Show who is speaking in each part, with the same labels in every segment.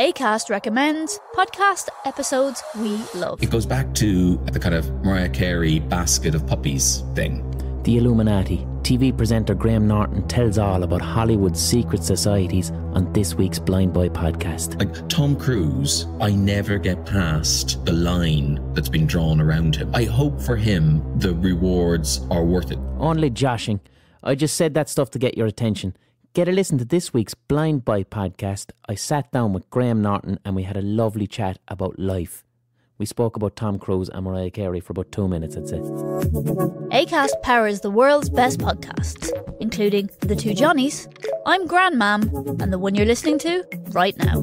Speaker 1: ACAST recommends podcast episodes we love.
Speaker 2: It goes back to the kind of Mariah Carey basket of puppies thing. The Illuminati. TV presenter Graham Norton tells all about Hollywood's secret societies on this week's Blind Boy podcast. Like Tom Cruise, I never get past the line that's been drawn around
Speaker 1: him. I hope for him the rewards are worth it. Only joshing. I just said that stuff to get your attention. Get a listen to this week's Blind Buy podcast. I sat down with Graham Norton and we had a lovely chat about life. We spoke about Tom Cruise and Mariah Carey
Speaker 2: for about two minutes, I'd say.
Speaker 1: ACAST powers the world's best podcasts, including The Two Johnnies, I'm Grandmam, and the one you're listening to right now.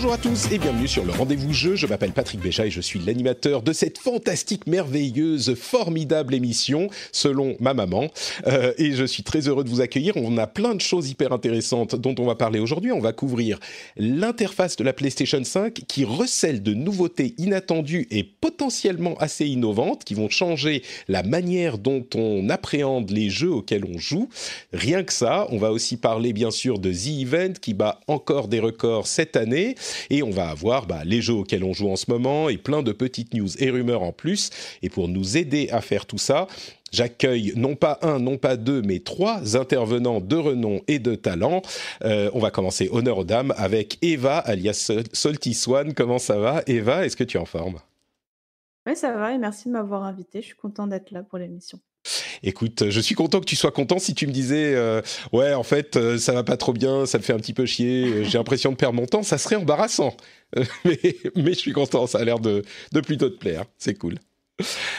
Speaker 2: Bonjour à tous et bienvenue sur le rendez-vous jeu. Je m'appelle Patrick Béja et je suis l'animateur de cette fantastique, merveilleuse, formidable émission, selon ma maman. Euh, et je suis très heureux de vous accueillir. On a plein de choses hyper intéressantes dont on va parler aujourd'hui. On va couvrir l'interface de la PlayStation 5 qui recèle de nouveautés inattendues et potentiellement assez innovantes qui vont changer la manière dont on appréhende les jeux auxquels on joue. Rien que ça, on va aussi parler bien sûr de The Event qui bat encore des records cette année. Et on va avoir bah, les jeux auxquels on joue en ce moment et plein de petites news et rumeurs en plus. Et pour nous aider à faire tout ça, J'accueille non pas un, non pas deux, mais trois intervenants de renom et de talent. Euh, on va commencer honneur aux dames avec Eva, alias Salty Swan. Comment ça va Eva, est-ce que tu es en forme
Speaker 1: Oui, ça va et merci de m'avoir invité. Je suis content d'être là pour l'émission.
Speaker 2: Écoute, je suis content que tu sois content. Si tu me disais, euh, ouais, en fait, euh, ça va pas trop bien, ça me fait un petit peu chier, euh, j'ai l'impression de perdre mon temps, ça serait embarrassant. mais, je suis content, ça a l'air de, de plutôt te plaire. C'est cool.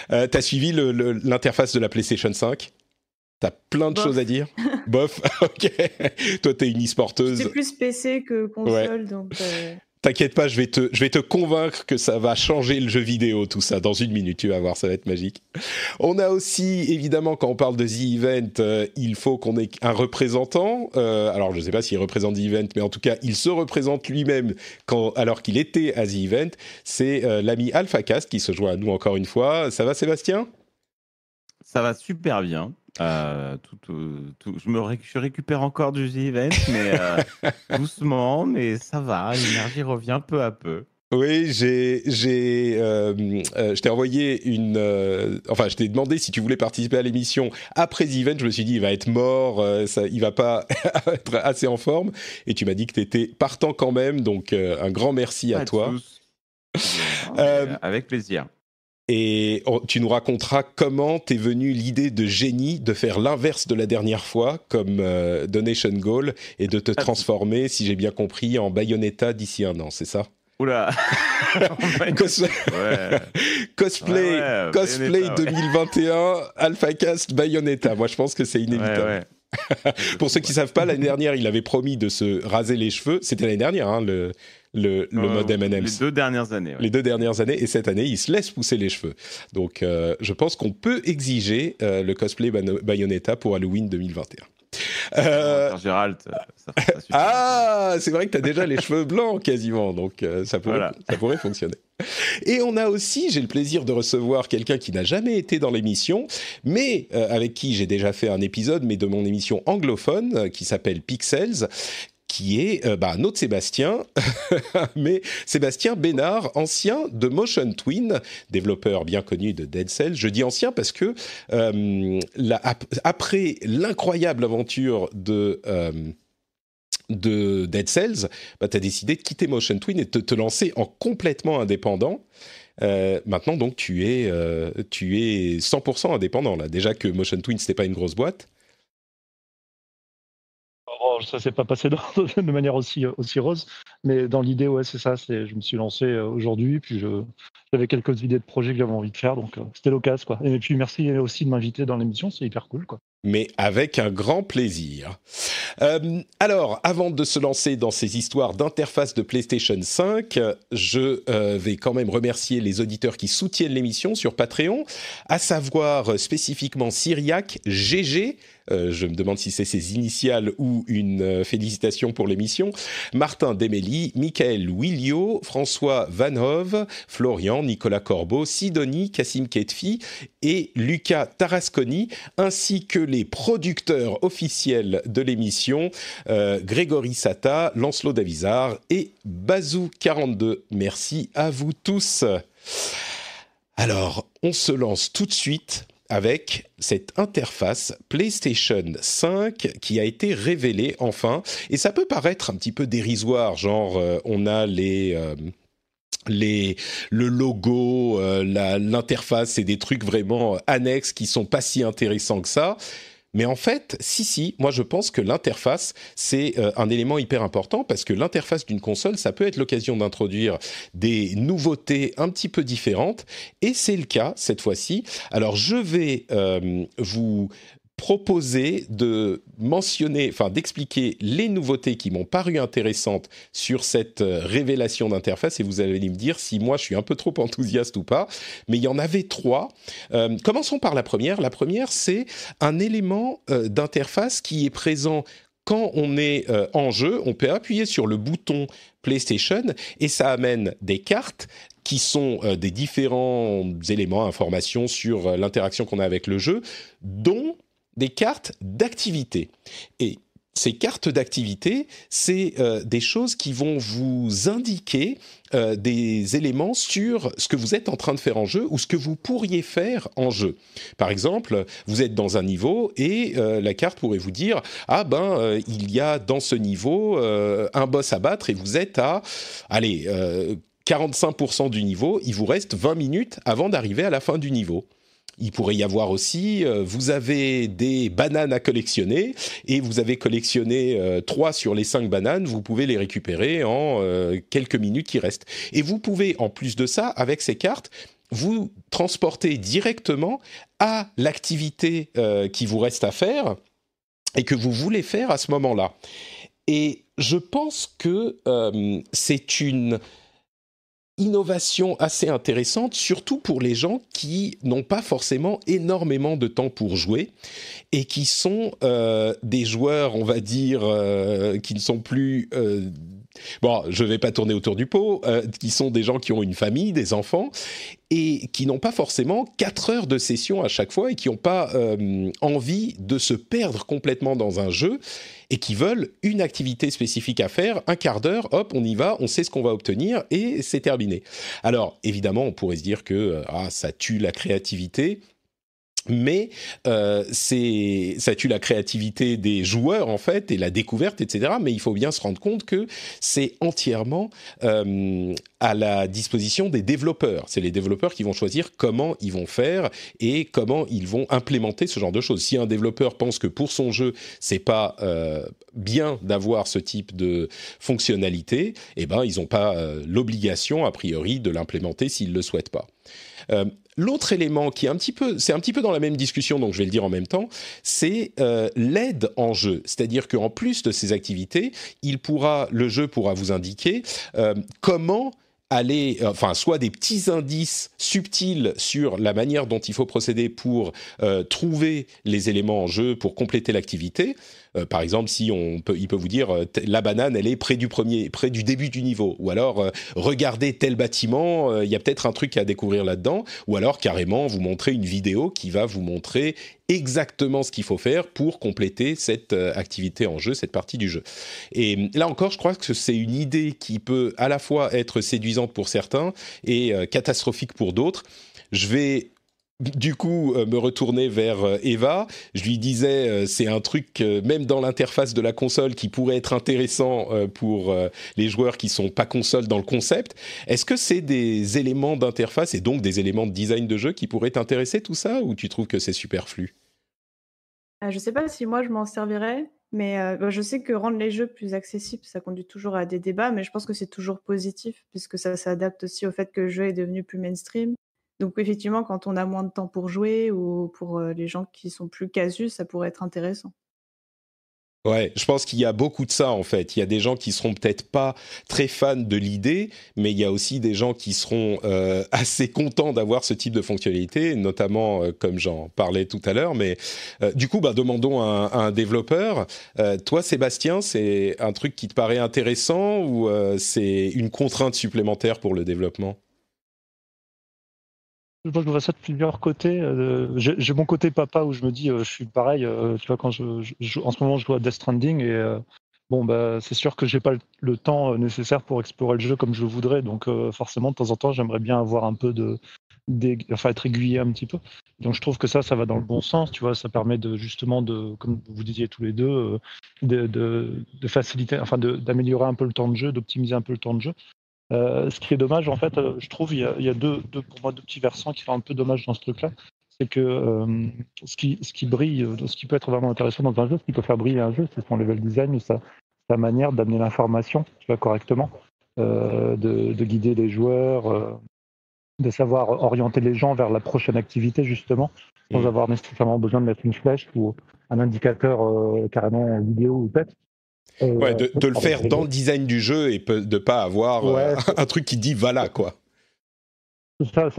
Speaker 2: T'as suivi l'interface de la PlayStation 5 T'as plein de choses à dire Bof, ok. Toi, t'es une e-sporteuse. C'est
Speaker 1: plus PC que console, donc.
Speaker 2: T'inquiète pas, je vais, te, convaincre que ça va changer le jeu vidéo, tout ça. Dans une minute, tu vas voir, ça va être magique. On a aussi, évidemment, quand on parle de The Event, euh, il faut qu'on ait un représentant. Euh, alors, je ne sais pas s'il représente The Event, mais en tout cas, il se représente lui-même alors qu'il était à The Event. C'est euh, l'ami l'ami AlphaCast qui se joint
Speaker 3: à nous encore une fois. Ça va, Sébastien Ça va super bien. Euh, tout, je, me récupère encore du z event mais euh, doucement, mais ça va, l'énergie revient peu à peu.
Speaker 2: Oui, j'ai, euh, je t'ai envoyé une, enfin, je t'ai demandé si tu voulais participer à l'émission après z Event. Je me suis dit, il va être mort, ça, il va pas être assez en forme. Et tu m'as dit que tu étais partant quand même, donc un grand merci à toi. avec plaisir. Et tu nous raconteras comment t'es venu l'idée de génie de faire l'inverse de la dernière fois, comme euh, Donation Goal, et de te ah, transformer, si j'ai bien compris, en Bayonetta d'ici un an, c'est ça
Speaker 3: Oula
Speaker 2: Cosplay, cosplay 2021, AlphaCast Bayonetta. Moi, je pense que c'est inévitable. Pour ceux qui ne savent pas, l'année dernière, il avait promis de se raser les cheveux. C'était l'année dernière, hein, le, le, euh, mode M&M's. Les deux
Speaker 3: dernières années.
Speaker 2: Les deux dernières années et cette année, il se laisse pousser les cheveux. Donc, euh, je pense qu'on peut exiger euh, le cosplay Bayonetta pour Halloween 2021. Gérald, ça, ah, c'est vrai que tu as déjà les cheveux blancs quasiment, donc ça, pourrait, ça pourrait fonctionner. Et on a aussi, j'ai le plaisir de recevoir quelqu'un qui n'a jamais été dans l'émission, mais avec qui j'ai déjà fait un épisode, mais de mon émission anglophone qui s'appelle Pixels, qui est un euh, autre bah, notre Sébastien, mais Sébastien Bénard, ancien de Motion Twin, développeur bien connu de Dead Cells. Je dis ancien parce que euh, après l'incroyable aventure de... Euh, Dead Cells, bah, tu as décidé de quitter Motion Twin et de te, lancer en complètement indépendant. maintenant, donc, tu es, tu es 100% indépendant. Là. Déjà que Motion Twin, ce n'était pas une grosse boîte.
Speaker 4: Ça ça s'est pas passé de manière aussi, rose, mais dans l'idée, ouais, c'est ça. Je me suis lancé euh, aujourd'hui, puis j'avais quelques idées de projets que j'avais envie de faire, donc euh, c'était l'occasion, Et puis merci aussi de m'inviter dans l'émission, c'est hyper cool, quoi
Speaker 2: mais avec un grand plaisir. Euh, alors, avant de se lancer dans ces histoires d'interface de PlayStation 5, je euh, vais quand même remercier les auditeurs qui soutiennent l'émission sur Patreon, à savoir euh, spécifiquement Syriac, GG, je me demande si c'est ses initiales ou une félicitation pour l'émission, Martin Demely, Michael Willio, François Vanhove, Florian, Nicolas Corbeau, Sidonie, Cassim Ketfi et Lucas Tarasconi, ainsi que les producteurs officiels de l'émission, euh, Grégory Sata, Lancelot Davizard et Bazou42. Merci à vous tous. Alors, on se lance tout de suite avec cette interface PlayStation 5 qui a été révélée enfin. Et ça peut paraître un petit peu dérisoire, genre euh, on a les... Euh, les, le logo, euh, l'interface, c'est des trucs vraiment euh, annexes qui sont pas si intéressants que ça. Mais en fait, si, si, moi je pense que l'interface, c'est euh, un élément hyper important parce que l'interface d'une console, ça peut être l'occasion d'introduire des nouveautés un petit peu différentes. Et c'est le cas cette fois-ci. Alors je vais vous proposer de mentionner, enfin d'expliquer les nouveautés qui m'ont paru intéressantes sur cette euh, révélation d'interface et vous allez me dire si moi je suis un peu trop enthousiaste ou pas, mais il y en avait trois. Euh, commençons par la première. La première, c'est un élément euh, d'interface qui est présent quand on est en jeu, on peut appuyer sur le bouton PlayStation et ça amène des cartes qui sont des différents éléments, informations sur l'interaction qu'on a avec le jeu, dont des cartes d'activité. Et ces cartes d'activité, c'est euh, des choses qui vont vous indiquer euh, des éléments sur ce que vous êtes en train de faire en jeu ou ce que vous pourriez faire en jeu. Par exemple, vous êtes dans un niveau et euh, la carte pourrait vous dire ah ben il y a dans ce niveau un boss à battre et vous êtes à allez 45% du niveau, il vous reste 20 minutes avant d'arriver à la fin du niveau il pourrait y avoir aussi, euh, vous avez des bananes à collectionner et vous avez collectionné 3 euh, sur les 5 bananes, vous pouvez les récupérer en euh, quelques minutes qui restent. Et vous pouvez, en plus de ça, avec ces cartes, vous transporter directement à l'activité qui vous reste à faire et que vous voulez faire à ce moment-là. Et je pense que c'est une innovation assez intéressante, surtout pour les gens qui n'ont pas forcément énormément de temps pour jouer et qui sont euh, des joueurs, on va dire, euh, qui ne sont plus... Euh, bon, je ne vais pas tourner autour du pot, qui sont des gens qui ont une famille, des enfants, et qui n'ont pas forcément quatre heures de session à chaque fois, et qui n'ont pas envie de se perdre complètement dans un jeu, et qui veulent une activité spécifique à faire, un quart d'heure, hop, on y va, on sait ce qu'on va obtenir et c'est terminé. Alors évidemment, on pourrait se dire que euh, ah, ça tue la créativité mais euh, c'est ça tue la créativité des joueurs en fait et la découverte etc mais il faut bien se rendre compte que c'est entièrement euh, à la disposition des développeurs c'est les développeurs qui vont choisir comment ils vont faire et comment ils vont implémenter ce genre de choses si un développeur pense que pour son jeu c'est pas euh, bien d'avoir ce type de fonctionnalité eh ben ils n'ont pas l'obligation a priori de l'implémenter s'ils le souhaitent pas L'autre élément qui est un petit peu, c'est un petit peu dans la même discussion, donc je vais le dire en même temps, c'est euh, l'aide en jeu. C'est-à-dire qu'en plus de ces activités, il pourra, le jeu pourra vous indiquer euh, comment aller, euh, enfin, soit des petits indices subtils sur la manière dont il faut procéder pour trouver les éléments en jeu, pour compléter l'activité, euh, par exemple, si on peut, il peut vous dire euh, la banane, elle est près du premier, près du début du niveau, ou alors euh, regardez tel bâtiment, il y a peut-être un truc à découvrir là-dedans, ou alors carrément vous montrer une vidéo qui va vous montrer exactement ce qu'il faut faire pour compléter cette activité en jeu, cette partie du jeu. Et hum, là encore, je crois que c'est une idée qui peut à la fois être séduisante pour certains et catastrophique pour d'autres. Je vais du coup, euh, me retourner vers euh, Eva. Je lui disais, euh, c'est un truc, même dans l'interface de la console, qui pourrait être intéressant pour les joueurs qui sont pas console dans le concept. Est-ce que c'est des éléments d'interface et donc des éléments de design de jeu qui pourraient t'intéresser tout ça, ou tu trouves que c'est superflu
Speaker 1: Je ne sais pas si moi je m'en servirais, mais bah, je sais que rendre les jeux plus accessibles, ça conduit toujours à des débats, mais je pense que c'est toujours positif puisque ça s'adapte aussi au fait que le jeu est devenu plus mainstream donc effectivement, quand on a moins de temps pour jouer ou pour euh, les gens qui sont plus casus, ça pourrait être intéressant.
Speaker 2: Ouais, je pense qu'il y a beaucoup de ça en fait. Il y a des gens qui seront peut-être pas très fans de l'idée, mais il y a aussi des gens qui seront euh, assez contents d'avoir ce type de fonctionnalité, notamment euh, comme j'en parlais tout à l'heure. Mais du coup, bah, demandons à un développeur. toi, Sébastien, c'est un truc qui te paraît intéressant ou c'est une contrainte supplémentaire pour le développement
Speaker 4: je vois ça de plusieurs côtés. Euh, j'ai mon côté papa où je me dis, euh, je suis pareil. Euh, tu vois, quand je, en ce moment, je joue à Death Stranding et bon, bah, c'est sûr que j'ai pas le, temps nécessaire pour explorer le jeu comme je le voudrais. Donc, forcément, de temps en temps, j'aimerais bien avoir un peu de, enfin, être aiguillé un petit peu. Donc, je trouve que ça, ça va dans le bon sens. Tu vois, ça permet de justement de, comme vous disiez tous les deux, de faciliter, enfin, d'améliorer un peu le temps de jeu, d'optimiser un peu le temps de jeu. Euh, ce qui est dommage, en fait, euh, je trouve, il y a, deux, pour moi, deux petits versants qui font un peu dommage dans ce truc-là. C'est que euh, ce, qui, ce qui brille, ce qui peut être vraiment intéressant dans un jeu, ce qui peut faire briller un jeu, c'est son level design sa, manière d'amener l'information correctement, euh, de, de, guider les joueurs, de savoir orienter les gens vers la prochaine activité, justement, sans mm. avoir nécessairement besoin de mettre une flèche ou un indicateur carrément vidéo ou peut-être. Euh, ouais, de, le faire dans le
Speaker 2: design du jeu et de pas avoir euh, un truc qui dit voilà quoi.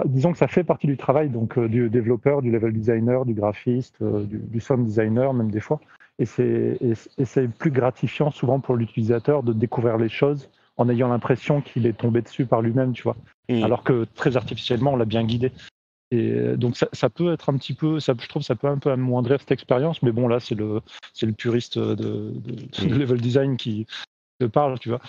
Speaker 4: disons que ça fait partie du travail donc euh, du développeur, du level designer, du graphiste, du, sound designer même des fois. Et c'est plus gratifiant souvent pour l'utilisateur de découvrir les choses en ayant l'impression qu'il est tombé dessus par lui-même, tu vois. Mmh. Alors que très artificiellement, on l'a bien guidé. Et euh, donc ça, peut être un petit peu, ça, je trouve, ça peut un peu amoindrir cette expérience, mais bon là c'est le c'est le puriste de, mmh. level design qui te parle, tu vois.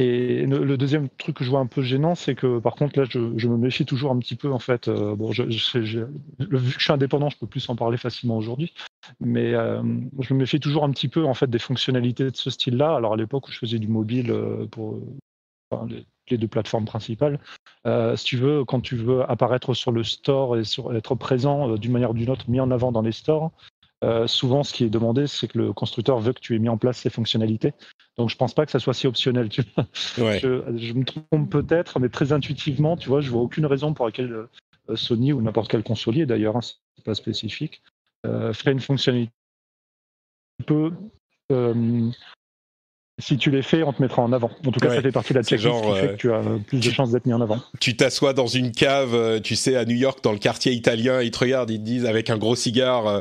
Speaker 4: Et le, deuxième truc que je vois un peu gênant, c'est que par contre là je, me méfie toujours un petit peu en fait. Euh, bon, je, vu que je suis indépendant, je peux plus en parler facilement aujourd'hui, mais euh, je me méfie toujours un petit peu en fait des fonctionnalités de ce style-là. Alors à l'époque où je faisais du mobile pour les deux plateformes principales. Euh, si tu veux, quand tu veux apparaître sur le store et être présent euh, d'une manière ou d'une autre, mis en avant dans les stores, euh, souvent ce qui est demandé, c'est que le constructeur veut que tu aies mis en place ces fonctionnalités. Donc je ne pense pas que ça soit si optionnel. je, me trompe peut-être, mais très intuitivement, tu vois, je vois aucune raison pour laquelle Sony ou n'importe quel consolier, d'ailleurs, hein, ce n'est pas spécifique, ferait une fonctionnalité peu si tu les fais, on te mettra en avant. En tout cas, ça fait partie de la technique qui fait euh, que tu as plus de chances d'être mis en avant.
Speaker 2: Tu t'assois dans une cave, euh, tu sais, à New York, dans le quartier italien, ils te regardent, ils te disent avec un gros cigare,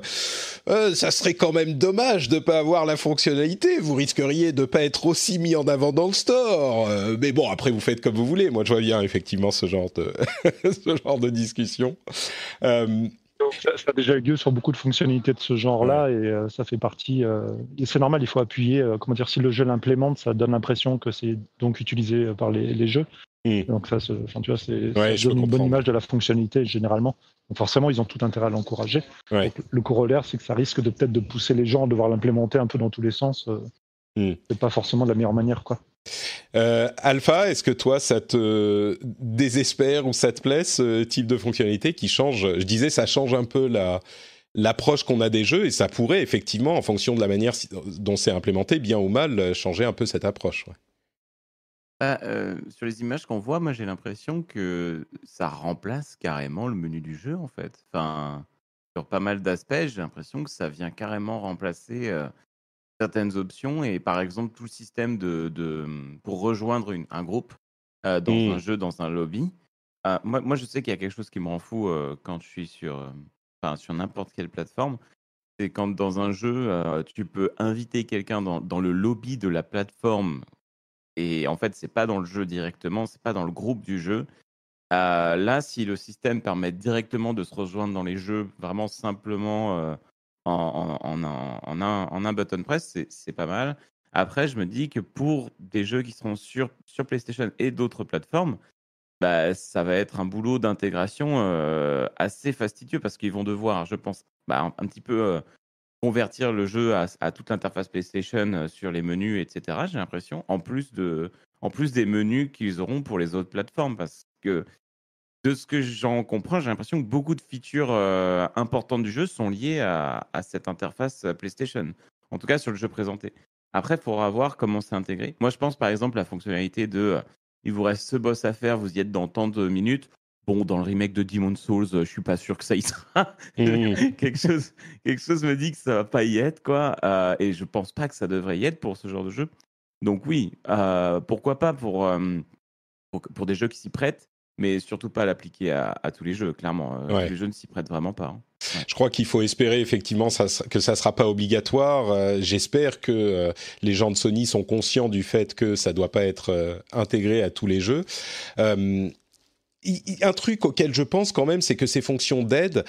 Speaker 2: euh, ça serait quand même dommage de pas avoir la fonctionnalité, vous risqueriez de pas être aussi mis en avant dans le store. mais bon, après, vous faites comme vous voulez. Moi, je vois bien effectivement ce genre de, ce genre de discussion
Speaker 4: ça, a déjà eu lieu sur beaucoup de fonctionnalités de ce genre-là et euh, ça fait partie. Euh, c'est normal, il faut appuyer. Euh, comment dire, si le jeu l'implémente, ça donne l'impression que c'est donc utilisé par les, jeux. Mm. Donc ça, tu vois, c'est une bonne image de la fonctionnalité généralement. forcément, ils ont tout intérêt à l'encourager. Le corollaire, c'est que ça risque de peut-être de pousser les gens à devoir l'implémenter un peu dans tous les sens. Mm. C'est pas forcément de la meilleure manière, quoi. Euh,
Speaker 2: Alpha, est-ce que toi, ça te euh, désespère ou ça te plaît ce type de fonctionnalité qui change Je disais, ça change un peu la, l'approche qu'on a des jeux et ça pourrait effectivement, en fonction de la manière dont c'est implémenté, bien ou mal, euh, changer un peu cette approche.
Speaker 3: Bah, sur les images qu'on voit, moi j'ai l'impression que ça remplace carrément le menu du jeu en fait. Enfin, sur pas mal d'aspects, j'ai l'impression que ça vient carrément remplacer certaines options et par exemple tout le système de, mmh, pour rejoindre un groupe dans un mmh. jeu, dans un lobby. moi, moi, je sais qu'il y a quelque chose qui me rend fou quand je suis sur, enfin, sur n'importe quelle plateforme. C'est quand dans un jeu, tu peux inviter quelqu'un dans, dans, le lobby de la plateforme. Et en fait, c'est pas dans le jeu directement, c'est pas dans le groupe du jeu. là, si le système permet directement de se rejoindre dans les jeux, vraiment simplement en, un, button press, c'est pas mal. Après, je me dis que pour des jeux qui seront sur, sur PlayStation et d'autres plateformes, bah, ça va être un boulot d'intégration euh, assez fastidieux parce qu'ils vont devoir, je pense, bah, un, petit peu euh, convertir le jeu à, toute l'interface PlayStation euh, sur les menus, etc. J'ai l'impression, en plus de, en plus des menus qu'ils auront pour les autres plateformes, parce que de ce que j'en comprends, j'ai l'impression que beaucoup de features euh, importantes du jeu sont liées à, cette interface euh, PlayStation, en tout cas sur le jeu présenté. Après, il faudra voir comment c'est intégré. Moi, je pense par exemple à la fonctionnalité de euh, il vous reste ce boss à faire, vous y êtes dans tant de minutes. Bon, dans le remake de Demon's Souls, je suis pas sûr que ça y sera. Mmh. quelque, chose, quelque chose me dit que ça va pas y être, quoi. et je pense pas que ça devrait y être pour ce genre de jeu. Donc oui, pourquoi pas pour, pour des jeux qui s'y prêtent mais surtout pas l'appliquer à, tous les jeux, clairement. Euh, les jeux ne s'y prêtent vraiment pas. Hein.
Speaker 2: Je crois qu'il faut espérer effectivement ça, que ça ne sera pas obligatoire. Euh, j'espère que euh, les gens de Sony sont conscients du fait que ça ne doit pas être intégré à tous les jeux. un truc auquel je pense quand même, c'est que ces fonctions d'aide,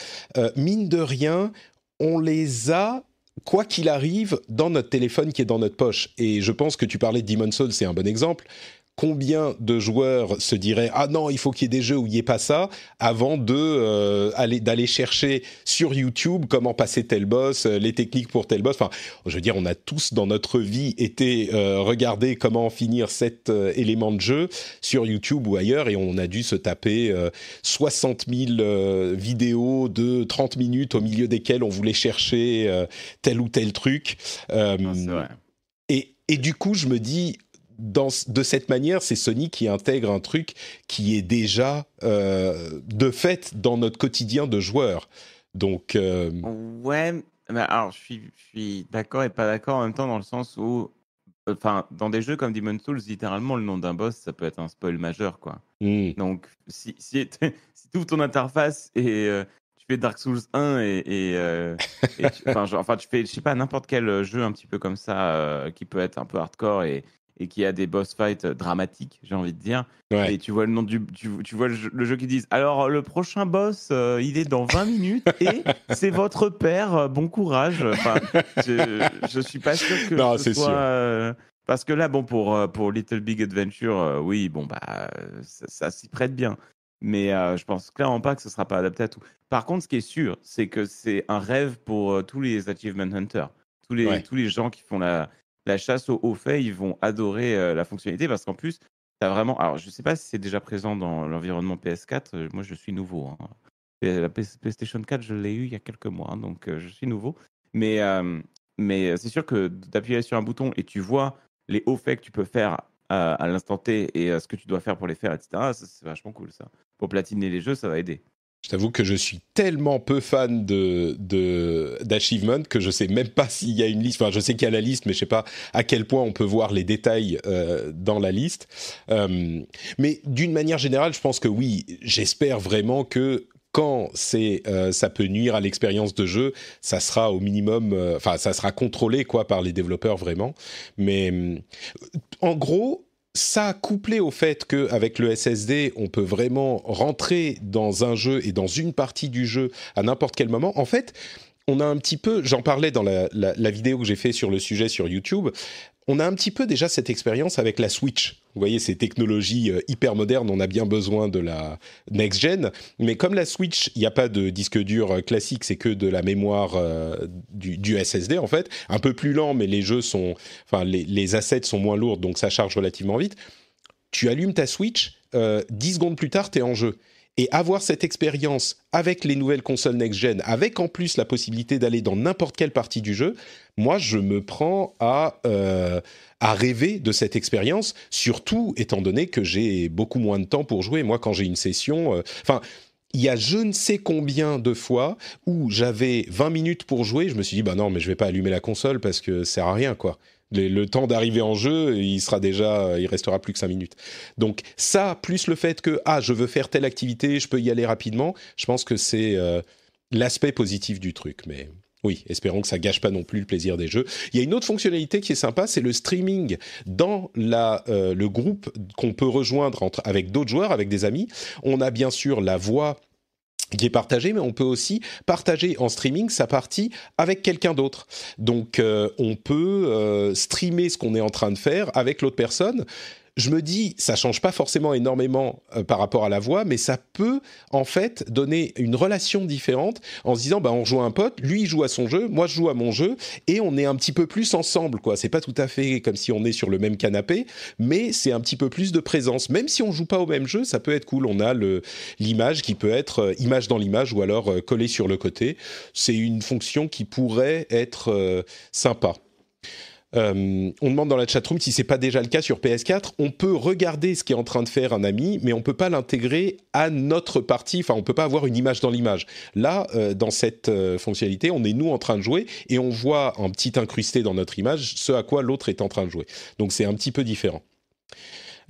Speaker 2: mine de rien, on les a quoi qu'il arrive, dans notre téléphone qui est dans notre poche. Et je pense que tu parlais de Demon Souls, c'est un bon exemple combien de joueurs se diraient ah non il faut qu'il y ait des jeux où il n'y ait pas ça avant de euh, aller d'aller chercher sur YouTube comment passer tel boss euh, les techniques pour tel boss enfin je veux dire on a tous dans notre vie été euh, regarder comment finir cet élément de jeu sur YouTube ou ailleurs et on a dû se taper 60 000 vidéos de 30 minutes au milieu desquelles on voulait chercher tel ou tel truc ah, et, et du coup je me dis de cette manière, c'est Sony qui intègre un truc qui est déjà euh, de fait dans notre quotidien
Speaker 3: de joueur. Donc. Euh, ouais, alors je suis, d'accord et pas d'accord en même temps, dans le sens où. Enfin, dans des jeux comme Demon's Souls, littéralement, le nom d'un boss, ça peut être un spoil majeur, quoi. Hmm. Donc, si, si, tu ouvres ton interface et euh, tu fais Dark Souls 1 et. tu, enfin, tu fais, je sais pas, n'importe quel jeu un petit peu comme ça, qui peut être un peu hardcore et, et qui a des boss fights euh, dramatiques, j'ai envie de dire. Et tu vois le nom du, tu, vois le jeu, qui disent. Alors le prochain boss, euh, il est dans 20 minutes et c'est votre père. Euh, bon courage. Enfin, je, je, suis pas sûr que non, ce soit. parce que là, bon, pour, pour Little Big Adventure, oui, bon, bah, ça, s'y prête bien. Mais je pense clairement pas que ce sera pas adapté à tout. Par contre, ce qui est sûr, c'est que c'est un rêve pour tous les Achievement Hunters, tous les, tous les gens qui font la, la chasse aux, hauts faits, ils vont adorer euh, la fonctionnalité parce qu'en plus, tu as vraiment. Alors, je ne sais pas si c'est déjà présent dans l'environnement PS4. Euh, moi, je suis nouveau. Hein. La PlayStation 4, je l'ai eu il y a quelques mois, hein, donc euh, je suis nouveau. Mais, mais c'est sûr que d'appuyer sur un bouton et tu vois les hauts faits que tu peux faire à l'instant T et ce que tu dois faire pour les faire, etc., c'est vachement cool ça. Pour platiner les jeux, ça va aider. Je t'avoue que je
Speaker 2: suis tellement peu fan de d'achievement que je sais même pas s'il y a une liste. Enfin, je sais qu'il y a la liste, mais je sais pas à quel point on peut voir les détails euh, dans la liste. Euh, mais d'une manière générale, je pense que oui. J'espère vraiment que quand c'est euh, ça peut nuire à l'expérience de jeu, ça sera au minimum, enfin ça sera contrôlé quoi par les développeurs vraiment. Mais en gros, ça couplé au fait qu'avec le SSD, on peut vraiment rentrer dans un jeu et dans une partie du jeu à n'importe quel moment, en fait, on a un petit peu, j'en parlais dans la, vidéo que j'ai fait sur le sujet sur YouTube, on a un petit peu déjà cette expérience avec la Switch. Vous voyez, ces technologies euh, hyper modernes, on a bien besoin de la next-gen. Mais comme la Switch, il n'y a pas de disque dur euh, classique, c'est que de la mémoire euh, du, SSD, en fait. Un peu plus lent, mais les jeux sont. Enfin, les, assets sont moins lourds, donc ça charge relativement vite. Tu allumes ta Switch, 10 secondes plus tard, tu es en jeu et avoir cette expérience avec les nouvelles consoles next-gen, avec en plus la possibilité d'aller dans n'importe quelle partie du jeu, moi je me prends euh, à, rêver de cette expérience, surtout étant donné que j'ai beaucoup moins de temps pour jouer. Moi quand j'ai une session, euh, enfin... il y a je ne sais combien de fois où j'avais 20 minutes pour jouer, je me suis dit, bah non, mais je ne vais pas allumer la console parce que ça sert à rien, quoi le temps d'arriver en jeu, il sera déjà, il restera plus que 5 minutes. Donc ça, plus le fait que ah, je veux faire telle activité, je peux y aller rapidement. Je pense que c'est euh, l'aspect positif du truc, mais. Oui, espérons que ça gâche pas non plus le plaisir des jeux. Il y a une autre fonctionnalité qui est sympa, c'est le streaming dans la, euh, le groupe qu'on peut rejoindre avec d'autres joueurs, avec des amis. On a bien sûr la voix qui est partagé, mais on peut aussi partager en streaming sa partie avec quelqu'un d'autre. Donc euh, on peut euh, streamer ce qu'on est en train de faire avec l'autre personne je me dis, ça change pas forcément énormément euh, par rapport à la voix, mais ça peut en fait donner une relation différente en se disant, bah on joue un pote, lui il joue à son jeu, moi je joue à mon jeu, et on est un petit peu plus ensemble, quoi. C'est pas tout à fait comme si on est sur le même canapé, mais c'est un petit peu plus de présence. Même si on joue pas au même jeu, ça peut être cool. On a l'image qui peut être euh, image dans l'image ou alors euh, collée sur le côté. C'est une fonction qui pourrait être sympa. Euh, on demande dans la chatroom si c'est pas déjà le cas sur PS4. On peut regarder ce qu'est en train de faire un ami, mais on peut pas l'intégrer à notre partie. Enfin, on peut pas avoir une image dans l'image. Là, euh, dans cette euh, fonctionnalité, on est nous en train de jouer et on voit un petit incrusté dans notre image ce à quoi l'autre est en train de jouer. Donc c'est un petit peu différent.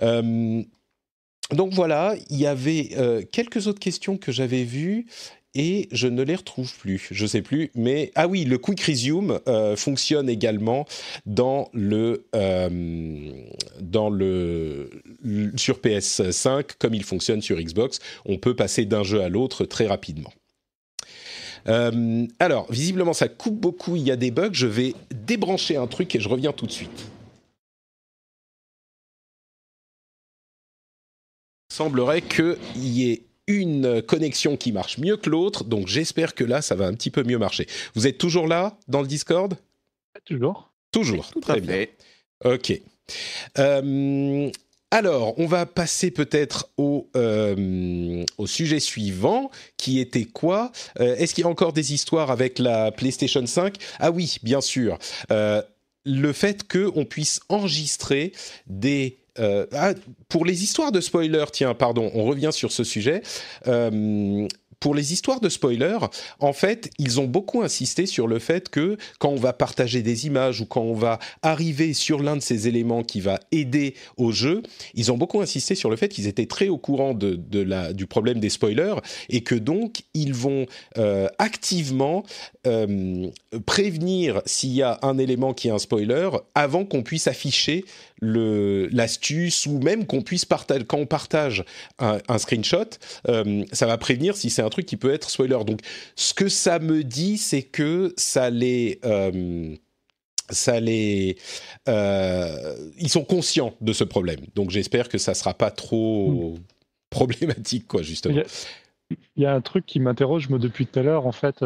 Speaker 2: donc voilà, il y avait quelques autres questions que j'avais vues et je ne les retrouve plus. Je ne sais plus, mais ah oui, le Quick Resume euh, fonctionne également dans le euh, dans le sur PS5 comme il fonctionne sur Xbox. On peut passer d'un jeu à l'autre très rapidement. Euh, alors, visiblement, ça coupe beaucoup. Il y a des bugs. Je vais débrancher un truc et je reviens tout de suite. semblerait qu'il y ait une connexion qui marche mieux que l'autre, donc j'espère que là, ça va un petit peu mieux marcher. Vous êtes toujours là dans le Discord Toujours. Toujours, très bien. Ok. Euh, alors, on va passer peut-être au, euh, sujet suivant, qui était quoi euh, Est-ce qu'il y a encore des histoires avec la PlayStation 5 Ah oui, bien sûr. le fait qu'on puisse enregistrer des euh, ah, pour les histoires de spoilers, tiens, pardon, on revient sur ce sujet. Euh, pour les histoires de spoilers, en fait, ils ont beaucoup insisté sur le fait que quand on va partager des images ou quand on va arriver sur l'un de ces éléments qui va aider au jeu, ils ont beaucoup insisté sur le fait qu'ils étaient très au courant de, la, du problème des spoilers et que donc ils vont euh, activement prévenir s'il y a un élément qui est un spoiler avant qu'on puisse afficher l'astuce ou même qu'on puisse partager, quand on partage un, screenshot, euh, ça va prévenir si c'est un truc qui peut être spoiler. Donc, ce que ça me dit, c'est que ça les. Euh, ça les, euh, ils sont conscients de ce problème. Donc j'espère que ça sera pas trop hmm. problématique, quoi, justement.
Speaker 4: Il y a un truc qui m'interroge depuis tout à l'heure. En fait,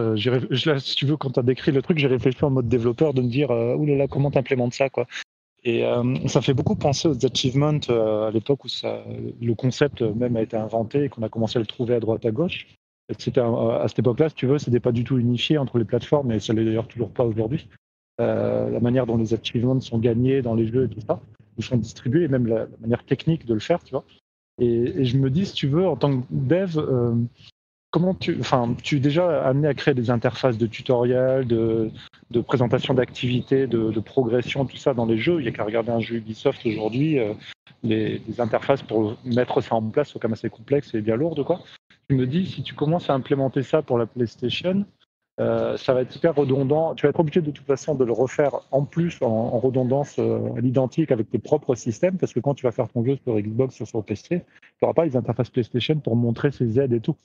Speaker 4: si tu veux, quand tu as décrit le truc, j'ai réfléchi en mode développeur de me dire euh, oulala, comment tu ça quoi. Et euh, ça fait beaucoup penser aux achievements euh, à l'époque où ça, le concept même a été inventé et qu'on a commencé à le trouver à droite à gauche. C'était euh, à cette époque-là, si tu veux, c'était pas du tout unifié entre les plateformes et ça l'est d'ailleurs toujours pas aujourd'hui. Euh, la manière dont les achievements sont gagnés dans les jeux et tout ça, ils sont distribués, et même la, manière technique de le faire, tu vois. Et, et, je me dis, si tu veux, en tant que dev, comment tu, enfin, tu es déjà amené à créer des interfaces de tutoriel, de, présentation d'activités, de, progression, tout ça dans les jeux. Il n'y a qu'à regarder un jeu Ubisoft aujourd'hui. Euh, les, interfaces pour mettre ça en place sont quand même assez complexes et bien lourdes. Quoi. Tu me dis, si tu commences à implémenter ça pour la PlayStation, euh, ça va être super redondant. Tu vas être obligé de toute façon de le refaire en plus en, redondance à euh, l'identique avec tes propres systèmes parce que quand tu vas faire ton jeu sur Xbox ou sur PC, tu n'auras pas les interfaces PlayStation pour montrer ces aides et tout.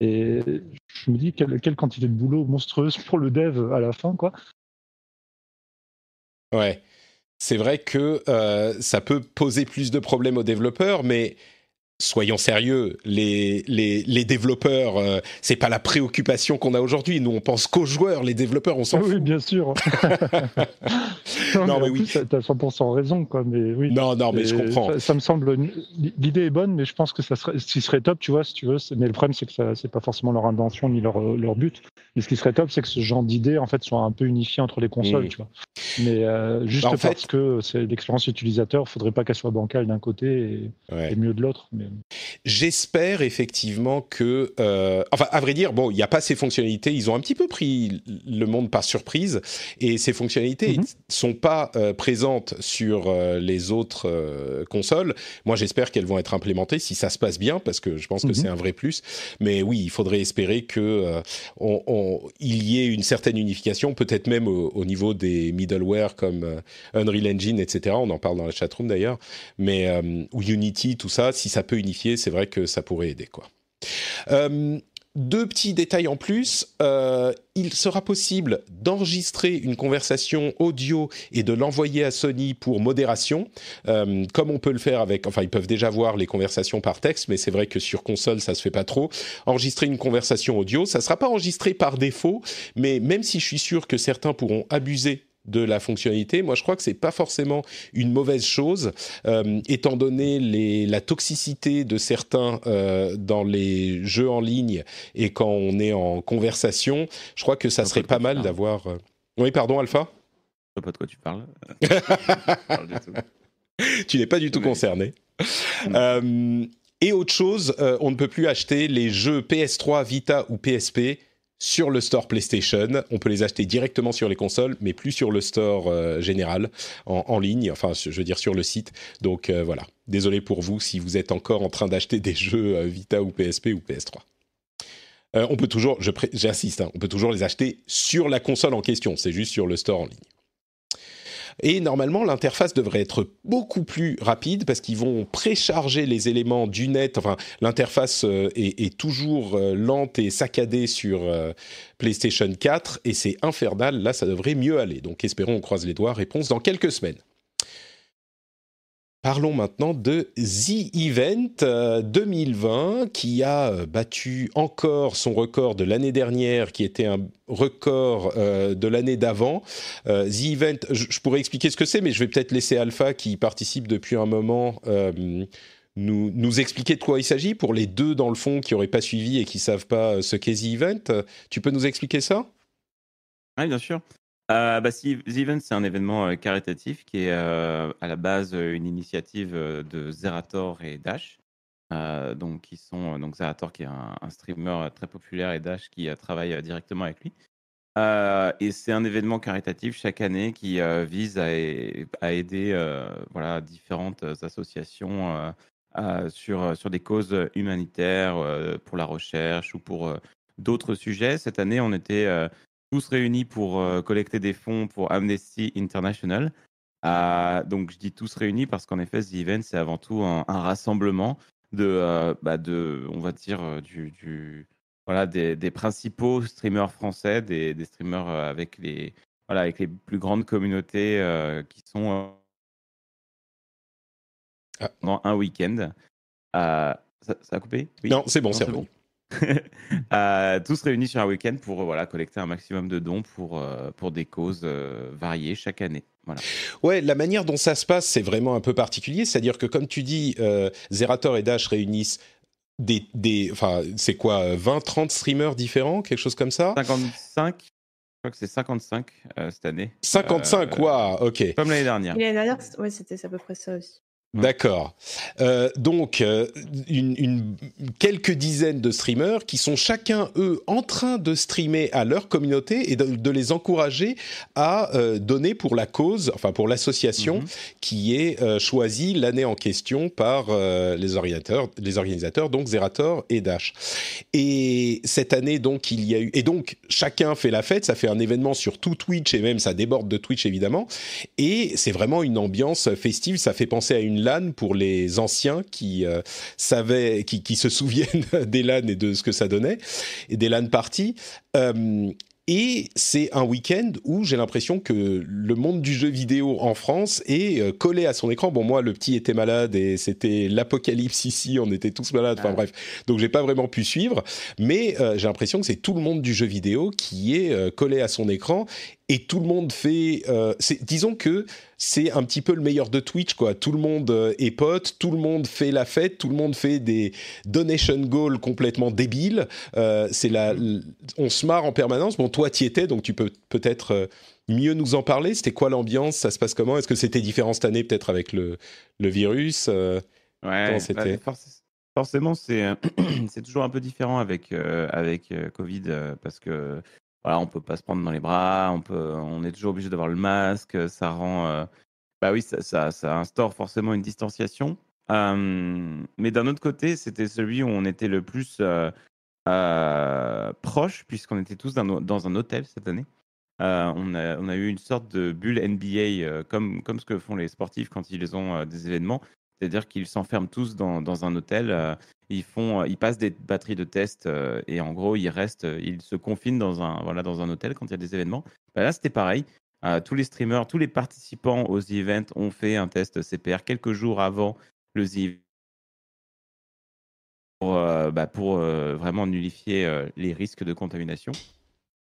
Speaker 4: Et je me dis, quelle, quelle quantité de boulot monstrueuse pour le dev à la fin, quoi.
Speaker 2: Ouais. C'est vrai que euh, ça peut poser plus de problèmes aux développeurs, mais soyons sérieux, les, les, les développeurs, euh, c'est pas la préoccupation qu'on a aujourd'hui. Nous, on pense qu'aux joueurs, les développeurs, on s'en fout. Oui, bien sûr.
Speaker 4: non, mais, oui. Tu as 100% raison, quoi. Mais oui. Non, non, mais je comprends. Ça, me semble. L'idée est bonne, mais je pense que ça serait, ce qui serait top, tu vois, si tu veux. Mais le problème, c'est que ça, c'est pas forcément leur intention ni leur, but. Mais ce qui serait top, c'est que ce genre d'idées en fait, soit un peu unifié entre les consoles, mm. tu vois. Mais euh, juste bah, parce fait... que c'est l'expérience utilisateur, faudrait pas qu'elle soit bancale d'un côté et, et mieux de l'autre.
Speaker 2: J'espère effectivement que, euh, enfin, à vrai dire, bon, il n'y a pas ces fonctionnalités. Ils ont un petit peu pris le monde par surprise, et ces fonctionnalités ne mhm. sont pas euh, présentes sur euh, les autres consoles. Moi, j'espère qu'elles vont être implémentées si ça se passe bien, parce que je pense que mhm. c'est un vrai plus. Mais oui, il faudrait espérer que il y ait une certaine unification, peut-être même au, niveau des middleware comme Unreal Engine, etc. On en parle dans la chatroom d'ailleurs, mais ou Unity, tout ça, si ça peut unifié, c'est vrai que ça pourrait aider. Quoi. Euh, deux petits détails en plus, euh, il sera possible d'enregistrer une conversation audio et de l'envoyer à Sony pour modération, euh, comme on peut le faire avec, enfin ils peuvent déjà voir les conversations par texte, mais c'est vrai que sur console ça se fait pas trop. Enregistrer une conversation audio, ça sera pas enregistré par défaut, mais même si je suis sûr que certains pourront abuser de la fonctionnalité. Moi, je crois que c'est pas forcément une mauvaise chose, euh, étant donné la toxicité de certains euh, dans les jeux en ligne et quand on est en conversation. Je crois que ça serait pas mal d'avoir. Euh, oui, pardon, Alpha. Je sais pas de quoi tu parles. tu n'es pas du tout concerné. Hmm. et autre chose, on ne peut plus acheter les jeux PS3, Vita ou PSP sur le store PlayStation. On peut les acheter directement sur les consoles, mais plus sur le store euh, général, en, ligne, enfin, je veux dire sur le site. Donc euh, voilà, désolé pour vous si vous êtes encore en train d'acheter des jeux euh, Vita ou PSP ou PS3. on peut toujours, j'insiste, hein, on peut toujours les acheter sur la console en question, c'est juste sur le store en ligne. Et normalement, l'interface devrait être beaucoup plus rapide parce qu'ils vont précharger les éléments du net. Enfin, l'interface euh, est, toujours euh, lente et saccadée sur euh, PlayStation 4 et c'est infernal. Là, ça devrait mieux aller. Donc, espérons, on croise les doigts. Réponse dans quelques semaines. Parlons maintenant de The Event 2020 qui a euh, battu encore son record de l'année dernière qui était un record euh, de l'année d'avant. The euh, Event, je pourrais expliquer ce que c'est mais je vais peut-être laisser Alpha qui participe depuis un moment nous, nous, expliquer de quoi il s'agit pour les deux dans le fond qui n'auraient pas suivi et qui ne savent pas ce qu'est The Event. Tu peux nous expliquer ça Oui bien sûr.
Speaker 3: Euh, bah, c'est un événement euh, caritatif qui est euh, à la base euh, une initiative de Zerator et Dash. donc, qui sont, donc Zerator, qui est un, streamer très populaire, et Dash qui travaille directement avec lui. et c'est un événement caritatif chaque année qui vise à, aider voilà, différentes associations sur, sur des causes humanitaires, pour la recherche ou pour d'autres sujets. Cette année, on était tous réunis pour euh, collecter des fonds pour Amnesty International. Ah, donc je dis tous réunis parce qu'en effet, The Event, c'est avant tout un, rassemblement de, euh, bah, de, on va dire, euh, du, du voilà, des, principaux streamers français, des, streamers avec les, voilà, avec les plus grandes communautés qui sont ah. dans un week-end. Ah, ça, ça, a coupé Non, c'est bon, c'est bon. tous réunis sur un week-end pour voilà, collecter un maximum de dons pour, euh, pour des causes euh, variées chaque année. Voilà.
Speaker 2: Ouais, la manière dont ça se passe, c'est vraiment un peu particulier. C'est-à-dire que, comme tu dis, euh, Zerator et Dash réunissent des. des enfin, c'est quoi 20, 30 streamers différents Quelque chose comme ça 55 je crois que c'est 55 cette année. 55, quoi ok. Comme l'année dernière.
Speaker 1: L'année dernière, ouais, c'était à peu près ça aussi.
Speaker 2: D'accord. Euh, donc, euh, une, quelques dizaines de streamers qui sont chacun, eux, en train de streamer à leur communauté et de, les encourager à euh, donner pour la cause, enfin pour l'association mhm. qui est choisie l'année en question par les, organisateurs, les organisateurs, donc Zerator et Dash. Et cette année, donc, il y a eu... Et donc, chacun fait la fête, ça fait un événement sur tout Twitch et même ça déborde de Twitch, évidemment. Et c'est vraiment une ambiance festive, ça fait penser à une pour les anciens qui euh, savaient, qui, se souviennent des LAN et de ce que ça donnait, et des LAN parties. Euh, et c'est un week-end où j'ai l'impression que le monde du jeu vidéo en France est euh, collé à son écran. Bon, moi, le petit était malade et c'était l'apocalypse ici, on était tous malades, enfin ah. bref. Donc, j'ai pas vraiment pu suivre, mais j'ai l'impression que c'est tout le monde du jeu vidéo qui est collé à son écran et tout le monde fait. Euh, disons que c'est un petit peu le meilleur de Twitch, quoi. Tout le monde euh, est pote, tout le monde fait la fête, tout le monde fait des donation goals complètement débiles. Euh, c'est la, mm. on se marre en permanence. Bon, toi, tu étais, donc tu peux peut-être mieux nous en parler. C'était quoi l'ambiance
Speaker 3: Ça se passe comment Est-ce que c'était différent cette année, peut-être avec le, le virus Ouais, bah, forcément, c'est toujours un peu différent avec, avec Covid parce que on on peut pas se prendre dans les bras, on, peut, on est toujours obligé d'avoir le masque, ça rend. Euh, bah oui, ça, instaure forcément une distanciation. mais d'un autre côté, c'était celui où on était le plus euh, euh, proche, puisqu'on était tous dans, un hôtel cette année. On a, eu une sorte de bulle NBA, comme, ce que font les sportifs quand ils ont des événements. C'est-à-dire qu'ils s'enferment tous dans, un hôtel. Ils, font, euh, ils passent des batteries de test euh, et en gros, ils restent, euh, ils se confinent dans un, voilà, dans un hôtel quand il y a des événements. Bah, là, c'était pareil. tous les streamers, tous les participants aux events ont fait un test CPR quelques jours avant le Event pour, bah, pour vraiment nullifier les risques de contamination. Ce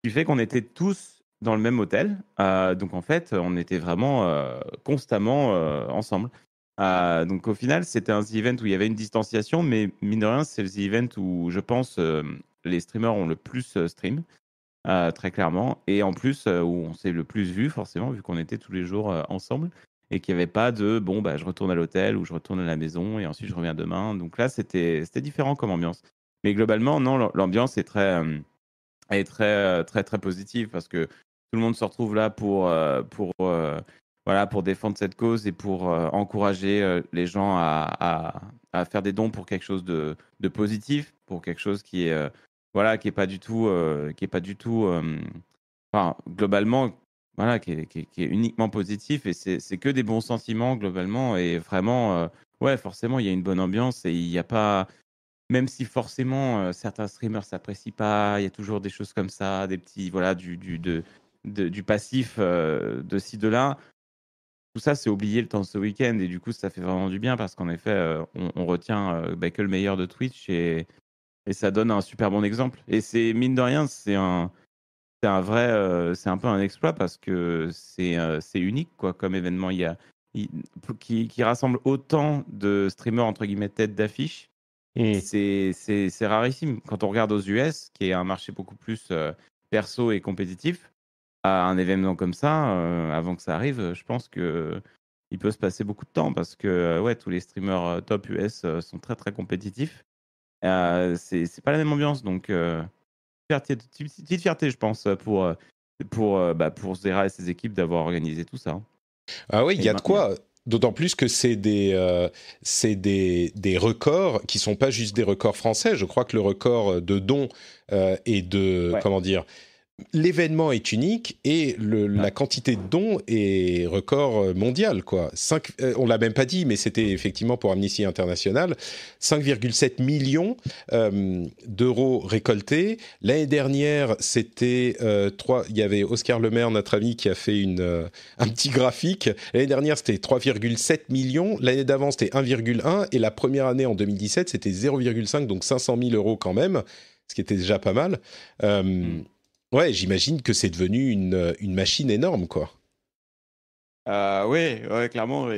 Speaker 3: qui fait qu'on était tous dans le même hôtel. donc en fait, on était vraiment constamment ensemble. Ah, donc au final, c'était un Event où il y avait une distanciation, mais mine de rien, c'est le Event où je pense euh, les streamers ont le plus euh, stream, euh, très clairement, et en plus où on s'est le plus vu forcément, vu qu'on était tous les jours ensemble, et qu'il n'y avait pas de bon, bah, je retourne à l'hôtel ou je retourne à la maison et ensuite je reviens demain. Donc là, c'était différent comme ambiance. Mais globalement, non, l'ambiance est très, est très, très, très positive parce que tout le monde se retrouve là pour, pour voilà, pour défendre cette cause et pour euh, encourager euh, les gens à, à, faire des dons pour quelque chose de, de positif, pour quelque chose qui est euh, voilà, qui est pas du tout, qui est pas du tout, globalement, voilà, qui est, uniquement positif et c'est que des bons sentiments globalement et vraiment, ouais, forcément il y a une bonne ambiance et il n'y a pas même si forcément certains streamers s'apprécient pas, il y a toujours des choses comme ça, des petits voilà du, du de, du passif de ci, de là tout ça, c'est oublié le temps de ce week-end. Et du coup, ça fait vraiment du bien parce qu'en effet, euh, on, retient euh, bah, que le meilleur de Twitch et, ça donne un super bon exemple. Et c'est, mine de rien, c'est un, c'est un vrai, euh, c'est un peu un exploit parce que c'est, c'est unique quoi, comme événement. Il a, qui, qui, rassemble autant de streamers entre guillemets tête d'affiche. Et c'est rarissime. Quand on regarde aux US, qui est un marché beaucoup plus perso et compétitif, à un événement comme ça, euh, avant que ça arrive, je pense que il peut se passer beaucoup de temps parce que euh, ouais, tous les streamers euh, top US sont très très compétitifs. Ce c'est pas la même ambiance, donc petite fierté, je pense, pour pour bah, pour Zera et ses équipes d'avoir organisé tout ça.
Speaker 2: Ah oui, il y a de quoi. D'autant plus que c'est des, des, des, records qui sont pas juste des records français. Je crois que le record de dons est et de comment dire l'événement est unique et la quantité de dons est record euh, mondial. Quoi. 5, euh, on l'a même pas dit, mais c'était effectivement pour Amnesty International, 5,7 millions euh, d'euros récoltés. L'année dernière, c'était 3, il y avait Oscar Lemaire, notre ami, qui a fait une, un petit graphique. L'année dernière, c'était 3,7 millions. L'année d'avant, c'était 1,1. Et la première année, en 2017, c'était 0,5, donc 500 000 euros quand même, ce qui était déjà pas mal. Mm. Ouais, j'imagine que c'est devenu une, une, machine énorme, quoi.
Speaker 3: Euh, oui, ouais, clairement,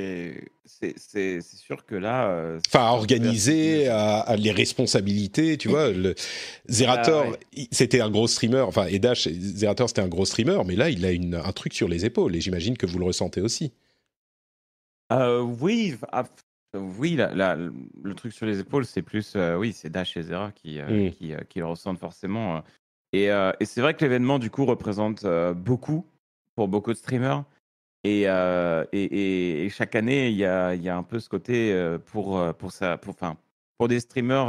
Speaker 3: c'est sûr que là. Euh, enfin, à organiser,
Speaker 2: euh, à, les responsabilités, tu vois. Le, Zerator, ah, c'était un gros streamer, enfin, et Dash, Zerator, c'était un gros streamer, mais là, il a une, un truc sur les épaules, et j'imagine que vous le ressentez aussi.
Speaker 3: oui, ah, oui le truc sur les épaules, c'est plus. oui, c'est Dash et Zera qui, hmm. qui, le ressentent forcément. Euh, et, c'est vrai que l'événement, du coup, représente euh, beaucoup pour beaucoup de streamers. Et, euh, chaque année, il y a, un peu ce côté pour, pour, ça, pour, pour des streamers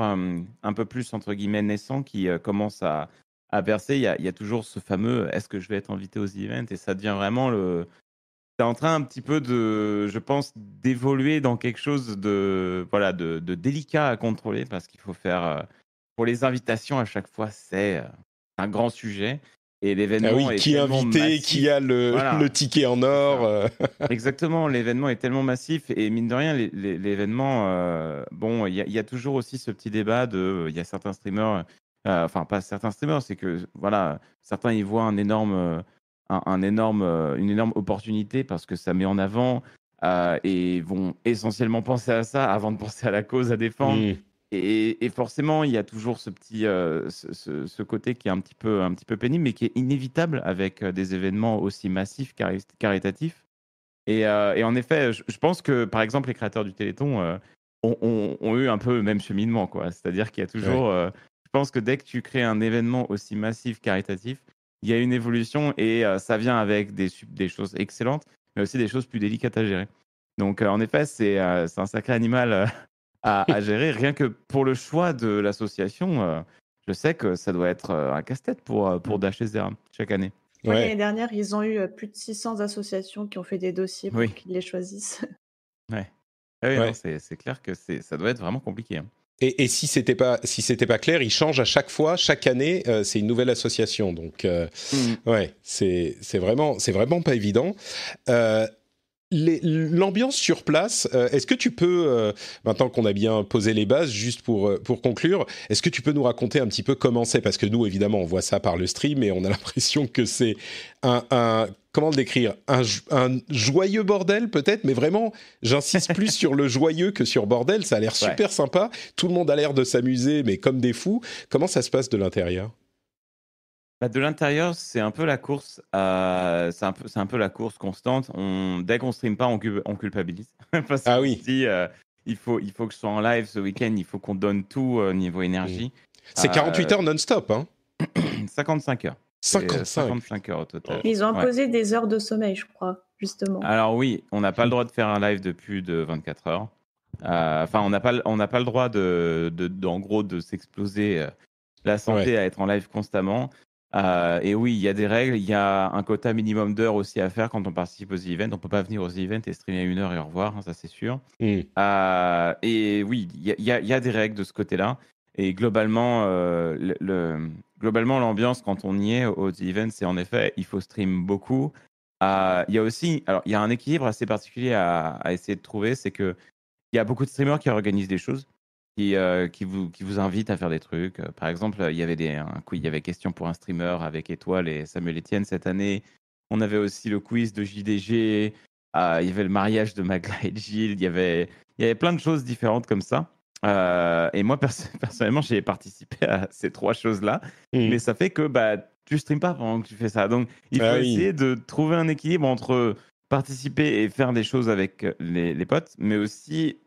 Speaker 3: un peu plus, entre guillemets, naissants qui commencent à, à verser. Il y a, toujours ce fameux est-ce que je vais être invité aux events Et ça devient vraiment le. Tu es en train un petit peu de, je pense, d'évoluer dans quelque chose de, voilà, de délicat à contrôler parce qu'il faut faire pour les invitations à chaque fois, c'est un grand sujet. Et l'événement ah est qui est invité, qui a le, ticket en or. Euh. Exactement, l'événement est tellement massif et mine de rien, l'événement, euh, bon, il y, a toujours aussi ce petit débat de, euh, il y a certains streamers, enfin pas certains streamers, c'est que voilà, certains y voient un énorme, un, énorme, une énorme opportunité parce que ça met en avant et vont essentiellement penser à ça avant de penser à la cause à défendre. Mmh. Et, forcément, il y a toujours ce petit, euh, ce, ce, côté qui est un petit peu, un petit peu pénible, mais qui est inévitable avec euh, des événements aussi massifs, caritatifs. Et, euh, et, en effet, je, pense que, par exemple, les créateurs du Téléthon ont, ont, eu un peu le même cheminement, quoi. C'est-à-dire qu'il y a toujours, je pense que dès que tu crées un événement aussi massif, caritatif, il y a une évolution et ça vient avec des, des choses excellentes, mais aussi des choses plus délicates à gérer. Donc, en effet, c'est un sacré animal à, gérer. Rien que pour le choix de l'association, euh, je sais que ça doit être euh, un casse-tête pour, euh, pour mm. Dachésère chaque année. L'année
Speaker 1: dernière, ils ont eu plus de 600 associations qui ont fait des dossiers pour qu'ils les choisissent.
Speaker 3: Ouais. Ah oui, c'est clair que ça doit être vraiment compliqué.
Speaker 2: Hein. Et, si c'était pas si c'était pas clair, ils changent à chaque fois, chaque année, c'est une nouvelle association. Donc oui, mm. ouais, c'est vraiment c'est vraiment pas évident. Euh, L'ambiance sur place, euh, est-ce que tu peux, euh, maintenant qu'on a bien posé les bases, juste pour, euh, pour conclure, est-ce que tu peux nous raconter un petit peu comment c'est Parce que nous, évidemment, on voit ça par le stream et on a l'impression que c'est un, comment le décrire un, joyeux bordel peut-être, mais vraiment, j'insiste plus sur le joyeux que sur bordel, ça a l'air super sympa, tout le monde a l'air de s'amuser, mais comme des fous. Comment ça se passe de l'intérieur
Speaker 3: bah, de l'intérieur, c'est un peu la course. c'est un peu, c'est un peu la course constante. On, dès qu'on stream pas, on, culpabilise parce Ah oui. se euh, il faut, il faut que je sois en live ce week-end. Il faut qu'on donne tout au euh, niveau mmh. énergie. C'est 48 euh, heures
Speaker 2: non-stop, hein.
Speaker 3: 55 heures. 55. heures au total. Ils ont imposé
Speaker 1: des heures de sommeil, je crois, justement. Alors
Speaker 3: oui, on n'a pas le droit de faire un live de plus de 24 heures. Enfin, on n'a pas, le- on n'a pas le droit de, de- d'en gros, de s'exploser la santé à être en live constamment. Euh, et oui, il y a des règles, il y a un quota minimum d'heures aussi à faire quand on participe aux events. On peut pas venir aux events et streamer une heure et revoir, hein, ça c'est sûr. Mm. Euh, et oui, il y, a des règles de ce côté-là. Et globalement, euh, globalement l'ambiance quand on y est aux events, c'est en effet, il faut streamer beaucoup. Il y a aussi, alors il y a un équilibre assez particulier à, à essayer de trouver, c'est qu'il y a beaucoup de streamers qui organisent des choses euh, qui, vous, qui vous invite à faire des trucs. Euh, par exemple, il y avait des, un il y avait question pour un streamer avec Étoile et Samuel Etienne cette année. On avait aussi le quiz de JDG. Ah, il y avait le mariage de Magla et Gilles. Il y avait, il y avait plein de choses différentes comme ça. Euh, et moi, personnellement, j'ai participé à ces trois choses-là. Hmm. Mais ça fait que bah, tu streames pas pendant que tu fais ça. Donc, il bah faut essayer de trouver un équilibre entre participer et faire des choses avec les, les potes, mais aussi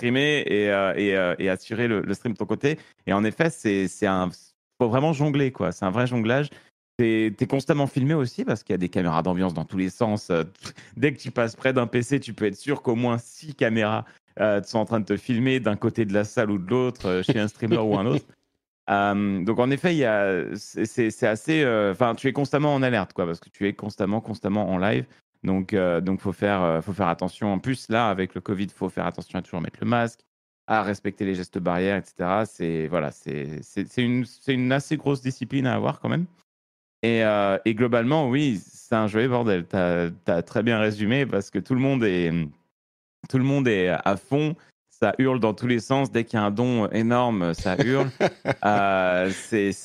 Speaker 3: streamer et, euh, euh, assurer le, stream de ton côté. Et en effet, c'est un faut vraiment jongler quoi. C'est un vrai jonglage. Tu es constamment filmé aussi parce qu'il y a des caméras d'ambiance dans tous les sens. Euh, dès que tu passes près d'un PC, tu peux être sûr qu'au moins six caméras sont en train de te filmer d'un côté de la salle ou de l'autre, chez un streamer ou un autre. donc en effet, c'est assez. Enfin, tu es constamment en alerte, quoi, parce que tu es constamment, constamment en live. Donc, il euh, donc faut faire, euh, faut faire attention. En plus, là, avec le Covid, faut faire attention à toujours mettre le masque, à respecter les gestes barrières, etc. C'est voilà, c'est une, une, assez grosse discipline à avoir quand même. Et, euh, et globalement, oui, c'est un joyeux bordel. Tu as, très bien résumé parce que tout le monde est, tout le monde est à fond ça hurle dans tous les sens. Dès qu'il y a un don énorme, ça hurle. euh, c'est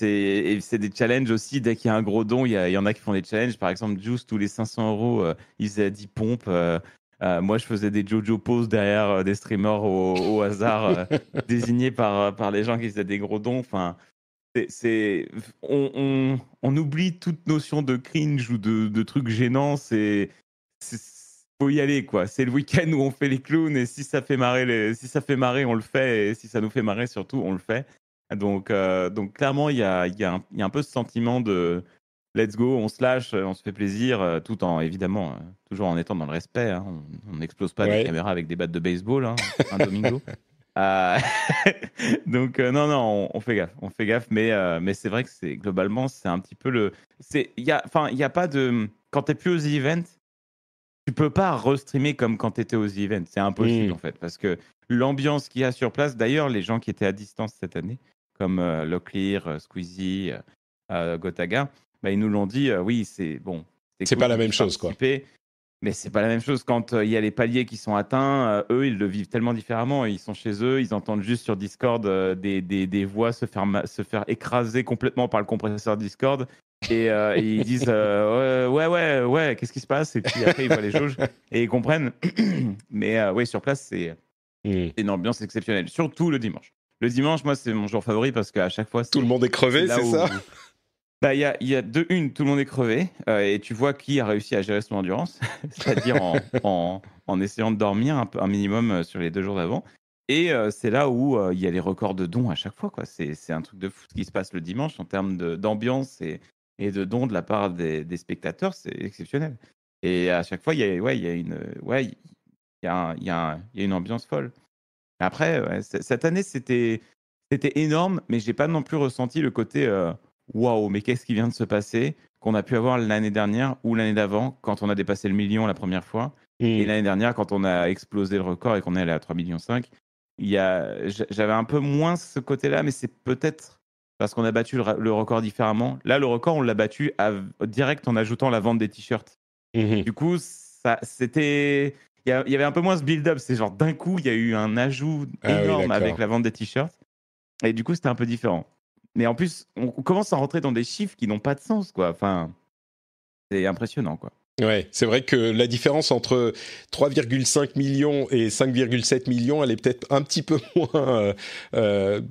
Speaker 3: des challenges aussi. Dès qu'il y a un gros don, il y, en a qui font des challenges. Par exemple, Juice, tous les 500 euros, euh, ils il faisait 10 pompes. Euh, euh, moi, je faisais des JoJo poses derrière des streamers au, hasard désignés par, par les gens qui faisaient des gros dons. Enfin, c'est on, oublie toute notion de cringe ou de, trucs gênants. C'est faut y aller, quoi. C'est le week-end où on fait les clowns et si ça fait marrer, si ça fait marrer, on le fait et si ça nous fait marrer, surtout, on le fait. Donc, euh, donc clairement, il y a, y, a y a, un peu ce sentiment de let's go, on se lâche, on se fait plaisir, euh, tout en évidemment, euh, toujours en étant dans le respect. Hein. On n'explose pas les caméras avec des battes de baseball, hein, un domingo. donc non non on, fait gaffe on fait gaffe mais mais c'est vrai que c'est globalement c'est un petit peu le c'est il y a enfin il y a pas de quand tu t'es plus aux events tu peux pas restreamer comme quand tu étais aux events. C'est impossible en fait, parce que l'ambiance qu'il y a sur place, d'ailleurs, les gens qui étaient à distance cette année, comme Loclear euh, Locklear, euh, Squeezie, euh, Gotaga, bah, ils nous l'ont dit, oui, c'est bon. C'est pas la même chose, quoi. Mais c'est pas la même chose quand il y a les paliers qui sont atteints. eux, ils le vivent tellement différemment. Ils sont chez eux, ils entendent juste sur Discord des, voix se faire, se faire écraser complètement par le compresseur Discord. Euh, et, ils disent euh, ouais, ouais, ouais, qu'est-ce qui se passe Et puis après, ils voient les jauges et ils comprennent. Mais euh, ouais sur place, c'est hmm. une ambiance exceptionnelle, surtout le dimanche. Le dimanche, moi, c'est mon jour favori parce qu'à chaque fois. Tout le monde est crevé, c'est ça bah, Il y, a, y a deux, une, tout le monde est crevé et tu vois qui a réussi à gérer son endurance, c'est-à-dire en, en, essayant de dormir un, un minimum sur les deux jours d'avant. Et c'est là où il y a les records de dons à chaque fois. C'est un truc de fou ce qui se passe le dimanche en termes d'ambiance et, et de dons de la part des, spectateurs, c'est exceptionnel. Et à chaque fois, il y a, ouais, il y a une, ouais, il y y y a une ambiance folle. Après, cette année, c'était, c'était énorme, mais j'ai pas non plus ressenti le côté euh, waouh, mais qu'est-ce qui vient de se passer qu'on a pu avoir l'année dernière ou l'année d'avant quand on a dépassé le million la première fois et mmh. l'année dernière quand on a explosé le record et qu'on est allé à 3,5 millions Il y a, j'avais un peu moins ce côté-là, mais c'est peut-être parce qu'on a battu le, record différemment. Là, le record, on l'a battu direct en ajoutant la vente des t-shirts. Mmh du coup, ça, c'était. Il y, avait un peu moins ce build-up. C'est genre d'un coup, il y a eu un ajout ah énorme avec la vente des t-shirts. Et du coup, c'était un peu différent. Mais en plus, on commence à rentrer dans des chiffres qui n'ont pas de sens, quoi. Enfin, c'est impressionnant, quoi.
Speaker 2: Ouais, c'est vrai que la différence entre 3,5 millions et 5,7 millions, elle est peut-être un petit peu moins euh, euh,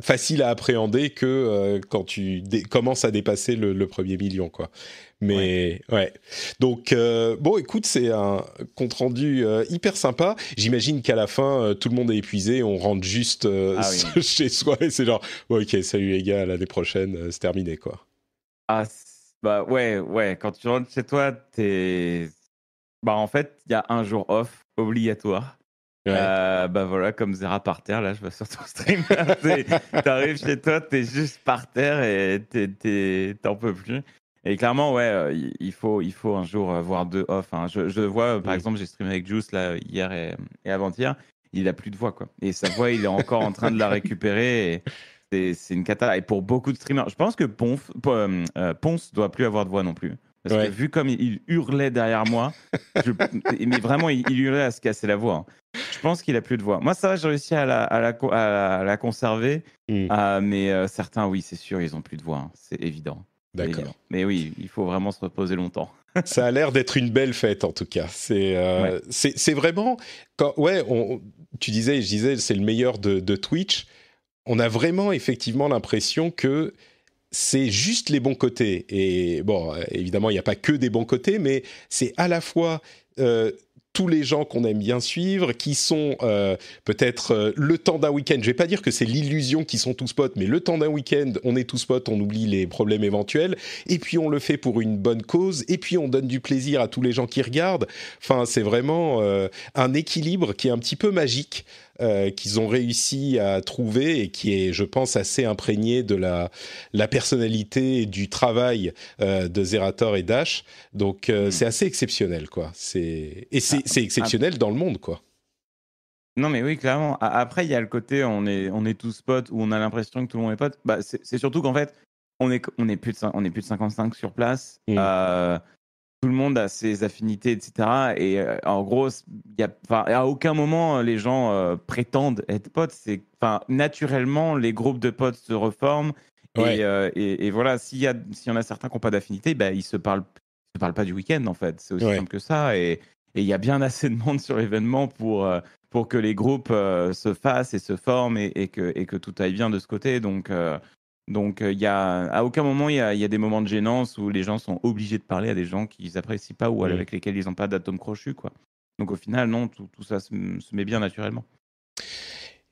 Speaker 2: facile à appréhender que euh, quand tu commences à dépasser le, premier million, quoi. Mais ouais. Donc bon, écoute, c'est un compte rendu hyper sympa. J'imagine qu'à la fin, tout le monde est épuisé, on rentre juste ah chez soi et c'est genre, ok, salut les gars, l'année prochaine, c'est terminé, quoi.
Speaker 3: Ah. Bah ouais, ouais. Quand tu rentres chez toi, t'es. Bah en fait, il y a un jour off obligatoire. Euh, bah voilà, comme Zera par terre, là, je vais sur ton stream. T'arrives chez toi, t'es juste par terre et t'en peux plus. Et clairement, ouais, euh, il faut, il faut un jour avoir euh, deux off. Hein. Je, je, vois, par exemple, j'ai streamé avec Juice là, hier et, et avant-hier. Il a plus de voix, quoi. Et sa voix, il est encore en train de la récupérer. Et, c'est une cata. Et pour beaucoup de streamers, je pense que Ponce euh, ne euh, Ponce doit plus avoir de voix non plus. vu comme il hurlait derrière moi, mais vraiment, il, hurlait à se casser la voix. Hein. Je pense qu'il a plus de voix. Moi, ça va, j'ai réussi à la, à la, conserver. Hmm. Ah, mais euh, certains, oui, c'est sûr, ils ont plus de voix. Hein. C'est évident. D'accord. Mais oui, il faut vraiment se reposer longtemps.
Speaker 2: ça a l'air d'être une belle fête, en tout cas. C'est c'est vraiment. ouais, tu disais, je disais, c'est le meilleur de, de Twitch on a vraiment effectivement l'impression que c'est juste les bons côtés. Et bon, évidemment, il n'y a pas que des bons côtés, mais c'est à la fois euh, tous les gens qu'on aime bien suivre, qui sont euh, peut-être euh, le temps d'un week-end. Je vais pas dire que c'est l'illusion qu'ils sont tous potes, mais le temps d'un week-end, on est tous potes, on oublie les problèmes éventuels, et puis on le fait pour une bonne cause, et puis on donne du plaisir à tous les gens qui regardent. Enfin, c'est vraiment un équilibre qui est un petit peu magique. Euh, qu'ils ont réussi à trouver et qui est, je pense, assez imprégné de la, la personnalité et du travail euh, de Zerator et Dash. Donc euh, hmm. c'est assez exceptionnel, quoi. et c'est ah, ah, exceptionnel dans le monde, quoi.
Speaker 3: Non, mais oui, clairement. Après, il y a le côté on est, on est tous potes où on a l'impression que tout le monde est pote. Bah, c'est surtout qu'en fait, on est, on est, plus de, on est plus de 55 sur place. Hmm. et tout le monde a ses affinités, etc. Et euh, en gros, y a, à aucun moment euh, les gens euh, prétendent être potes. C'est, naturellement, les groupes de potes se reforment. Et, voilà, s'il y, y, en a certains qui n'ont pas d'affinité, ben ils ne se parlent, se parlent pas du week-end, en fait. C'est aussi simple que ça. Et il y a bien assez de monde sur l'événement pour, pour que les groupes se fassent et se forment et, et que, que tout aille bien de ce côté. Donc, donc, euh, y a, à aucun moment, il y a, des moments de gênance où les gens sont obligés de parler à des gens qu'ils apprécient pas ou avec lesquels ils n'ont pas d'atome crochu. Quoi. Donc, au final, non, tout, ça se met bien naturellement.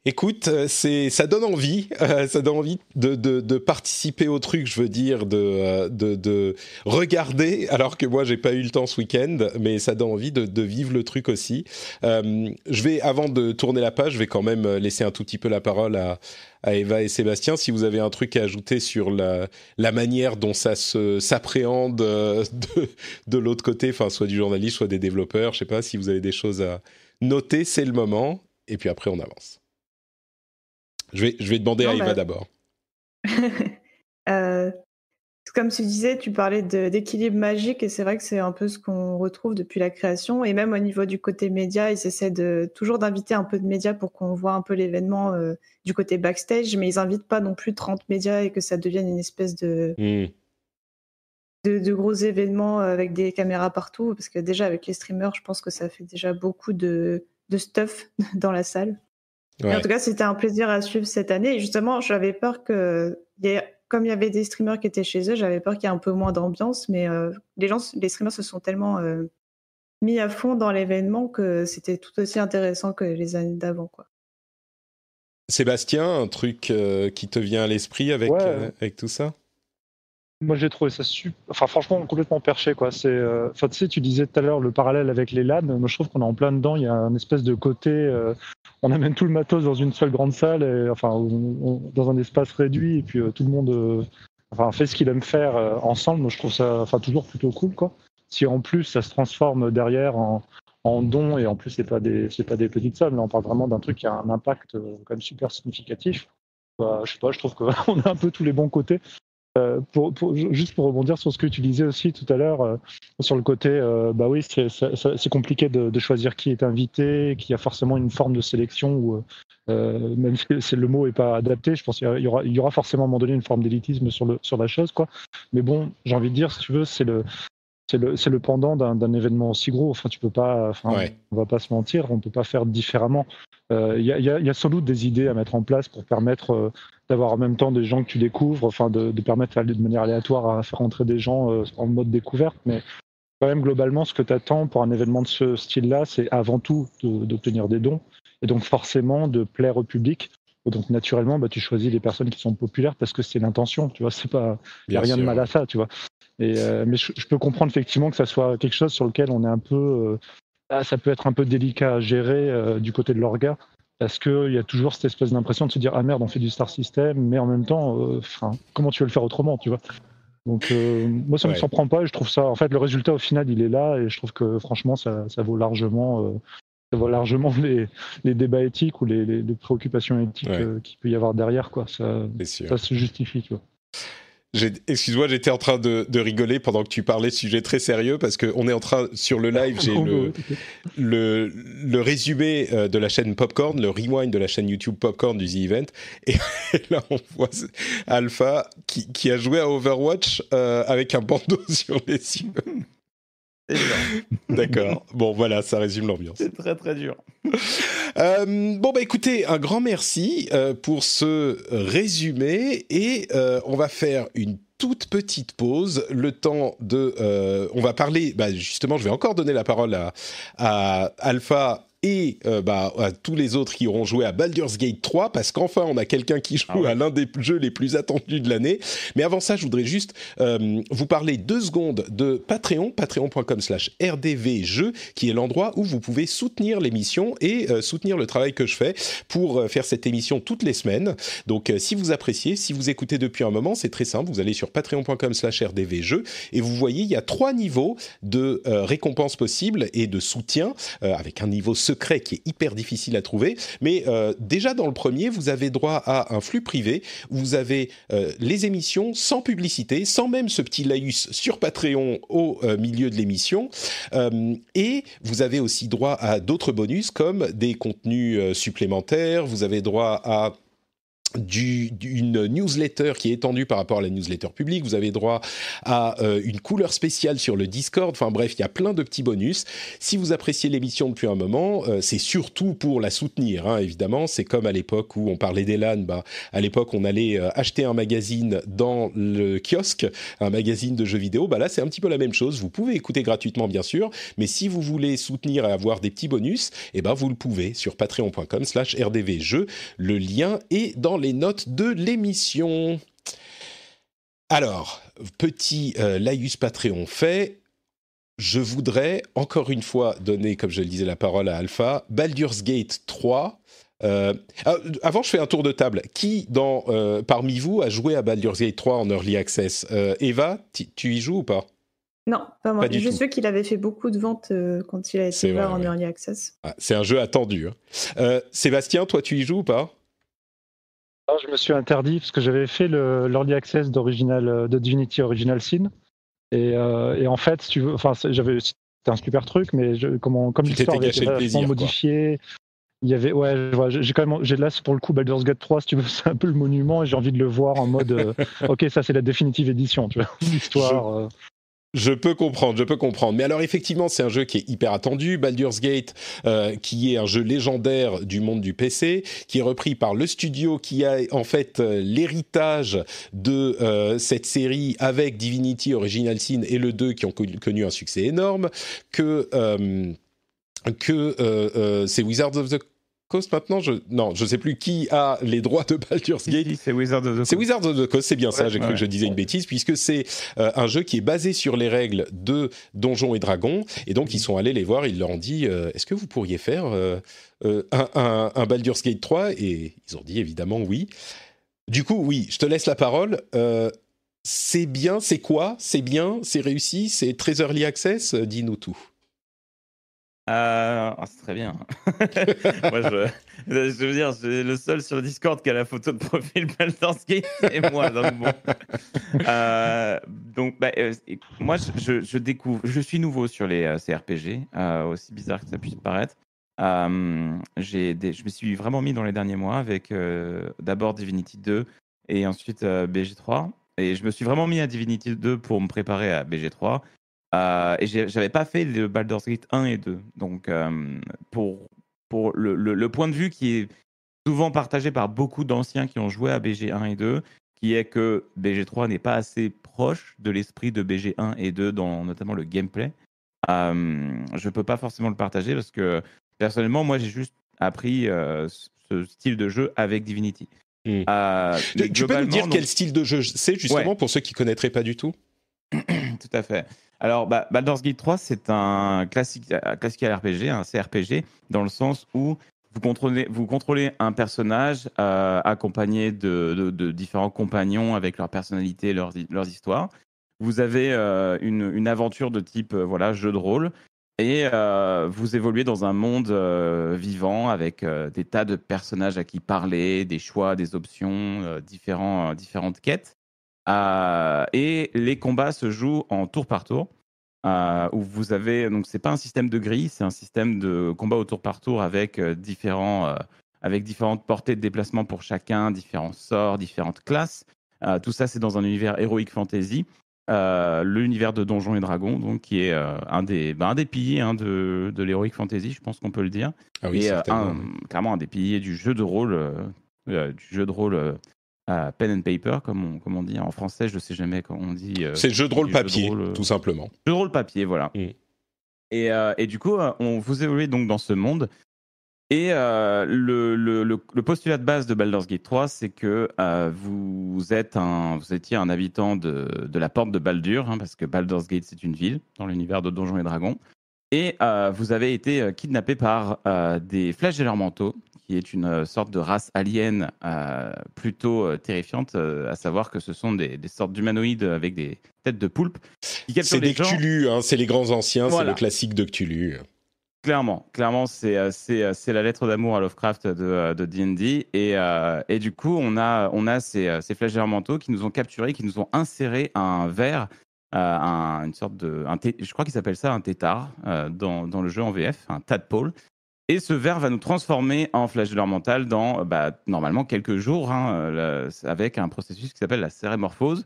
Speaker 3: Écoute,
Speaker 2: euh, c'est ça donne envie, euh, ça donne envie de, participer au truc, je veux dire, euh, de, de, regarder, alors que moi j'ai pas eu le temps ce week-end, mais ça donne envie de, vivre le truc aussi. je vais, avant de tourner la page, je vais quand même laisser un tout petit peu la parole à, à Eva et Sébastien, si vous avez un truc à ajouter sur la, la manière dont ça s'appréhende de, de l'autre côté, enfin soit du journaliste, soit des développeurs, je sais pas, si vous avez des choses à noter, c'est le moment, et puis après on avance. Je vais, je demander à Eva bah, d'abord.
Speaker 1: Euh, comme tu disais, tu parlais d'équilibre magique et c'est vrai que c'est un peu ce qu'on retrouve depuis la création. Et même au niveau du côté média, ils essaient de, toujours d'inviter un peu de médias pour qu'on voit un peu l'événement euh, du côté backstage, mais ils n'invitent pas non plus 30 médias et que ça devienne une espèce de, hmm. de, gros événement avec des caméras partout. Parce que déjà, avec les streamers, je pense que ça fait déjà beaucoup de stuff dans la salle. En tout cas, c'était un plaisir à suivre cette année. justement, j'avais peur que, comme il y avait des streamers qui étaient chez eux, j'avais peur qu'il y ait un peu moins d'ambiance, mais euh, les gens, les streamers se sont tellement euh, mis à fond dans l'événement que c'était tout aussi intéressant que les années d'avant, quoi.
Speaker 2: Sébastien, un truc euh, qui te vient à l'esprit avec tout ça
Speaker 4: moi, j'ai trouvé ça super. Enfin, franchement, complètement perché, quoi. C'est, euh, enfin, tu sais, tu disais tout à l'heure le parallèle avec les LAN. Moi, je trouve qu'on est en plein dedans. Il y a un espèce de côté. Euh, on amène tout le matos dans une seule grande salle, et, enfin, dans un espace réduit, et puis euh, tout le monde, enfin, fait ce qu'il aime faire ensemble. Moi, je trouve ça, enfin, toujours plutôt cool, quoi. Si en plus ça se transforme derrière en, don, et en plus, c'est pas des, c'est pas des petites sommes. Là, on parle vraiment d'un truc qui a un impact quand même super significatif. Bah, je sais pas, je trouve qu'on a un peu tous les bons côtés. Euh, pour, juste pour rebondir sur ce que tu disais aussi tout à l'heure, euh, sur le côté, euh, bah oui, c'est compliqué de, choisir qui est invité, qu'il y a forcément une forme de sélection, ou même si le mot n'est pas adapté, je pense qu'il y, aura, y aura forcément à un moment donné une forme d'élitisme sur, sur la chose. Quoi. Mais bon, j'ai envie de dire, si tu veux, c'est le, c'est le, pendant d'un événement aussi gros. Enfin, tu peux pas, enfin, on va pas se mentir, on peut pas faire différemment. Il y, a, sans doute des idées à mettre en place pour permettre d'avoir en même temps des gens que tu découvres, enfin de, de permettre de manière aléatoire à faire rentrer des gens euh, en mode découverte, mais quand même globalement ce que tu attends pour un événement de ce style-là, c'est avant tout d'obtenir des dons et donc forcément de plaire au public. donc naturellement, bah, tu choisis les personnes qui sont populaires parce que c'est l'intention, tu vois. C'est pas, y a rien de mal à ça, tu vois. Et, euh, mais je, peux comprendre effectivement que ça soit quelque chose sur lequel on est un peu, euh, ah, ça peut être un peu délicat à gérer du côté de l'orga parce qu'il y a toujours cette espèce d'impression de se dire ah merde on fait du star system mais en même temps euh, comment tu veux le faire autrement tu vois donc euh, moi ça ne me surprend pas je trouve ça en fait le résultat au final il est là et je trouve que franchement ça, ça vaut largement euh, ça vaut largement les, les, débats éthiques ou les, les, préoccupations éthiques qui qu'il peut y avoir derrière quoi ça, ça se justifie tu vois.
Speaker 2: Excuse-moi, j'étais en train de, rigoler pendant que tu parlais sujet très sérieux parce que on est en train, sur le live, j'ai le, le, le, résumé euh, de la chaîne Popcorn, le rewind de la chaîne YouTube Popcorn du The Event. Et là, on voit Alpha qui, qui a joué à Overwatch euh, avec un bandeau sur les yeux. D'accord. Bon, voilà, ça résume l'ambiance. C'est très très dur. Euh, bon, bah écoutez, un grand merci euh, pour ce résumé et euh, on va faire une toute petite pause, le temps de... on va parler, bah, justement, je vais encore donner la parole à Alpha et euh, bah, à tous les autres qui auront joué à Baldur's Gate 3, parce qu'enfin on a quelqu'un qui joue ah à l'un des jeux les plus attendus de l'année. Mais avant ça, je voudrais juste euh, vous parler deux secondes de Patreon, patreon.com slash rdvjeux, qui est l'endroit où vous pouvez soutenir l'émission et euh, soutenir le travail que je fais pour faire cette émission toutes les semaines. Donc si vous appréciez, si vous écoutez depuis un moment, c'est très simple, vous allez sur patreon.com slash rdvjeux et vous voyez, il y a trois niveaux de récompenses possibles et de soutien, avec un niveau secondaire secret qui est hyper difficile à trouver. Mais euh, déjà dans le premier, vous avez droit à un flux privé. vous avez euh, les émissions sans publicité, sans même ce petit laïus sur Patreon au euh, milieu de l'émission. et vous avez aussi droit à d'autres bonus comme des contenus supplémentaires. Vous avez droit à d'une newsletter qui est étendue par rapport à la newsletter publique. Vous avez droit à euh, une couleur spéciale sur le Discord. Enfin bref, il y a plein de petits bonus. Si vous appréciez l'émission depuis un moment, euh, c'est surtout pour la soutenir, hein, évidemment. C'est comme à l'époque où on parlait d'Elan. Bah, à l'époque, on allait euh, acheter un magazine dans le kiosque, un magazine de jeux vidéo. Bah, là, c'est un petit peu la même chose. Vous pouvez écouter gratuitement, bien sûr. Mais si vous voulez soutenir et avoir des petits bonus, eh ben, vous le pouvez sur patreon.com slash rdvjeux. Le lien est dans les notes de l'émission. Alors, petit euh, laïus Patreon fait, je voudrais encore une fois donner, comme je le disais, la parole à Alpha, Baldur's Gate 3. Euh, ah, avant, je fais un tour de table. Qui euh, parmi vous a joué à Baldur's Gate 3 en Early Access Eva, tu y joues ou pas
Speaker 1: non, pas moi. je sais qu'il avait fait beaucoup de ventes quand il a été là en Early Access.
Speaker 2: Ah, c'est un jeu attendu. Hein. Sébastien, toi, tu y joues ou pas
Speaker 4: ah, je me suis interdit parce que j'avais fait l'early access d'original euh, de Divinity Original Sin. Et, euh, en fait, enfin, c'était un super truc, mais je, comme l'histoire était modifiée, il y avait ouais j'ai quand même j'ai là pour le coup Baldur's Gate 3 si tu veux c'est un peu le monument et j'ai envie de le voir en mode euh, ok ça c'est la définitive édition tu vois l'histoire
Speaker 2: je peux comprendre, je peux comprendre. Mais alors effectivement, c'est un jeu qui est hyper attendu, Baldur's Gate, euh, qui est un jeu légendaire du monde du PC, qui est repris par le studio qui a en fait euh, l'héritage de euh, cette série avec Divinity Original Sin et le 2 qui ont connu, un succès énorme, que que euh, c'est Wizards of the maintenant je... Non, je sais plus qui a les droits de Baldur's Gate. c'est Wizard of the Coast. C'est of c'est bien ça, j'ai cru que je disais une bêtise, puisque c'est euh, un jeu qui est basé sur les règles de Donjons et Dragons. Et donc, ils sont allés les voir, ils leur ont dit euh, Est-ce que vous pourriez faire euh, un, un, Baldur's Gate 3 Et ils ont dit évidemment oui. Du coup, oui, je te laisse la parole. c'est bien, c'est quoi C'est bien, c'est réussi, c'est très early access Dis-nous tout.
Speaker 3: Euh, oh, c'est très bien. je... veux dire, c'est le seul sur le Discord qui a la photo de profil Baldansky et moi. Donc, bon. euh... donc bah, euh, moi, je, découvre, je suis nouveau sur les euh, CRPG, aussi bizarre que ça puisse paraître. Je me suis vraiment mis dans les derniers mois avec d'abord Divinity 2 et ensuite BG3. Et je me suis vraiment mis à Divinity 2 pour me préparer à BG3. Euh, et j'avais pas fait le Baldur's Gate 1 et 2. Donc, euh, pour, pour le, le, point de vue qui est souvent partagé par beaucoup d'anciens qui ont joué à BG1 et 2, qui est que BG3 n'est pas assez proche de l'esprit de BG1 et 2, dans notamment le gameplay, euh, je peux pas forcément le partager parce que personnellement, moi, j'ai juste appris euh, ce style de jeu avec Divinity. Hmm. Euh, tu peux nous dire quel style
Speaker 2: de jeu c'est justement
Speaker 3: pour ceux qui connaîtraient pas du tout tout à fait. Alors, bah, Baldur's Gate 3, c'est un classique, un RPG, un CRPG, dans le sens où vous contrôlez, un personnage euh, accompagné de, différents compagnons avec leur personnalité, leurs, leurs histoires. Vous avez euh, une, aventure de type euh, voilà jeu de rôle et vous évoluez dans un monde vivant avec des tas de personnages à qui parler, des choix, des options, différentes quêtes. Euh, et les combats se jouent en tour par tour. Euh, où vous avez donc c'est pas un système de grille, c'est un système de combat au tour par tour avec euh, différents avec différentes portées de déplacement pour chacun, différents sorts, différentes classes. tout ça, c'est dans un univers héroïque fantasy. l'univers de Donjons et Dragons, donc, qui est un, des, bah, des piliers hein, de, de l'héroïque fantasy, je pense qu'on peut le dire. Ah oui, et, un, clairement un des piliers du jeu de rôle, du jeu de rôle pen and paper, comme on, dit en français, je ne sais jamais comment on dit. Euh, c'est jeu de rôle papier, euh. tout simplement. Jeu de rôle papier, voilà. Mm. Euh, et, du coup, on vous évoluez donc dans ce monde. Et le, postulat de base de Baldur's Gate 3, c'est que vous, êtes un, vous étiez un habitant de, de la porte de Baldur, hein, parce que Baldur's Gate, c'est une ville dans l'univers de Donjons et Dragons. Et vous avez été kidnappé par des flèches et leurs manteaux, qui est une euh, sorte de race alien euh, plutôt euh, terrifiante, à savoir que ce sont des, sortes d'humanoïdes avec des têtes de poulpe. C'est des Cthulhu, hein, c'est les grands anciens, c'est le classique de Cthulhu. Clairement, clairement, c'est la lettre d'amour à Lovecraft de D&D et, et, du coup on a on a ces, ces flageurs mentaux qui nous ont capturés, qui nous ont inséré un verre, une sorte de, je crois qu'ils appellent ça un tétard dans, dans, le jeu en VF, un tadpole, et ce verre va nous transformer en flagelleur mental dans euh, bah, normalement quelques jours, hein, euh, avec un processus qui s'appelle la cérémorphose.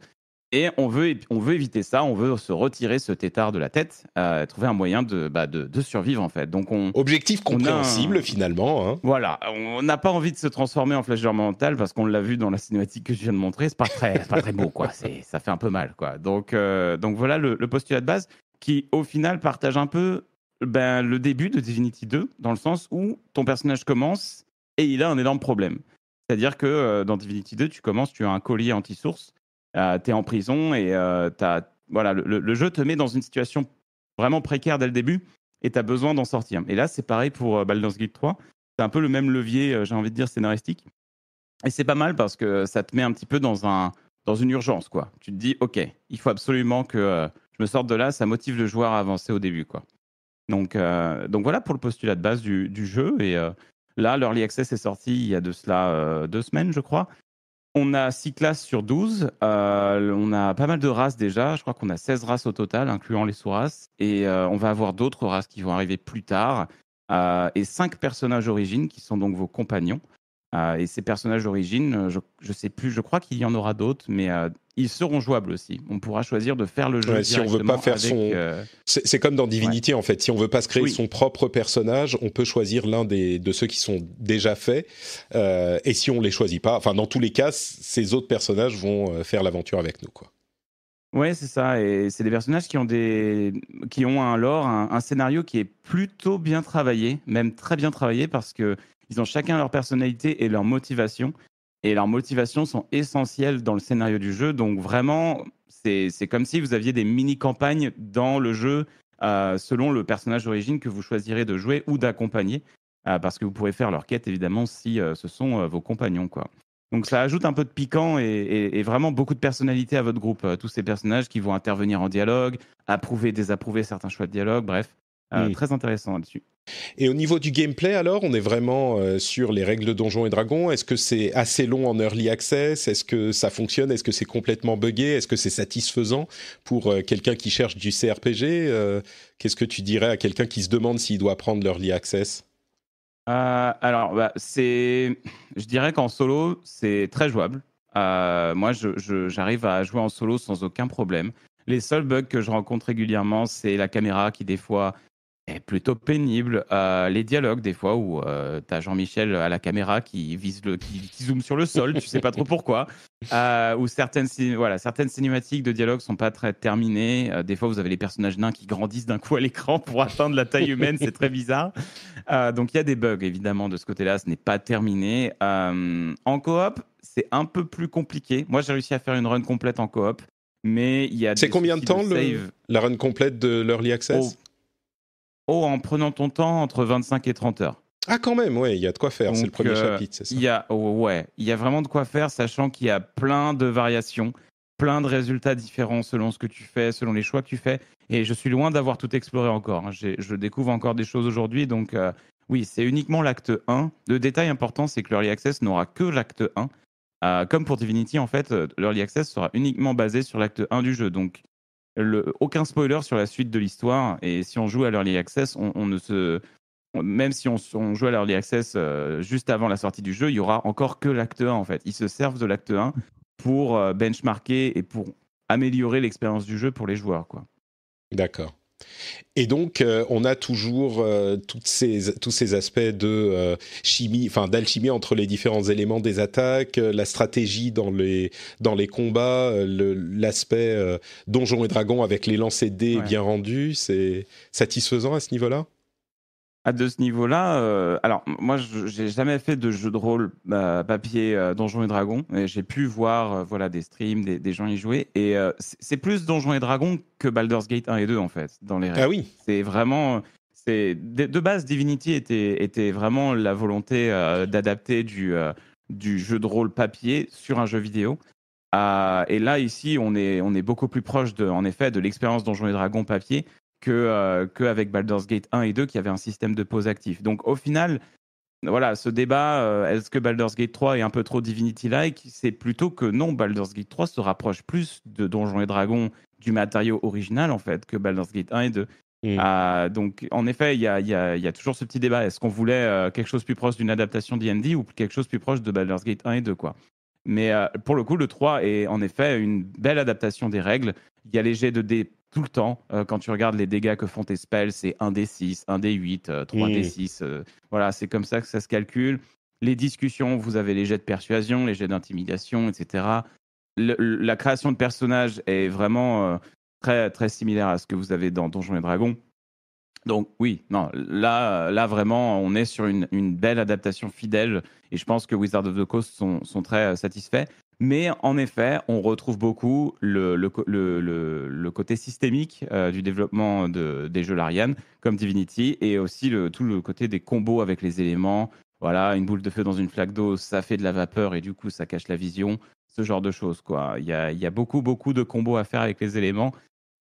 Speaker 3: Et on veut, on veut éviter ça, on veut se retirer ce tétard de la tête, euh, trouver un moyen bah, de, de, survivre en fait. Donc on, Objectif compréhensible finalement. Hein. Voilà, on n'a pas envie de se transformer en flageur mental parce qu'on l'a vu dans la cinématique que je viens de montrer, c'est pas très, pas très beau quoi, ça fait un peu mal quoi. Donc, donc voilà le postulat de base qui au final partage un peu ben, le début de Divinity 2, dans le sens où ton personnage commence et il a un énorme problème. C'est-à-dire que euh, dans Divinity 2, tu commences, tu as un collier anti-source, euh, tu es en prison et euh, voilà, le, jeu te met dans une situation vraiment précaire dès le début et tu as besoin d'en sortir. Et là, c'est pareil pour Baldur's Gate 3. C'est un peu le même levier, j'ai envie de dire, scénaristique. Et c'est pas mal parce que ça te met un petit peu dans, un, dans une urgence. quoi. Tu te dis, OK, il faut absolument que je me sorte de là, ça motive le joueur à avancer au début. quoi. Donc, euh, donc voilà pour le postulat de base du, jeu. Et euh, là, l'Early Access est sorti il y a de cela euh, deux semaines, je crois. On a 6 classes sur 12. on a pas mal de races déjà. Je crois qu'on a 16 races au total, incluant les sous-races. Et on va avoir d'autres races qui vont arriver plus tard. et 5 personnages origines qui sont donc vos compagnons. Euh, et ces personnages d'origine, euh, je ne sais plus, je crois qu'il y en aura d'autres, mais euh, ils seront jouables aussi. On pourra choisir de faire le jeu. si on veut pas faire avec,
Speaker 2: c'est comme dans Divinity en fait. Si on veut pas se créer son propre personnage, on peut choisir l'un des de ceux qui sont déjà faits. et si on les choisit pas, enfin dans tous les cas, ces autres personnages vont faire l'aventure avec nous quoi.
Speaker 3: Ouais, c'est ça. Et c'est des personnages qui ont des qui ont un lore, un, scénario qui est plutôt bien travaillé, même très bien travaillé parce que ils ont chacun leur personnalité et leur motivation. Et leurs motivations sont essentielles dans le scénario du jeu. Donc vraiment, c'est comme si vous aviez des mini-campagnes dans le jeu euh, selon le personnage d'origine que vous choisirez de jouer ou d'accompagner. Euh, parce que vous pourrez faire leur quête, évidemment, si euh, ce sont vos compagnons. quoi. Donc ça ajoute un peu de piquant et, et vraiment beaucoup de personnalité à votre groupe. tous ces personnages qui vont intervenir en dialogue, approuver, désapprouver certains choix de dialogue, bref. Ah, mm. Très intéressant là-dessus. Et au niveau du
Speaker 2: gameplay, alors, on est vraiment euh, sur les règles de Donjons et Dragons. Est-ce que c'est assez long en early access Est-ce que ça fonctionne Est-ce que c'est complètement buggé Est-ce que c'est satisfaisant pour euh, quelqu'un qui cherche du CRPG euh, Qu'est-ce que tu dirais à quelqu'un qui se demande s'il doit prendre l'early access
Speaker 3: Alors, bah, c'est, je dirais qu'en solo, c'est très jouable. moi, j'arrive à jouer en solo sans aucun problème. Les seuls bugs que je rencontre régulièrement, c'est la caméra qui des fois est plutôt pénible. Euh, les dialogues, des fois, où euh, tu as Jean-Michel à la caméra qui vise le, qui, zoome sur le sol, tu sais pas trop pourquoi. Euh, Ou certaines, voilà, certaines cinématiques de dialogue sont pas très terminées. des fois, vous avez les personnages nains qui grandissent d'un coup à l'écran pour atteindre la taille humaine, c'est très bizarre. donc, il y a des bugs, évidemment, de ce côté-là, ce n'est pas terminé. en coop, c'est un peu plus compliqué. Moi, j'ai réussi à faire une run complète en coop. Mais il y a. C'est combien de temps le, la run complète de l'Early Access oh, Oh, en prenant ton temps, entre 25 et 30 heures. Ah, quand même, ouais, il y a de quoi
Speaker 2: faire. C'est le premier euh, chapitre, c'est
Speaker 3: ça a, Ouais, il y a vraiment de quoi faire, sachant qu'il y a plein de variations, plein de résultats différents selon ce que tu fais, selon les choix que tu fais. Et je suis loin d'avoir tout exploré encore. Hein. Je découvre encore des choses aujourd'hui. Donc, euh, oui, c'est uniquement l'acte 1. Le détail important, c'est que l'Early Access n'aura que l'acte 1. Euh, comme pour Divinity, en fait, l'Early Access sera uniquement basé sur l'acte 1 du jeu. Donc, aucun spoiler sur la suite de l'histoire. Et si on joue à l'Early Access, on, ne se, même si on, joue à l'Early Access euh, juste avant la sortie du jeu, il y aura encore que l'acte 1 en fait. Ils se servent de l'acte 1 pour euh, benchmarker et pour améliorer l'expérience du jeu pour les joueurs. quoi.
Speaker 2: D'accord. Et donc, euh, on a toujours euh, ces, tous ces aspects de euh, chimie, enfin d'alchimie entre les différents éléments des attaques, la stratégie dans les, dans les combats, l'aspect donjon et dragon avec les lancers
Speaker 3: de dés bien rendus. C'est satisfaisant à ce niveau-là à de ce niveau-là, euh, alors moi, j'ai jamais fait de jeu de rôle bah, papier euh, Donjons et Dragons. mais J'ai pu voir euh, voilà des streams, des, gens y jouer, et c'est plus Donjons et Dragons que Baldur's Gate 1 et 2 en fait dans les Ah oui. C'est vraiment, c'est de, base Divinity était était vraiment la volonté d'adapter du du jeu de rôle papier sur un jeu vidéo. Ah, et là ici, on est on est beaucoup plus proche de en effet de l'expérience Donjons et Dragons papier que euh, qu'avec Baldur's Gate 1 et 2 qui avait un système de pause actif. Donc au final, voilà, ce débat, euh, est-ce que Baldur's Gate 3 est un peu trop Divinity-like C'est plutôt que non, Baldur's Gate 3 se rapproche plus de Donjons et Dragons du matériau original, en fait, que Baldur's Gate 1 et 2. Mm. Ah, donc, en effet, il y, a, toujours ce petit débat. Est-ce qu'on voulait euh, quelque chose plus proche d'une adaptation dD ou quelque chose plus proche de Baldur's Gate 1 et 2, quoi Mais pour le coup, le 3 est en effet une belle adaptation des règles. Il y a les jets de dés tout le temps. Euh, quand tu regardes les dégâts que font tes spells, c'est 1d6, 1d8, 3d6. voilà, c'est comme ça que ça se calcule. Les discussions, vous avez les jets de persuasion, les jets d'intimidation, etc. la création de personnages est vraiment euh, très, très similaire à ce que vous avez dans Donjons et Dragons. Donc oui, non, là, là vraiment, on est sur une, belle adaptation fidèle et je pense que Wizard of the Coast sont, très euh, satisfaits. Mais en effet, on retrouve beaucoup le, côté systémique euh, du développement des jeux Larian, comme Divinity, et aussi tout le côté des combos avec les éléments. Voilà, une boule de feu dans une flaque d'eau, ça fait de la vapeur et du coup, ça cache la vision. Ce genre de choses, quoi. Il y a, il y a beaucoup, beaucoup de combos à faire avec les éléments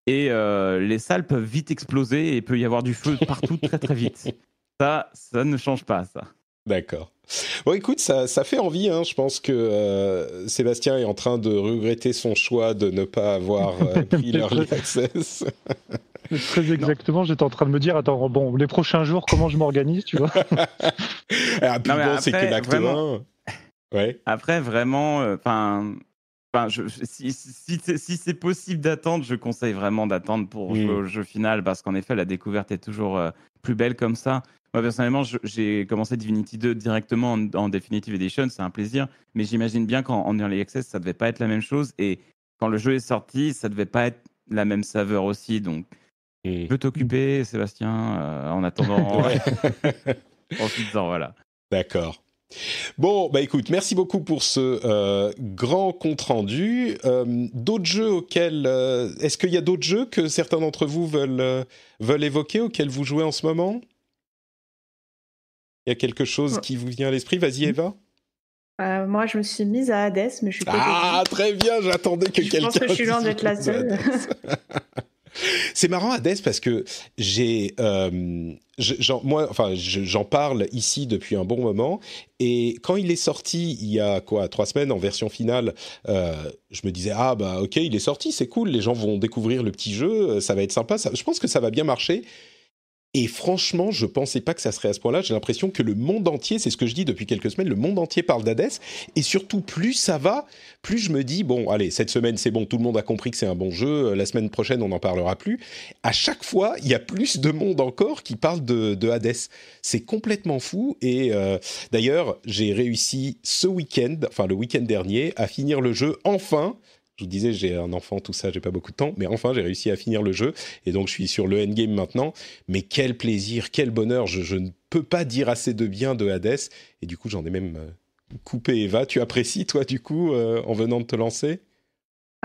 Speaker 3: et euh, les salles peuvent vite exploser et il peut y avoir du feu partout très très vite. Ça, ça ne change pas, ça. D'accord.
Speaker 2: Bon, écoute, ça, ça fait envie. Hein. Je pense que euh, Sébastien est en train de regretter son choix de ne pas avoir euh, pris l'early access.
Speaker 4: Très exactement, j'étais en train de me dire, attends, bon, les prochains jours, comment je m'organise, tu vois ah, bon, c'est que
Speaker 3: Ouais. Après, vraiment, enfin, Enfin, si, c'est possible d'attendre, je conseille vraiment d'attendre pour le jeu final parce qu'en effet, la découverte est toujours euh, plus belle comme ça. Moi, personnellement, j'ai commencé Divinity 2 directement en, Definitive Edition, c'est un plaisir, mais j'imagine bien qu'en Early Access, ça devait pas être la même chose et quand le jeu est sorti, ça devait pas être la même saveur aussi. Donc, je peux t'occuper, Sébastien, euh, en attendant. en se disant, voilà. D'accord.
Speaker 2: Bon, bah écoute, merci beaucoup pour ce euh, grand compte-rendu. Euh, d'autres jeux auxquels... Euh, est-ce qu'il y a d'autres jeux que certains d'entre vous veulent, veulent évoquer, auxquels vous jouez en ce moment Il y a quelque chose oh. qui vous vient à l'esprit Vas-y mm. Eva.
Speaker 1: moi, je me suis mise à Hades, mais je suis pas. Ah,
Speaker 2: très bien, j'attendais que quelqu'un. Je pense que je suis loin d'être la seule. C'est marrant, Hades, parce que j'ai. Euh, j'en, parle ici depuis un bon moment. Et quand il est sorti, il y a quoi, trois semaines, en version finale, euh, je me disais Ah, bah, ok, il est sorti, c'est cool, les gens vont découvrir le petit jeu, euh, ça va être sympa. je pense que ça va bien marcher. Et franchement, je ne pensais pas que ça serait à ce point-là. J'ai l'impression que le monde entier, c'est ce que je dis depuis quelques semaines, le monde entier parle d'Hadès. Et surtout, plus ça va, plus je me dis, bon, allez, cette semaine, c'est bon, tout le monde a compris que c'est un bon jeu. Euh, la semaine prochaine, on n'en parlera plus. À chaque fois, il y a plus de monde encore qui parle de, Hadès. C'est complètement fou. Et euh, d'ailleurs, j'ai réussi ce week-end, enfin le week-end dernier, à finir le jeu enfin je vous disais, j'ai un enfant, tout ça, j'ai pas beaucoup de temps, mais enfin, j'ai réussi à finir le jeu, et donc je suis sur le endgame maintenant. Mais quel plaisir, quel bonheur, je, ne peux pas dire assez de bien de Hades, et du coup, j'en ai même euh, coupé Eva. Tu apprécies, toi, du coup, euh, en venant de te lancer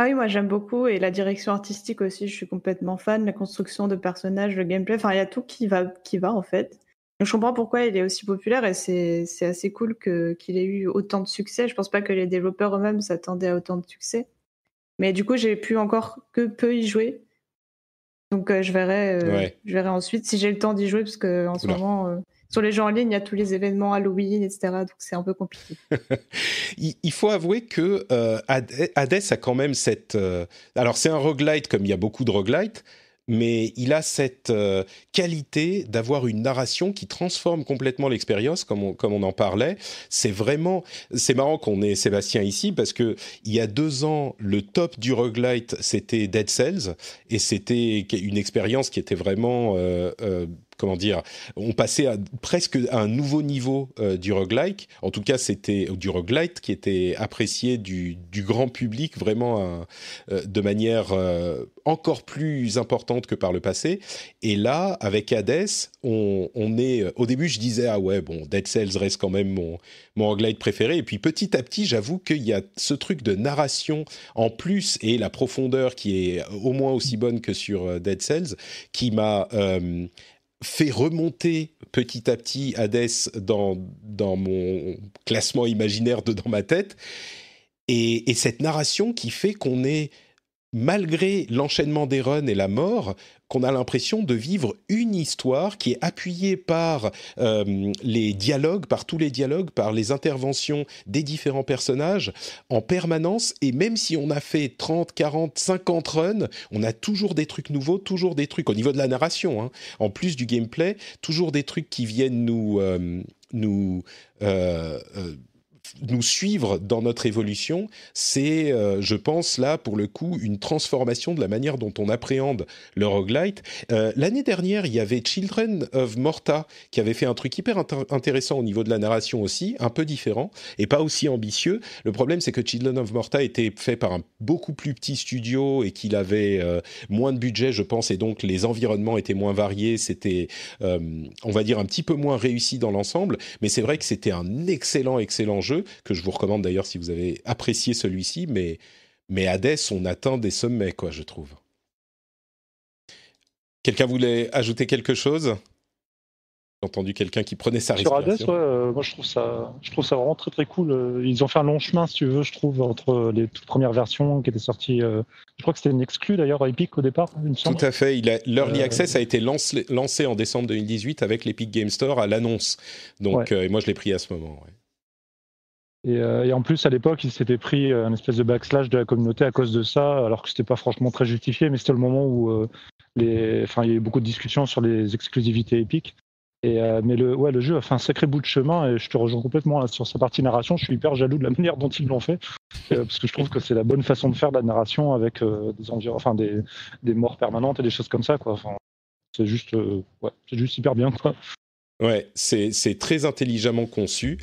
Speaker 1: ah oui, moi j'aime beaucoup et la direction artistique aussi, je suis complètement fan. La construction de personnages, le gameplay, enfin il y a tout qui va, qui va en fait. je comprends pourquoi il est aussi populaire et c'est assez cool qu'il ait eu autant de succès. Je pense pas que les développeurs eux-mêmes s'attendaient à autant de succès. Mais du coup, j'ai pu encore que peu y jouer. Donc euh, je, verrai, euh, je verrai ensuite si j'ai le temps d'y jouer, parce qu'en ce moment, euh, sur les jeux en ligne, il y a tous les événements Halloween, etc. Donc c'est un peu compliqué.
Speaker 2: il faut avouer que Hades a quand même cette... alors c'est un roguelite comme il y a beaucoup de roguelites, mais il a cette euh, qualité d'avoir une narration qui transforme complètement l'expérience, comme on, en parlait. C'est vraiment, c'est marrant qu'on ait Sébastien ici parce que il y a deux ans, le top du roguelite c'était Dead Cells et c'était une expérience qui était vraiment euh, euh, comment dire, on passait à, presque à un nouveau niveau euh, du roguelike. En tout cas, c'était du roguelite qui était apprécié du, grand public vraiment euh, euh, de manière encore plus importante que par le passé. Et là, avec Hades, on, est. Au début, je disais ah ouais bon, Dead Cells reste quand même mon mon roguelite préféré. Et puis petit à petit, j'avoue qu'il y a ce truc de narration en plus et la profondeur qui est au moins aussi bonne que sur Dead Cells qui m'a fait remonter petit à petit Hadès dans, dans mon classement imaginaire de dans ma tête. Et, et cette narration qui fait qu'on est, malgré l'enchaînement des runs et la mort, qu'on a l'impression de vivre une histoire qui est appuyée par euh, les dialogues, par tous les dialogues, par les interventions des différents personnages en permanence. Et même si on a fait 30, 40, 50 runs, on a toujours des trucs nouveaux, toujours des trucs au niveau de la narration, hein, en plus du gameplay, toujours des trucs qui viennent nous... Euh, nous euh, nous suivre dans notre évolution, c'est, euh, je pense, là, pour le coup, une transformation de la manière dont on appréhende le roguelite. Euh, l'année dernière, il y avait Children of Morta qui avait fait un truc hyper intéressant au niveau de la narration aussi, un peu différent et pas aussi ambitieux. Le problème, c'est que Children of Morta était fait par un beaucoup plus petit studio et qu'il avait euh, moins de budget, je pense, et donc les environnements étaient moins variés, c'était, on va dire, un petit peu moins réussi dans l'ensemble, mais c'est vrai que c'était un excellent, excellent jeu que je vous recommande d'ailleurs si vous avez apprécié celui-ci, mais, mais Hades, on atteint des sommets, quoi, je trouve. Quelqu'un voulait ajouter quelque chose J'ai entendu quelqu'un qui prenait sa Sur Hades,
Speaker 4: euh, moi je trouve, ça, je trouve ça vraiment très très cool. Euh, ils ont fait un long chemin, si tu veux, je trouve, entre les toutes premières versions qui étaient sorties. Euh, je crois que c'était une exclue d'ailleurs, Epic au départ, Tout à fait.
Speaker 2: L'Early Access a été lancé, en décembre 2018 avec l'Epic Game Store à l'annonce. Donc, et moi je l'ai pris à ce moment. Ouais.
Speaker 4: Euh, et, en plus, à l'époque, il s'était pris euh, un espèce de backslash de la communauté à cause de ça, alors que c'était pas franchement très justifié, mais c'était le moment où euh, les, enfin, il y a eu beaucoup de discussions sur les exclusivités épiques. Et, mais le, ouais, le jeu a fait un sacré bout de chemin et je te rejoins complètement sur sa partie narration. Je suis hyper jaloux de la manière dont ils l'ont fait parce que je trouve que c'est la bonne façon de faire de la narration avec des, enfin, des, morts permanentes et des choses comme ça. c'est juste, ouais, juste hyper bien.
Speaker 2: Ouais, c'est, c'est très intelligemment conçu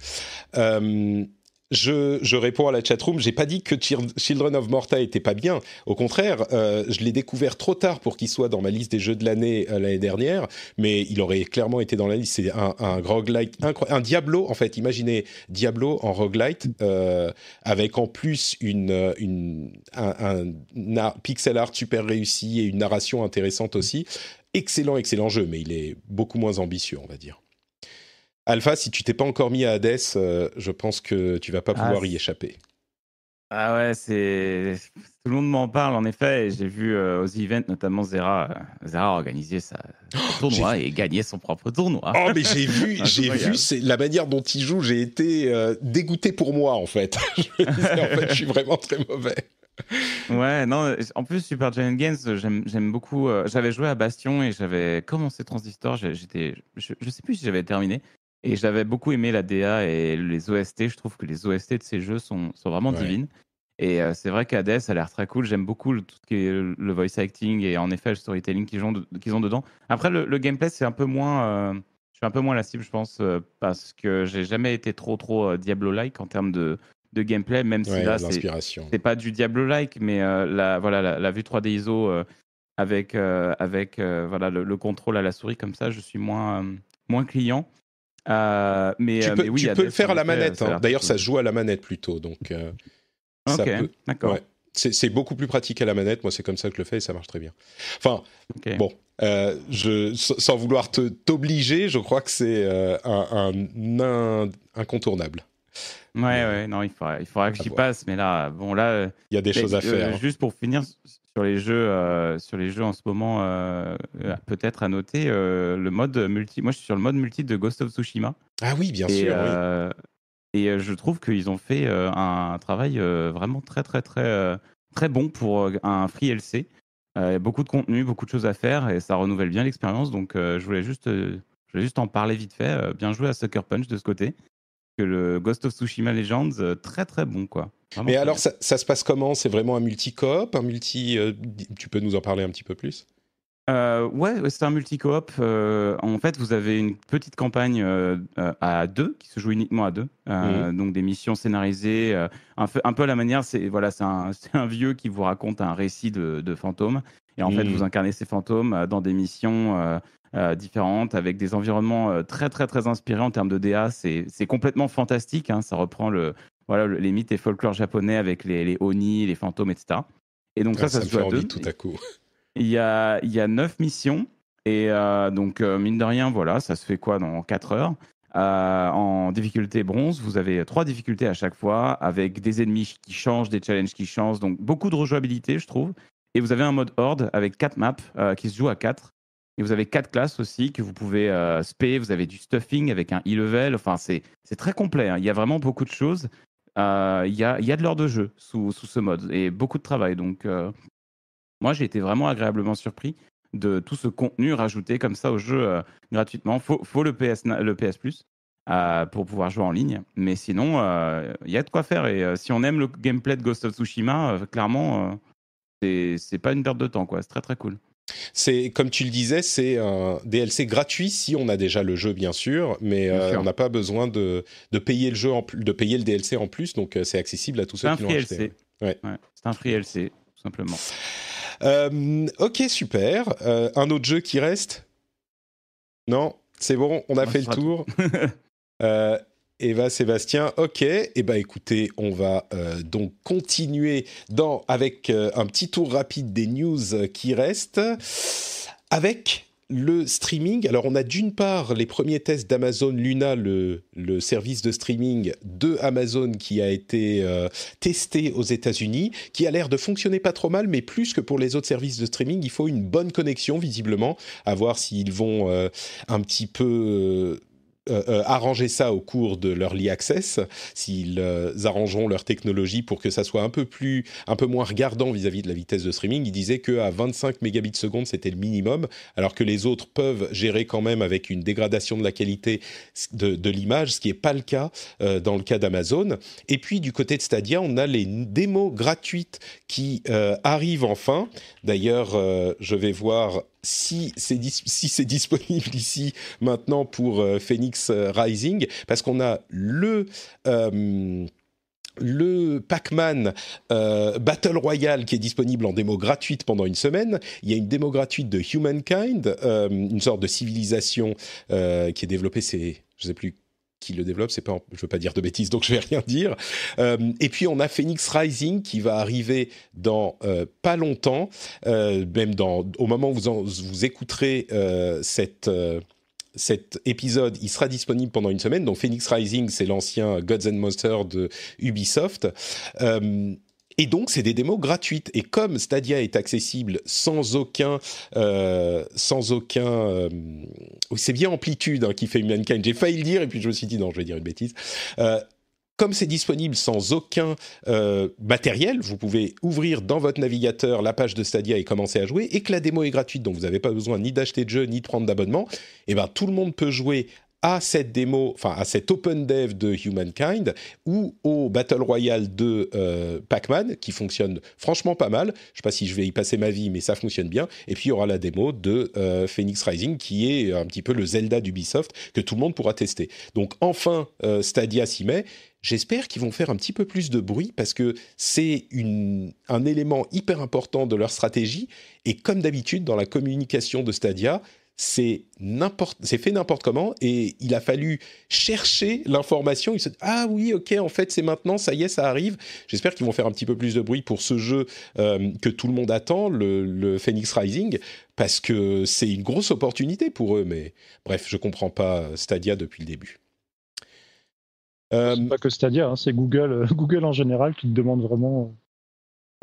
Speaker 2: je, réponds à la chatroom. J'ai pas dit que Children of Morta était pas bien. Au contraire, euh, je l'ai découvert trop tard pour qu'il soit dans ma liste des jeux de l'année euh, l'année dernière, mais il aurait clairement été dans la liste. C'est un, un roguelite, un Diablo en fait. Imaginez Diablo en roguelite euh, avec en plus une, une un pixel art super réussi et une narration intéressante aussi. Excellent, excellent jeu, mais il est beaucoup moins ambitieux, on va dire. Alpha, si tu t'es pas encore mis à Hades, euh, je pense que tu vas pas ah, pouvoir y échapper.
Speaker 3: Ah ouais, c'est tout le monde m'en parle en effet. J'ai vu aux euh, events notamment Zera, euh, Zera organiser sa, oh, tournoi et gagner son propre tournoi. Oh mais j'ai vu, j'ai vu, c'est la manière dont il joue. J'ai été dégoûté pour moi en fait. je en fait, je suis vraiment très mauvais. ouais, non, en plus, Super Giant Games, j'aime beaucoup. j'avais joué à Bastion et j'avais commencé Transistor. J'étais, je, sais plus si j'avais terminé, et j'avais beaucoup aimé la DA et les OST. Je trouve que les OST de ces jeux sont, sont vraiment divines. Et euh, c'est vrai qu'ADES a l'air très cool. J'aime beaucoup le, tout ce qui est le, voice acting et en effet le storytelling qu'ils ont, ont, dedans. Après, le, gameplay, c'est un peu moins. Euh, je suis un peu moins la cible, je pense, euh, parce que j'ai jamais été trop, trop Diablo-like en termes de, de gameplay, même si là, c'est pas du Diablo-like, mais la, voilà, la, vue 3D ISO avec, avec voilà, le, contrôle à la souris, comme ça, je suis moins, moins client. Euh, mais, tu euh, peux, oui, peux le faire à la manette. Hein. D'ailleurs,
Speaker 2: ça se joue à la manette plutôt. Donc, euh, peut... d'accord. C'est beaucoup plus pratique à la manette. Moi, c'est comme ça que je le fais et ça marche très bien. Enfin, bon, je, sans vouloir t'obliger, je crois que c'est un, incontournable.
Speaker 3: Ouais, ouais, non, il faudrait que j'y passe, mais là, bon, là. Il y a des choses à faire. Hein. Juste pour finir sur les jeux, euh, sur les jeux en ce moment, euh, euh, mm. peut-être à noter le mode multi. Moi, je suis sur le mode multi de Ghost of Tsushima.
Speaker 2: Ah oui, bien sûr.
Speaker 3: Et je trouve qu'ils ont fait un travail vraiment très, très, très, très bon pour un free LC. beaucoup de contenu, beaucoup de choses à faire et ça renouvelle bien l'expérience. Donc, je voulais juste, je voulais juste en parler vite fait. bien joué à Sucker Punch de ce côté que le Ghost of Tsushima Legends, euh, très très bon quoi. Mais alors ça, se passe comment C'est vraiment un multi-coop, un multi. Euh, tu peux nous en parler un petit peu plus euh, ouais, c'est un multi-coop. en fait, vous avez une petite campagne à deux, qui se joue uniquement à deux. Mhm. Donc des missions scénarisées, un, peu à la manière, c'est voilà, c'est un, vieux qui vous raconte un récit de, de fantôme. Et en fait, vous hmm. incarnez ces fantômes euh, dans des missions euh, euh, différentes, avec des environnements très, très, très inspirés en termes de DA. C'est complètement fantastique. Hein. Ça reprend le, voilà, les mythes et folklore japonais avec les, les Oni, les fantômes, etc. Et donc, ça, ah, ça, se joue à deux. tout à coup. Il y a, il a neuf missions. Et donc, mine de rien, voilà, ça se fait quoi dans quatre heures En difficulté bronze, vous avez trois difficultés à chaque fois, avec des ennemis qui changent, des challenges qui changent. Donc, beaucoup de rejouabilité, je trouve. Et vous avez un mode horde avec 4 maps euh, qui se jouent à 4. Et vous avez 4 classes aussi que vous pouvez euh, spé. Vous avez du stuffing avec un e-level. Enfin, c'est très complet. Hein. Il y a vraiment beaucoup de choses. Euh, il, y a, il y, a, de l'heure de jeu sous, ce mode et beaucoup de travail. Donc, euh, moi, j'ai été vraiment agréablement surpris de tout ce contenu rajouté comme ça au jeu gratuitement. Faut, faut le PS, le PS Plus. pour pouvoir jouer en ligne. Mais sinon, il y a de quoi faire. Et si on aime le gameplay de Ghost of Tsushima, clairement, c'est pas une perte de temps, quoi. C'est très très cool. C'est
Speaker 2: comme tu le disais, c'est un DLC gratuit si on a déjà le jeu bien sûr, mais euh, on n'a pas besoin de, de, payer le jeu, en, de payer le DLC en plus, donc euh, c'est accessible à tous ceux qui l'ont acheté. c'est un free LC, tout simplement. Euh, ok, super. un autre jeu qui reste Non, c'est bon, on a fait le tour. Eva Sébastien, ok. Et eh ben écoutez, on va euh, donc continuer avec euh, un petit tour rapide des news euh, qui restent. Avec le streaming, alors on a d'une part les premiers tests d'Amazon Luna, le, service de streaming de Amazon qui a été testé aux États-Unis, qui a l'air de fonctionner pas trop mal, mais plus que pour les autres services de streaming, il faut une bonne connexion visiblement, à voir s'ils vont un petit peu euh, euh, arranger ça au cours de leur e Access, s'ils euh, arrangeront leur technologie pour que ça soit un peu, plus, un peu moins regardant vis-à-vis de la vitesse de streaming, ils disaient qu'à 25 mégabits seconde, c'était le minimum, alors que les autres peuvent gérer quand même avec une dégradation de la qualité de, l'image, ce qui n'est pas le cas dans le cas d'Amazon. Et puis, du côté de Stadia, on a les démos gratuites qui arrivent enfin. D'ailleurs, je vais voir si c'est disponible ici maintenant pour euh, Phoenix euh, Rising, parce qu'on a le euh, le Pac-Man Battle Royale qui est disponible en démo gratuite pendant une semaine. Il y a une démo gratuite de Humankind, une sorte de civilisation qui est développée, c'est, je sais plus le développe. C'est pas, je veux pas dire de bêtises, donc je vais rien dire. Euh, et puis on a Phoenix Rising qui va arriver dans euh, pas longtemps, euh, même dans au moment où vous, vous écouterez cette cet épisode, il sera disponible pendant une semaine. Donc Phoenix Rising, c'est l'ancien Gods and Monsters de Ubisoft. Et donc, c'est des démos gratuites. Et comme Stadia est accessible sans aucun, euh, sans aucun, euh, c'est bien Amplitude hein, qui fait Humankind. J'ai failli le dire et puis je me suis dit non, je vais dire une bêtise. Euh, comme c'est disponible sans aucun matériel, vous pouvez ouvrir dans votre navigateur la page de Stadia et commencer à jouer, et que la démo est gratuite, donc vous n'avez pas besoin ni d'acheter de jeu, ni de prendre d'abonnement, et eh ben tout le monde peut jouer à cette démo, enfin à cette open dev de Humankind ou au Battle Royale de euh, Pac-Man qui fonctionne franchement pas mal. Je ne sais pas si je vais y passer ma vie, mais ça fonctionne bien. Et puis il y aura la démo de euh, Phoenix Rising qui est un petit peu le Zelda d'Ubisoft que tout le monde pourra tester. Donc enfin, euh, Stadia s'y met. J'espère qu'ils vont faire un petit peu plus de bruit parce que c'est un élément hyper important de leur stratégie. Et comme d'habitude, dans la communication de Stadia, c'est c'est fait n'importe comment et il a fallu chercher l'information. il se ah oui, ok, en fait, c'est maintenant, ça y est, ça arrive. J'espère qu'ils vont faire un petit peu plus de bruit pour ce jeu euh, que tout le monde attend, le, Phoenix Rising, parce que c'est une grosse opportunité pour eux. Mais bref, je comprends pas Stadia depuis le début.
Speaker 4: Euh, c'est pas que Stadia, hein, c'est Google, euh, Google en général qui te demande vraiment.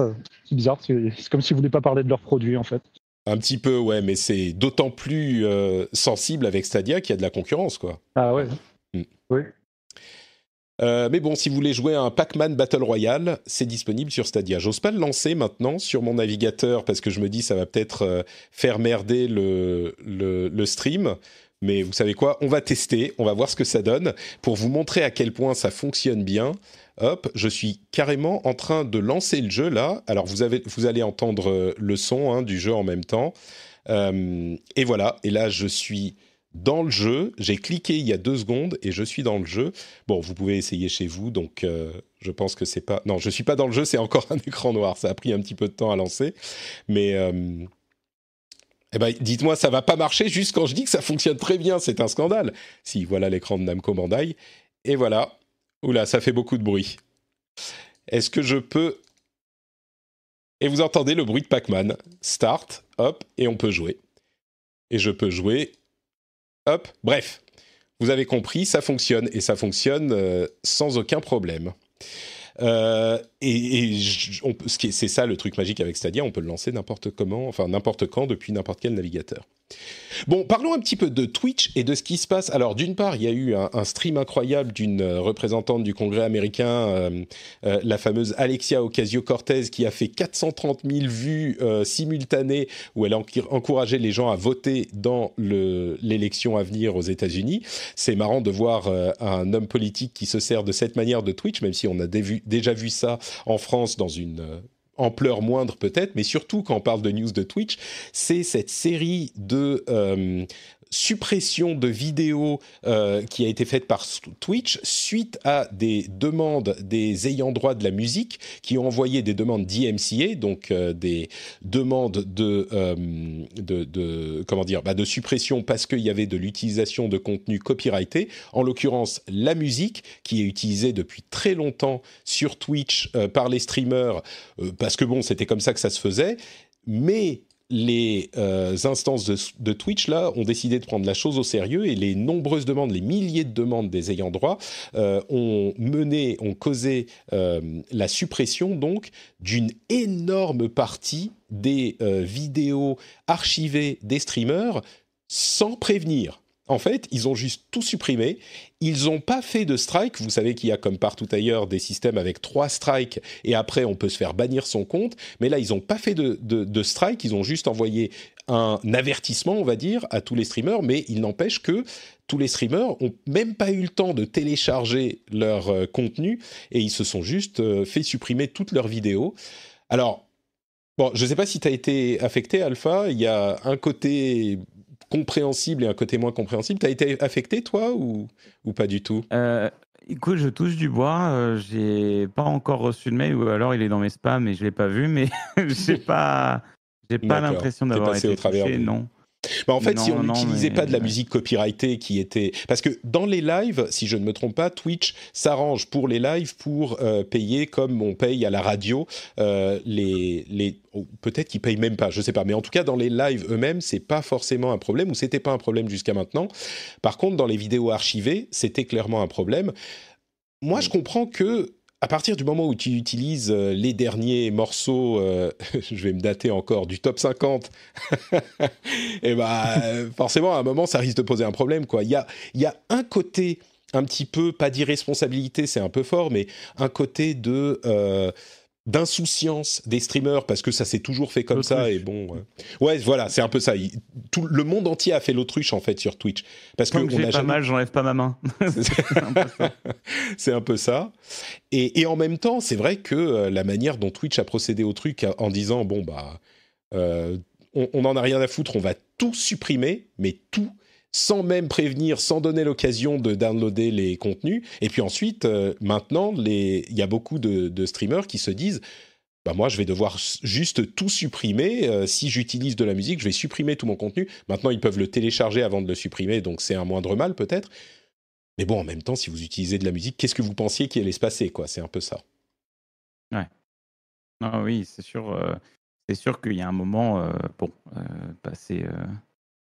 Speaker 4: Euh, c'est bizarre, c'est comme s'ils voulaient pas parler de leurs produits en fait.
Speaker 2: Un petit peu, ouais, mais c'est d'autant plus euh, sensible avec Stadia qu'il y a de la concurrence, quoi.
Speaker 4: Ah ouais. Mm.
Speaker 2: Oui. Euh, mais bon, si vous voulez jouer à un Pac-Man Battle Royale, c'est disponible sur Stadia. J'ose pas le lancer maintenant sur mon navigateur parce que je me dis ça va peut-être euh, faire merder le, le, stream. Mais vous savez quoi On va tester, on va voir ce que ça donne pour vous montrer à quel point ça fonctionne bien hop, je suis carrément en train de lancer le jeu là. Alors vous, avez, vous allez entendre euh, le son hein, du jeu en même temps. Euh, et voilà, et là je suis dans le jeu. J'ai cliqué il y a deux secondes et je suis dans le jeu. Bon, vous pouvez essayer chez vous, donc euh, je pense que c'est pas. Non, je suis pas dans le jeu, c'est encore un écran noir. Ça a pris un petit peu de temps à lancer, mais. Eh ben, dites-moi, ça va pas marcher juste quand je dis que ça fonctionne très bien, c'est un scandale. Si, voilà l'écran de Namco Bandai. Et voilà, Oula, ça fait beaucoup de bruit. Est-ce que je peux... Et vous entendez le bruit de Pac-Man. Start, hop, et on peut jouer. Et je peux jouer... Hop, bref. Vous avez compris, ça fonctionne, et ça fonctionne euh, sans aucun problème. Euh, et, et c'est ça le truc magique avec Stadia, on peut le lancer n'importe comment, enfin n'importe quand depuis n'importe quel navigateur. Bon, parlons un petit peu de Twitch et de ce qui se passe. Alors, d'une part, il y a eu un, stream incroyable d'une euh, représentante du Congrès américain, euh, euh, la fameuse Alexia Ocasio-Cortez, qui a fait 430 000 vues simultanées, où elle a encouragé les gens à voter dans l'élection à venir aux États-Unis. C'est marrant de voir un homme politique qui se sert de cette manière de Twitch, même si on a déjà vu ça en France dans une ampleur moindre peut-être, mais surtout quand on parle de news de Twitch, c'est cette série de, euh, suppression de vidéos euh, qui a été faite par Twitch suite à des demandes des ayants droit de la musique qui ont envoyé des demandes d'IMCA, donc euh, des demandes de, euh, comment dire, bah, de suppression parce qu'il y avait de l'utilisation de contenu copyrighté, en l'occurrence la musique qui est utilisée depuis très longtemps sur Twitch par les streamers parce que bon c'était comme ça que ça se faisait, mais les euh, instances de, Twitch là ont décidé de prendre la chose au sérieux et les nombreuses demandes, les milliers de demandes des ayants droit euh, ont mené, ont causé euh, la suppression donc d'une énorme partie des vidéos archivées des streamers sans prévenir en fait, ils ont juste tout supprimé. Ils n'ont pas fait de strike. Vous savez qu'il y a, comme partout ailleurs, des systèmes avec trois strikes et après on peut se faire bannir son compte. Mais là, ils n'ont pas fait de, strike. Ils ont juste envoyé un avertissement, on va dire, à tous les streamers. Mais il n'empêche que tous les streamers n'ont même pas eu le temps de télécharger leur euh, contenu et ils se sont juste euh, fait supprimer toutes leurs vidéos. Alors, Bon, je ne sais pas si tu as été affecté, Alpha. Il y a un côté compréhensible et un côté moins compréhensible. Tu T'as été affecté, toi, ou, pas du tout
Speaker 3: euh, Écoute, je touche du bois. Euh, j'ai pas encore reçu le mail, ou alors il est dans mes spams et je l'ai pas vu, mais je pas, pas l'impression d'avoir été au non
Speaker 2: en fait, si on n'utilisait pas de la musique copyrightée qui était... Parce que dans les lives, si je ne me trompe pas, Twitch s'arrange pour les lives pour euh, payer comme on paye à la radio euh, les... les... Oh, peut-être qu'ils payent même pas, je ne sais pas. Mais en tout cas, dans les lives eux-mêmes, c'est pas forcément un problème ou c'était pas un problème jusqu'à maintenant. Par contre, dans les vidéos archivées, c'était clairement un problème. Moi, je comprends que à partir du moment où tu utilises euh, les derniers morceaux, euh, je vais me dater encore, du top 50, et eh bah, euh, forcément, à un moment, ça risque de poser un problème. Il y a, y un côté un petit peu, pas d'irresponsabilité, c'est un peu fort, mais un côté de d'insouciance des streamers parce que ça s'est toujours fait comme ça et bon ouais voilà c'est un peu ça tout le monde entier a fait l'autruche en fait sur Twitch parce que, j'ai pas jamais... mal
Speaker 3: j'enlève pas ma main
Speaker 2: c'est un, peu ça et, en même temps c'est vrai que euh, la manière dont Twitch a procédé au truc euh, en disant bon bah euh, on n'en a rien à foutre on va tout supprimer mais tout sans même prévenir, sans donner l'occasion de downloader les contenus. Et puis ensuite, euh, maintenant, il y a beaucoup de, streamers qui se disent bah moi, je vais devoir juste tout supprimer. Euh, si j'utilise de la musique, je vais supprimer tout mon contenu. Maintenant, ils peuvent le télécharger avant de le supprimer, donc c'est un moindre mal peut-être. Mais bon, en même temps, si vous utilisez de la musique, qu'est-ce que vous pensiez qu'il allait se passer quoi C'est un peu ça.
Speaker 3: Ouais. Ah oui, c'est sûr. Euh, c'est sûr qu'il y a un moment, pour passer.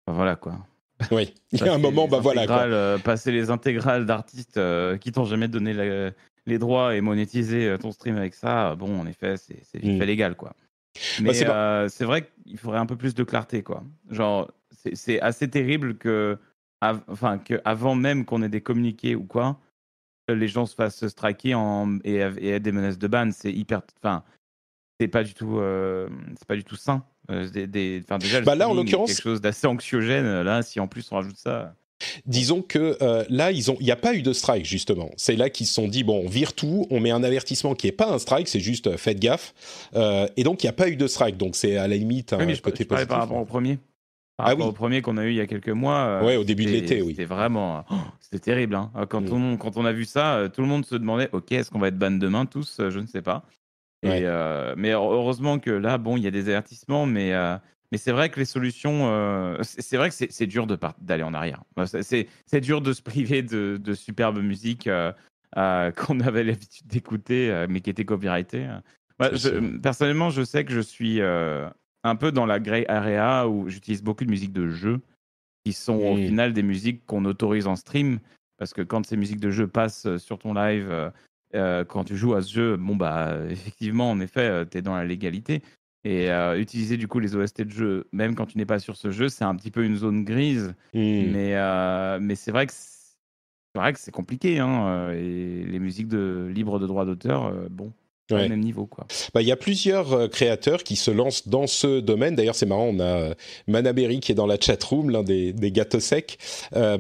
Speaker 3: voilà quoi. Oui, il y a un moment, bah voilà. Euh, passer les intégrales d'artistes euh, qui t'ont jamais donné les droits et monétiser euh, ton stream avec ça, bon, en effet, c'est hmm. fait légal, quoi. Bah, Mais c'est vrai qu'il faudrait un peu plus de clarté, quoi. Genre, c'est assez terrible que, enfin, avant même qu'on ait des communiqués ou quoi, les gens se fassent striker et, et aient des menaces de ban. C'est hyper. Enfin, c'est pas du tout, euh, c'est pas du tout sain. Euh, des, déjà, bah là, en l'occurrence, quelque chose d'assez anxiogène. Là, si en plus on rajoute ça.
Speaker 2: Disons que euh, là, il n'y a pas eu de strike, justement. C'est là qu'ils se sont dit, bon, on vire tout, on met un avertissement qui n'est pas un strike, c'est juste euh, faites gaffe.
Speaker 3: Euh, et donc, il n'y a pas eu de strike. Donc, c'est à la limite un côté positif. Par rapport au premier. Ah au premier qu'on a eu il y a quelques mois. Ouais, au début de l'été, oui. C'était vraiment. Oh, c'était terrible. Hein. Quand, mm. on, quand on a vu ça, tout le monde se demandait, OK, est-ce qu'on va être ban demain Tous, je ne sais pas. Et, euh, mais heureusement que là, bon, il y a des avertissements, mais euh, mais c'est vrai que les solutions, euh, c'est vrai que c'est dur d'aller en arrière. C'est dur de se priver de, de musiques qu'on avait l'habitude d'écouter, mais qui étaient copyrightées personnellement, je sais que je suis un peu dans la grey area où j'utilise beaucoup de musiques de jeu, qui sont au mmh. final des musiques qu'on autorise en stream, parce que quand ces musiques de jeu passent sur ton live, euh, quand tu joues à ce jeu, bon, bah, effectivement, en effet, euh, tu es dans la légalité. Et euh, utiliser du coup les OST de jeu, même quand tu n'es pas sur ce jeu, c'est un petit peu une zone grise. Mmh. Mais, mais c'est vrai que c'est vrai que c'est compliqué. Hein, et les musiques de libre de droit d'auteur, bon, au même niveau. Bah, il
Speaker 2: y a plusieurs euh, créateurs qui se lancent dans ce domaine. D'ailleurs, c'est marrant, on a euh, Manaberry qui est dans la chatroom, l'un des, gâteaux secs, euh,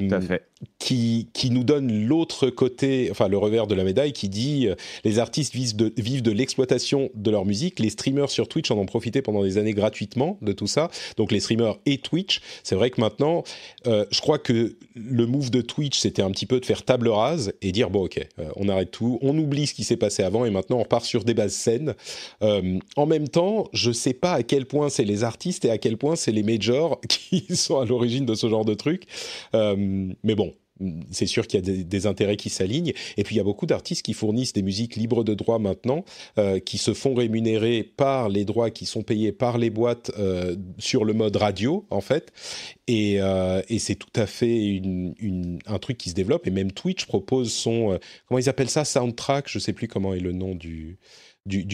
Speaker 2: qui, qui, nous donne l'autre côté, enfin le revers de la médaille, qui dit euh, les artistes vivent de, de l'exploitation de leur musique, les streamers sur Twitch en ont profité pendant des années gratuitement de tout ça, donc les streamers et Twitch. C'est vrai que maintenant, je crois que le move de Twitch, c'était un petit peu de faire table rase et dire, bon ok, on arrête tout, on oublie ce qui s'est passé avant et maintenant on part sur des bases saines. Euh, en même temps, je sais pas à quel point c'est les artistes et à quel point c'est les majors qui sont à l'origine de ce genre de truc. Euh, mais bon, c'est sûr qu'il y a des, intérêts qui s'alignent. Et puis il y a beaucoup d'artistes qui fournissent des musiques libres de droits maintenant, euh, qui se font rémunérer par les droits qui sont payés par les boîtes euh, sur le mode radio, en fait. Et, euh, c'est tout à fait un truc qui se développe. Et même Twitch propose son, comment ils appellent ça, soundtrack, je ne sais plus comment est le nom du,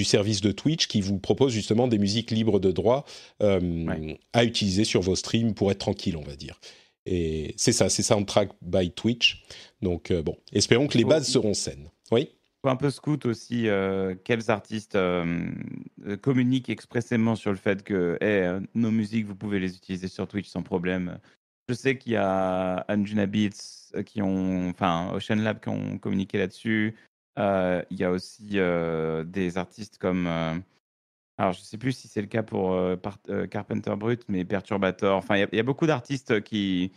Speaker 2: service de Twitch qui vous propose justement des musiques libres de droit à utiliser sur vos streams pour être tranquille, on va dire. Et c'est ça, c'est Soundtrack by Twitch. Donc euh, bon, espérons que les oh. bases seront saines.
Speaker 3: Oui un peu scout aussi, euh, quels artistes euh, communiquent expressément sur le fait que nos musiques, vous pouvez les utiliser sur Twitch sans problème. Je sais qu'il y a Anjuna Beats, qui ont, enfin Ocean Lab qui ont communiqué là-dessus. il y a aussi des artistes comme alors, je sais plus si c'est le cas pour euh, euh, Carpenter Brut, mais Perturbator. Enfin, il y, a beaucoup d'artistes qui,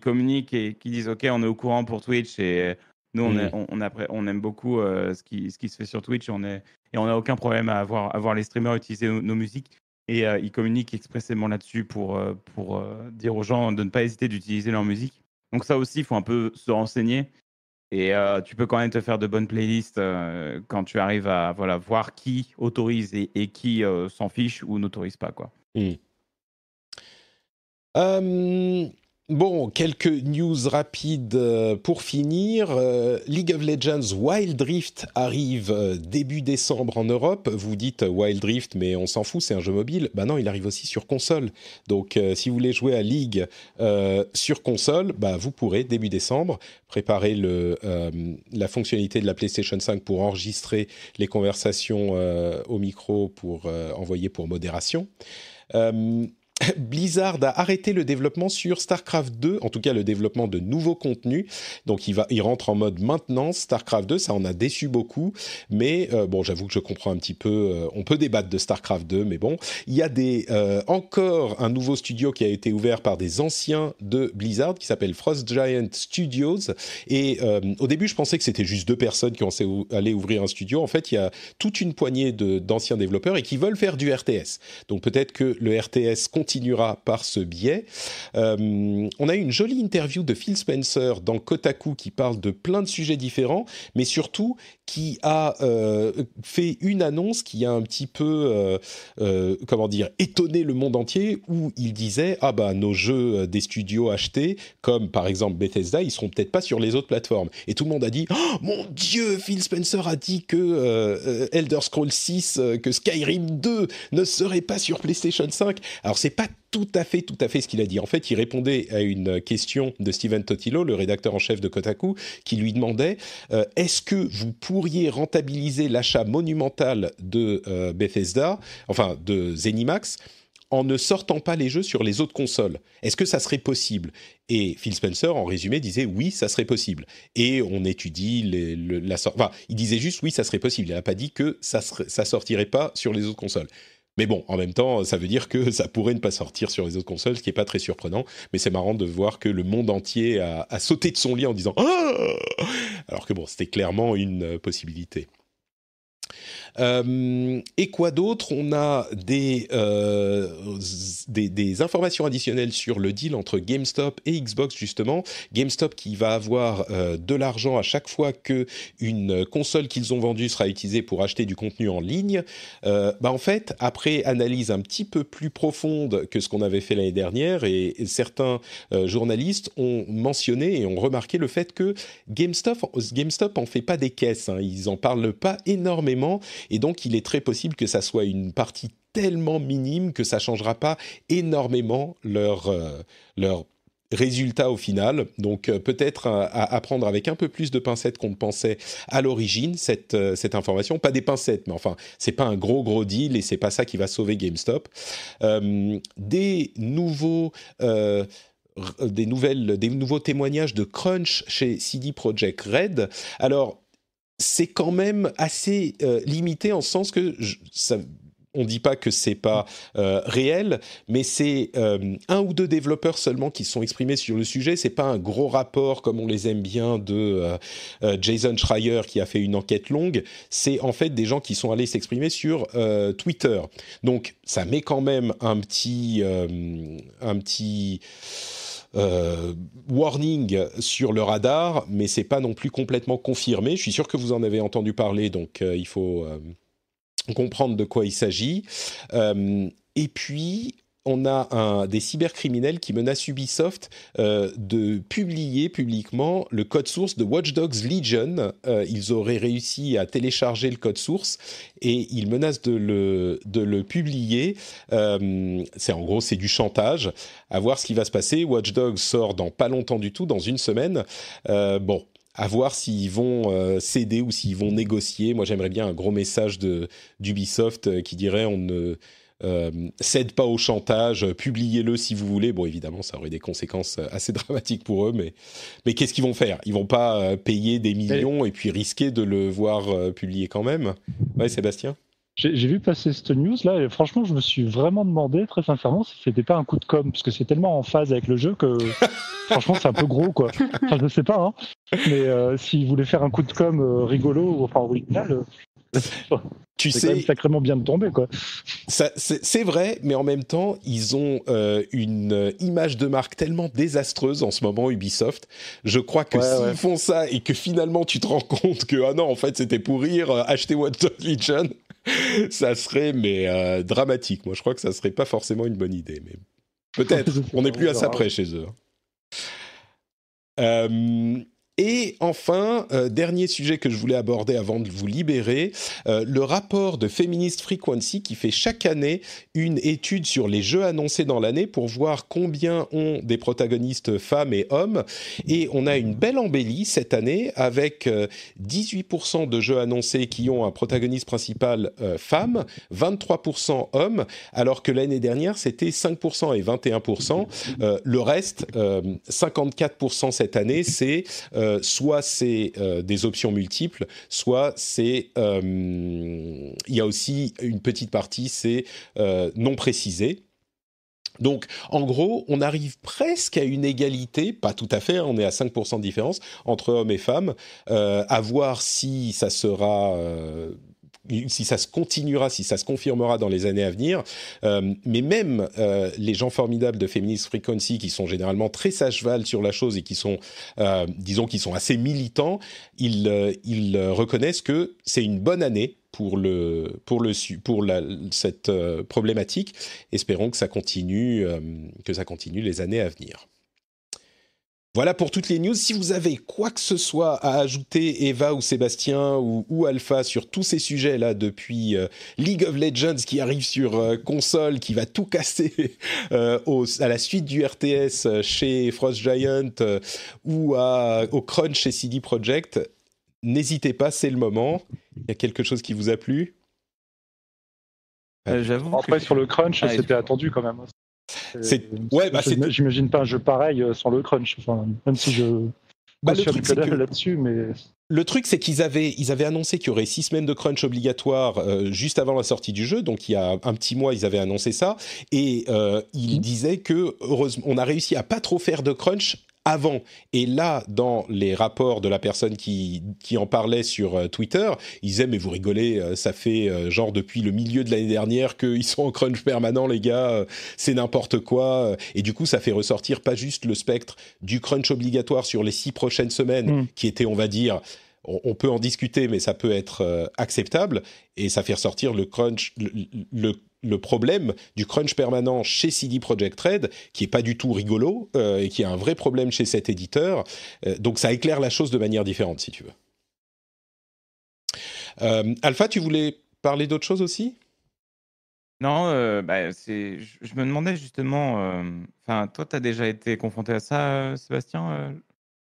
Speaker 3: communiquent et qui disent Ok, on est au courant pour Twitch et euh, nous, on, aime beaucoup ce, qui, se fait sur Twitch et on n'a aucun problème à avoir, voir les streamers utiliser nos, musiques. Et ils communiquent expressément là-dessus pour, pour dire aux gens de ne pas hésiter d'utiliser leur musique. Donc, ça aussi, il faut un peu se renseigner et euh, tu peux quand même te faire de bonnes playlists euh, quand tu arrives à voilà, voir qui autorise et, qui euh, s'en fiche ou n'autorise pas. Quoi. Hmm.
Speaker 2: Bon, quelques news rapides euh, pour finir. Euh, League of Legends Wild Rift arrive euh, début décembre en Europe. Vous dites Wild Rift, mais on s'en fout, c'est un jeu mobile. ben non, il arrive aussi sur console. Donc, si vous voulez jouer à League sur console, bah, vous pourrez début décembre préparer la fonctionnalité de la PlayStation 5 pour enregistrer les conversations au micro pour envoyer pour modération. Blizzard a arrêté le développement sur StarCraft 2, en tout cas le développement de nouveaux contenus. Donc il, va, il rentre en mode maintenance. StarCraft 2, ça en a déçu beaucoup, mais euh, bon, j'avoue que je comprends un petit peu. Euh, on peut débattre de StarCraft 2, mais bon, il y a des, euh, encore un nouveau studio qui a été ouvert par des anciens de Blizzard qui s'appelle Frost Giant Studios. Et au début, je pensais que c'était juste deux personnes qui ont allé ouvrir un studio. En fait, il y a toute une poignée d'anciens développeurs et qui veulent faire du RTS. Donc peut-être que le RTS continue par ce biais. Euh, on a eu une jolie interview de Phil Spencer dans Kotaku qui parle de plein de sujets différents, mais surtout qui a euh, fait une annonce qui a un petit peu, euh, comment dire, étonné le monde entier, où il disait ah bah nos jeux des studios achetés, comme par exemple Bethesda, ils seront peut-être pas sur les autres plateformes. Et tout le monde a dit oh, mon Dieu, Phil Spencer a dit que Elder Scrolls 6, que Skyrim 2 ne serait pas sur PlayStation 5. Alors c'est pas tout à fait, tout à fait ce qu'il a dit. En fait, il répondait à une question de Steven Totilo, le rédacteur en chef de Kotaku, qui lui demandait euh, est-ce que vous pourriez rentabiliser l'achat monumental de euh, Bethesda, enfin de ZeniMax en ne sortant pas les jeux sur les autres consoles. Est-ce que ça serait possible Et Phil Spencer, en résumé, disait oui, ça serait possible. Et on étudie la sortie. Enfin, il disait juste oui, ça serait possible. Il n'a pas dit que ça ne sortirait pas sur les autres consoles. Mais bon, en même temps, ça veut dire que ça pourrait ne pas sortir sur les autres consoles, ce qui n'est pas très surprenant. Mais c'est marrant de voir que le monde entier a, sauté de son lit en disant ah! Alors que bon, c'était clairement une possibilité. Euh, et quoi d'autre On a euh, des, des, informations additionnelles sur le deal entre GameStop et Xbox, justement. GameStop qui va avoir euh, de l'argent à chaque fois qu'une console qu'ils ont vendue sera utilisée pour acheter du contenu en ligne. bah en fait, après analyse un petit peu plus profonde que ce qu'on avait fait l'année dernière, et certains journalistes ont mentionné et ont remarqué le fait que GameStop, GameStop en fait pas des caisses, hein. ils en parlent pas énormément, et donc, il est très possible que ça soit une partie tellement minime que ça ne changera pas énormément leur, euh, leur résultat au final. Donc euh, peut-être à, prendre avec un peu plus de pincettes qu'on ne pensait à l'origine cette, euh, cette information. Pas des pincettes, mais enfin, c'est pas un gros gros deal et c'est pas ça qui va sauver GameStop. des nouveaux des, nouvelles, des nouveaux témoignages de crunch chez CD Projekt Red. Alors, c'est quand même assez euh, limité en sens que on ne dit pas que c'est pas euh, réel, mais c'est euh, un ou deux développeurs seulement qui se sont exprimés sur le sujet. C'est pas un gros rapport comme on les aime bien de Jason Schreier qui a fait une enquête longue. C'est en fait des gens qui sont allés s'exprimer sur Twitter. Donc ça met quand même un petit, un petit euh, warning sur le radar, mais c'est pas non plus complètement confirmé. Je suis sûr que vous en avez entendu parler, donc euh, il faut euh, comprendre de quoi il s'agit. et puis, on a des cybercriminels qui menacent Ubisoft euh, de publier publiquement le code source de Watch Dogs Legion. Euh, ils auraient réussi à télécharger le code source et ils menacent de le, publier. Euh, c'est en gros c'est du chantage. À voir ce qui va se passer. Watch Dogs sort dans pas longtemps du tout, dans une semaine. bon, à voir s'ils vont céder ou s'ils vont négocier. Moi, j'aimerais bien un gros message de d'Ubisoft qui dirait on ne euh, cède pas au chantage, euh, publiez-le si vous voulez. Bon, évidemment, ça aurait des conséquences euh, assez dramatiques pour eux, mais, mais qu'est-ce qu'ils vont faire Ils vont pas payer des millions et puis risquer de le voir publié quand même Ouais, Sébastien
Speaker 4: j'ai vu passer cette news là et franchement je me suis vraiment demandé très sincèrement si c'était pas un coup de com parce que c'est tellement en phase avec le jeu que franchement c'est un peu gros quoi. Enfin je sais pas hein. Mais s'ils voulaient faire un coup de com rigolo enfin original, tu sais, quand même sacrément bien de tomber,
Speaker 2: quoi. c'est, vrai, mais en même temps, ils ont euh, une euh, image de marque tellement désastreuse en ce moment, Ubisoft. Je crois que s'ils font ça et que finalement tu te rends compte que, ah non, en fait, c'était pour rire, euh, acheter Watch Legion, ça serait, mais dramatique. Moi, je crois que ça serait pas forcément une bonne idée, mais peut-être. On n'est plus à ça près chez eux. Hein. Et enfin, euh, dernier sujet que je voulais aborder avant de vous libérer, euh, le rapport de Feminist Frequency qui fait chaque année une étude sur les jeux annoncés dans l'année pour voir combien ont des protagonistes femmes et hommes. Et on a une belle embellie cette année avec 18% euh, de jeux annoncés qui ont un protagoniste principal femme, 23% hommes, alors que l'année dernière c'était 5% et 21%. le reste, 54% cette année, c'est... Euh, soit c'est euh, des options multiples, soit c'est... Euh, il y a aussi une petite partie, c'est non précisé. Donc, en gros, on arrive presque à une égalité, pas tout à fait, hein, on est à 5% de différence entre hommes et femmes, à voir si ça sera si ça se continuera, si ça se confirmera dans les années à venir. Euh, mais même euh, les gens formidables de Feminist Frequency, qui sont généralement très sage sur la chose et qui sont, euh, disons, qui sont assez militants, ils, reconnaissent que c'est une bonne année pour, le, pour, le, pour la, cette problématique. Espérons que ça continue, que ça continue les années à venir. Voilà pour toutes les news. Si vous avez quoi que ce soit à ajouter, Eva ou Sébastien ou, Alpha, sur tous ces sujets-là, depuis euh, League of Legends qui arrive sur euh, console, qui va tout casser euh, à la suite du RTS chez Frost Giant ou au crunch chez CD Projekt, n'hésitez pas, c'est le moment. Il y a quelque chose qui vous a plu
Speaker 4: J'avoue. Après, sur le crunch, ah, c'était attendu quand même. Hein. C'est euh, ouais, bah, j'imagine pas un jeu pareil euh, sans le crunch. même si je bah, le truc, là-dessus, mais le
Speaker 2: truc, c'est qu'ils avaient, ils avaient annoncé qu'il y aurait six semaines de crunch obligatoire euh, juste avant la sortie du jeu. Donc, il y a un petit mois, ils avaient annoncé ça. Et ils disaient que, heureusement, on a réussi à pas trop faire de crunch avant. Et là, dans les rapports de la personne qui, qui en parlait sur euh, Twitter, ils disaient mais vous rigolez, euh, ça fait euh, genre depuis le milieu de l'année dernière qu'ils sont en crunch permanent les gars, c'est n'importe quoi. Et du coup, ça fait ressortir pas juste le spectre du crunch obligatoire sur les six prochaines semaines, mm. qui était on va dire on, peut en discuter, mais ça peut être acceptable. Et ça fait ressortir le crunch, le, le, le problème du crunch permanent chez CD Projekt Red, qui est pas du tout rigolo euh, et qui est un vrai problème chez cet éditeur. Euh, donc ça éclaire la chose de manière différente, si tu veux.
Speaker 3: Euh, Alpha, tu voulais parler d'autre chose aussi Non, bah, je, me demandais justement. Enfin, toi, tu as déjà été confronté à ça, Sébastien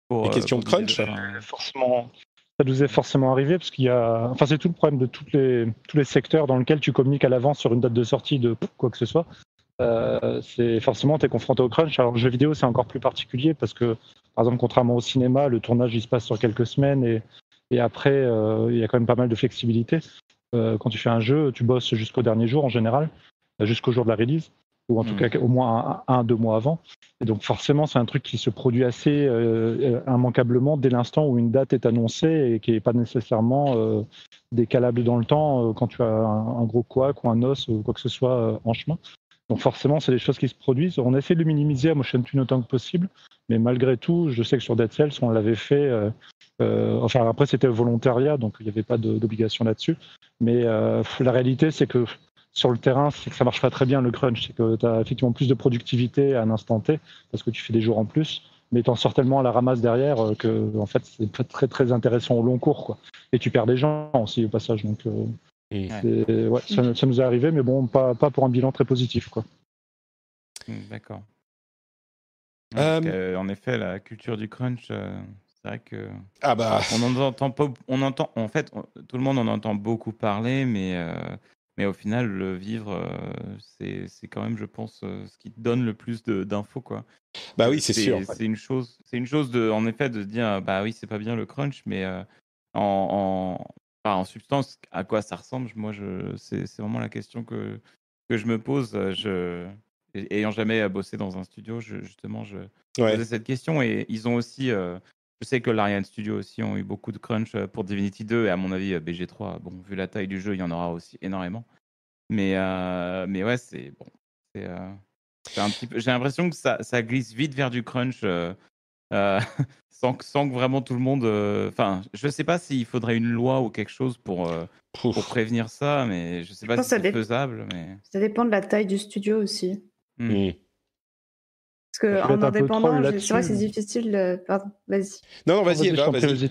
Speaker 3: pour, Les questions de crunch
Speaker 4: Forcément ça nous est forcément arrivé parce qu'il y a, enfin c'est tout le problème de les, tous les secteurs dans lesquels tu communiques à l'avance sur une date de sortie de quoi que ce soit. Euh, c'est forcément tu es confronté au crunch. Alors le jeu vidéo c'est encore plus particulier parce que par exemple contrairement au cinéma, le tournage il se passe sur quelques semaines et, et après euh, il y a quand même pas mal de flexibilité. Euh, quand tu fais un jeu, tu bosses jusqu'au dernier jour en général, jusqu'au jour de la release ou en tout hmm. cas au moins un, deux mois avant. Et donc forcément, c'est un truc qui se produit assez euh, immanquablement dès l'instant où une date est annoncée et qui n'est pas nécessairement euh, décalable dans le temps euh, quand tu as un, gros couac ou un os ou quoi que ce soit en chemin. Donc forcément, c'est des choses qui se produisent. On essaie de le minimiser à Motion Tune autant que possible, mais malgré tout, je sais que sur Dead Cells, on l'avait fait. enfin, après, c'était volontariat, donc il n'y avait pas d'obligation là-dessus. Mais la réalité, c'est que sur le terrain, c'est que ça marche pas très bien le crunch. C'est que tu as effectivement plus de productivité à un instant T parce que tu fais des jours en plus, mais tu en sors tellement à la ramasse derrière euh, que en fait, c'est pas très, très intéressant au long cours. Quoi. Et tu perds des gens aussi au passage. Donc, euh, ça, nous est arrivé, mais bon, pas, pas pour un bilan très positif. quoi.
Speaker 3: Hmm, d'accord. Euh, en effet, la culture du crunch. C'est vrai que. Ah bah. On entend pas. On entend. En fait, tout le monde en entend beaucoup parler, mais mais au final, le vivre, euh, c'est, quand même, je pense, euh, ce qui te donne le plus d'infos, quoi. Bah oui, c'est, sûr. C'est une chose, c'est une chose de, en effet, de se dire, bah oui, c'est pas bien le crunch, mais euh, en, en, substance, à quoi ça ressemble Moi, je, c'est, vraiment la question que que je me pose. Je, ayant jamais bossé dans un studio, je, justement, je me posais cette question. Et ils ont aussi je sais que l'Ariane Studio aussi ont eu beaucoup de crunch euh, pour Divinity 2 et à mon avis euh, BG3. Bon, vu la taille du jeu, il y en aura aussi énormément. Mais, euh, mais ouais, c'est bon. C'est, euh, peu... J'ai l'impression que ça, ça, glisse vite vers du crunch sans, que, sans, que vraiment tout le monde. Enfin, je sais pas s'il faudrait une loi ou quelque chose pour, pour prévenir ça, mais je sais pas si c'est faisable.
Speaker 4: Mais...
Speaker 1: Ça dépend de la taille du studio aussi. Oui. Hmm. Hmm. Parce qu'en indépendant, c'est vrai, c'est difficile. Pardon, vas-y. Non, non, vas-y, vas-y.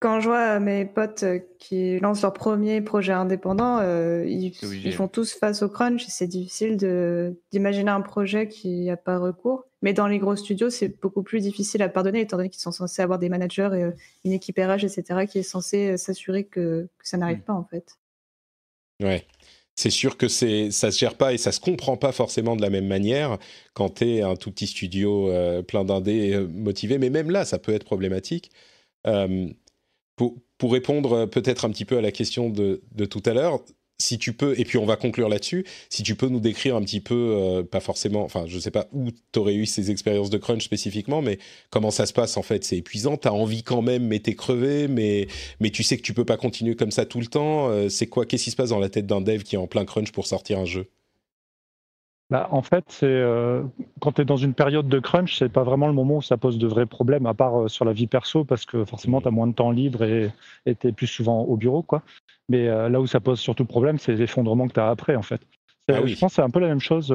Speaker 1: Quand je vois mes potes euh, qui lancent leur premier projet indépendant, euh, ils, font tous face au crunch. C'est difficile d'imaginer un projet qui n'a pas recours. Mais dans les gros studios, c'est beaucoup plus difficile à pardonner, étant donné qu'ils sont censés avoir des managers et euh, une équipe RH, etc., qui est censée s'assurer que, ça n'arrive hmm. pas, en fait.
Speaker 2: Ouais c'est sûr que c'est ça se gère pas et ça se comprend pas forcément de la même manière quand tu es un tout petit studio euh, plein d'indés euh, motivés. Mais même là, ça peut être problématique. Euh, pour, répondre peut-être un petit peu à la question de tout à l'heure, si tu peux, et puis on va conclure là-dessus, si tu peux nous décrire un petit peu, euh, pas forcément, enfin je sais pas où t'aurais eu ces expériences de crunch spécifiquement, mais comment ça se passe en fait C'est épuisant, tu envie quand même, mais t'es crevé, mais, mais tu sais que tu peux pas continuer comme ça tout le temps. Euh, c'est quoi Qu'est-ce qui se passe dans la tête d'un dev qui est en plein crunch pour sortir un jeu
Speaker 4: bah, en fait, euh, quand tu es dans une période de crunch, c'est pas vraiment le moment où ça pose de vrais problèmes, à part euh, sur la vie perso, parce que forcément, mm. tu as moins de temps libre et tu es plus souvent au bureau. quoi. Mais euh, là où ça pose surtout problème, c'est l'effondrement que tu as après, en fait. Ah je pense que c'est un peu la même chose,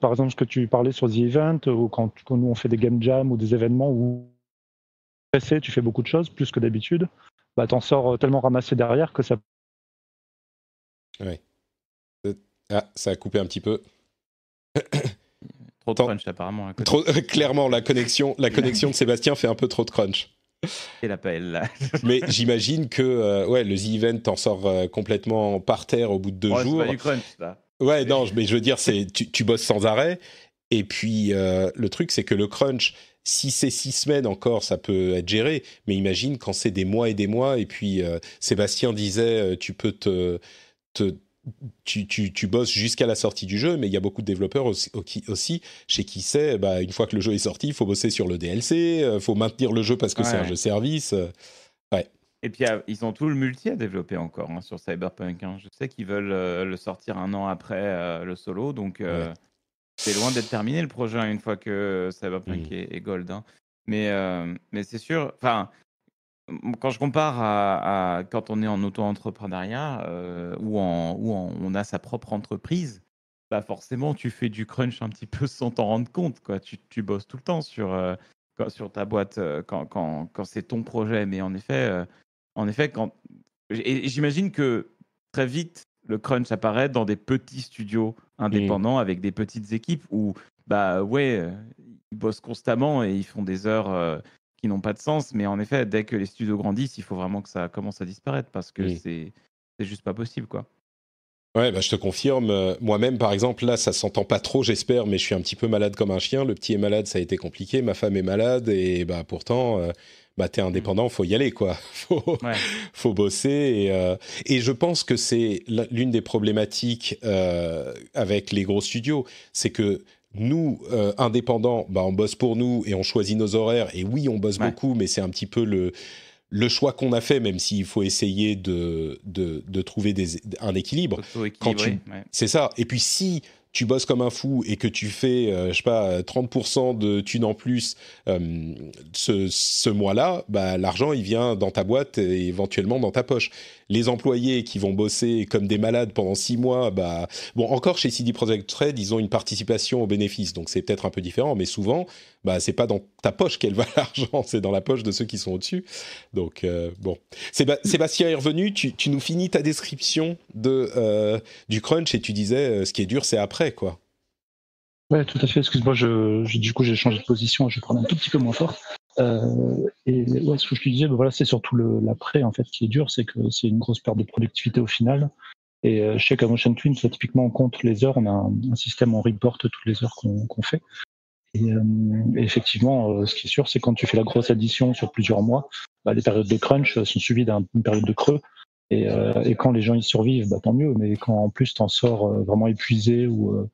Speaker 4: par exemple, ce que tu parlais sur The Event, ou quand, nous on fait des game jams ou des événements où tu fais beaucoup de choses, plus que d'habitude, bah, t'en sors tellement ramassé derrière que ça. Oui.
Speaker 2: Ah, ça a coupé un petit peu trop de crunch apparemment. Euh, clairement, la connexion, la connexion de Sébastien fait un peu trop de crunch. Et l'appel Mais j'imagine que euh, ouais, le event t'en sort euh, complètement par terre au bout de deux jours. crunch Ouais, non, mais je veux dire, c'est tu, bosses sans arrêt. Et puis le truc, c'est que le crunch, si c'est six semaines encore, ça peut être géré. Mais imagine quand c'est des mois et des mois. Et puis Sébastien disait, tu peux te, te tu, bosses jusqu'à la sortie du jeu, mais il y a beaucoup de développeurs aussi, chez qui c'est, bah, une fois que le jeu est sorti, il faut bosser sur le DLC, il euh, faut maintenir le jeu parce que c'est un jeu service. Euh,
Speaker 3: ouais. Et puis, ils ont tout le multi à développer encore hein, sur Cyberpunk. Hein. Je sais qu'ils veulent euh, le sortir un an après le solo, donc c'est loin d'être terminé le projet hein, une fois que Cyberpunk mmh. est, gold. Mais, mais c'est sûr, enfin, quand je compare à, quand on est en auto-entrepreneuriat euh, ou, en, on a sa propre entreprise, bah forcément, tu fais du crunch un petit peu sans t'en rendre compte. Quoi. Tu, tu, bosses tout le temps sur, euh, sur ta boîte euh, quand, quand, quand c'est ton projet. Mais en effet, en effet quand... j'imagine que très vite, le crunch apparaît dans des petits studios indépendants avec des petites équipes où, bah ouais, ils bossent constamment et ils font des heures, qui n'ont pas de sens. Mais en effet, dès que les studios grandissent, il faut vraiment que ça commence à disparaître parce que mmh. c'est juste pas possible, quoi.
Speaker 2: Ouais, bah, je te confirme. Euh, moi-même, par exemple, là, ça s'entend pas trop, j'espère, mais je suis un petit peu malade comme un chien. Le petit est malade, ça a été compliqué. Ma femme est malade et bah pourtant, euh, bah t'es mmh. indépendant, faut y aller quoi. faut, faut bosser euh, et, je pense que c'est l'une des problématiques euh, avec les gros studios, c'est que nous, euh, indépendants, bah, on bosse pour nous et on choisit nos horaires. Et oui, on bosse beaucoup, mais c'est un petit peu le, choix qu'on a fait, même s'il faut essayer de, trouver un équilibre. Quand tu, ouais. C'est ça. Et puis si tu bosses comme un fou et que tu fais, euh, je sais pas, 30% euh, de thunes en plus ce, ce mois-là, bah, l'argent, il vient dans ta boîte et éventuellement dans ta poche les employés qui vont bosser comme des malades pendant six mois, bah, bon, encore chez CD Projekt Trade, ils ont une participation aux bénéfices, donc c'est peut-être un peu différent, mais souvent, bah, c'est pas dans ta poche qu'elle va l'argent, c'est dans la poche de ceux qui sont au-dessus. Donc, euh, bon. Sébastien est revenu, tu, nous finis ta description de, euh, du crunch et tu disais, euh, ce qui est dur, c'est après, quoi.
Speaker 4: tout à fait. Excuse-moi, du coup, j'ai changé de position. Je vais prendre un tout petit peu moins fort. Euh, et ouais, ce que je te disais, ben voilà, c'est surtout l'après en fait qui est dur, c'est que c'est une grosse perte de productivité au final. Et euh, chez Motion Twin, ça, typiquement, on compte les heures, on a un, système, on report toutes les heures qu'on fait. Et, euh, effectivement, ce qui est sûr, c'est quand tu fais la grosse addition sur plusieurs mois, bah, les périodes de crunch sont suivies d'une période de creux. Et, quand les gens y survivent, bah, tant mieux. Mais quand en plus t'en sors vraiment épuisé ou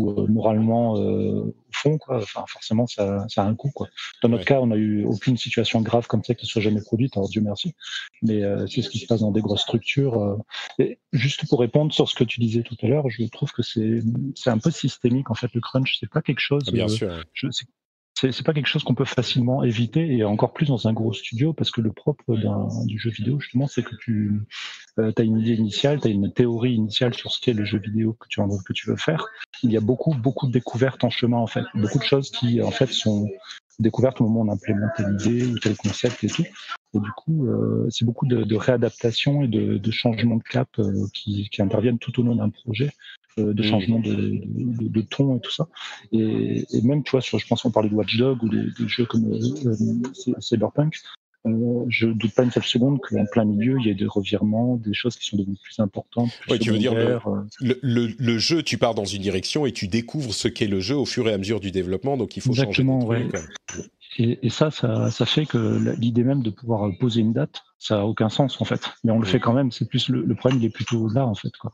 Speaker 4: euh, moralement euh, au fond, quoi. Enfin, forcément, ça, ça, a un coût, quoi. Dans notre cas, on n'a eu aucune situation grave comme ça qui soit jamais produite, alors Dieu merci. Mais euh, c'est ce qui se passe dans des grosses structures. Et juste pour répondre sur ce que tu disais tout à l'heure, je trouve que c'est un peu systémique. En fait, le crunch, c'est pas quelque chose. Ah, bien sûr. Je, c'est pas quelque chose qu'on peut facilement éviter et encore plus dans un gros studio parce que le propre du jeu vidéo justement c'est que tu euh, as une idée initiale, tu as une théorie initiale sur ce qu'est le jeu vidéo que tu que tu veux faire. Il y a beaucoup beaucoup de découvertes en chemin en fait, beaucoup de choses qui en fait sont découvertes au moment où on implémente l'idée ou tel concept et tout. Et du coup, euh, c'est beaucoup de, de, réadaptation et de, de changement de cap euh, qui, qui interviennent tout au long d'un projet euh, de mm. changement de, ton et tout ça. Et, même, tu vois, sur, je pense qu'on parlait de Watch Dog ou des, jeux comme euh, euh, Cyberpunk, euh, je doute pas une seule seconde qu'en plein milieu, il y ait des revirements, des choses qui sont devenues plus importantes. tu veux dire,
Speaker 2: le, jeu, tu pars dans une direction et tu découvres ce qu'est le jeu au fur et à mesure du développement,
Speaker 4: donc il faut changer. Exactement, et, et ça, ça, fait que l'idée même de pouvoir poser une date, ça n'a aucun sens en fait. Mais on le fait quand même. C'est plus le, problème, il est plutôt là en fait. Quoi.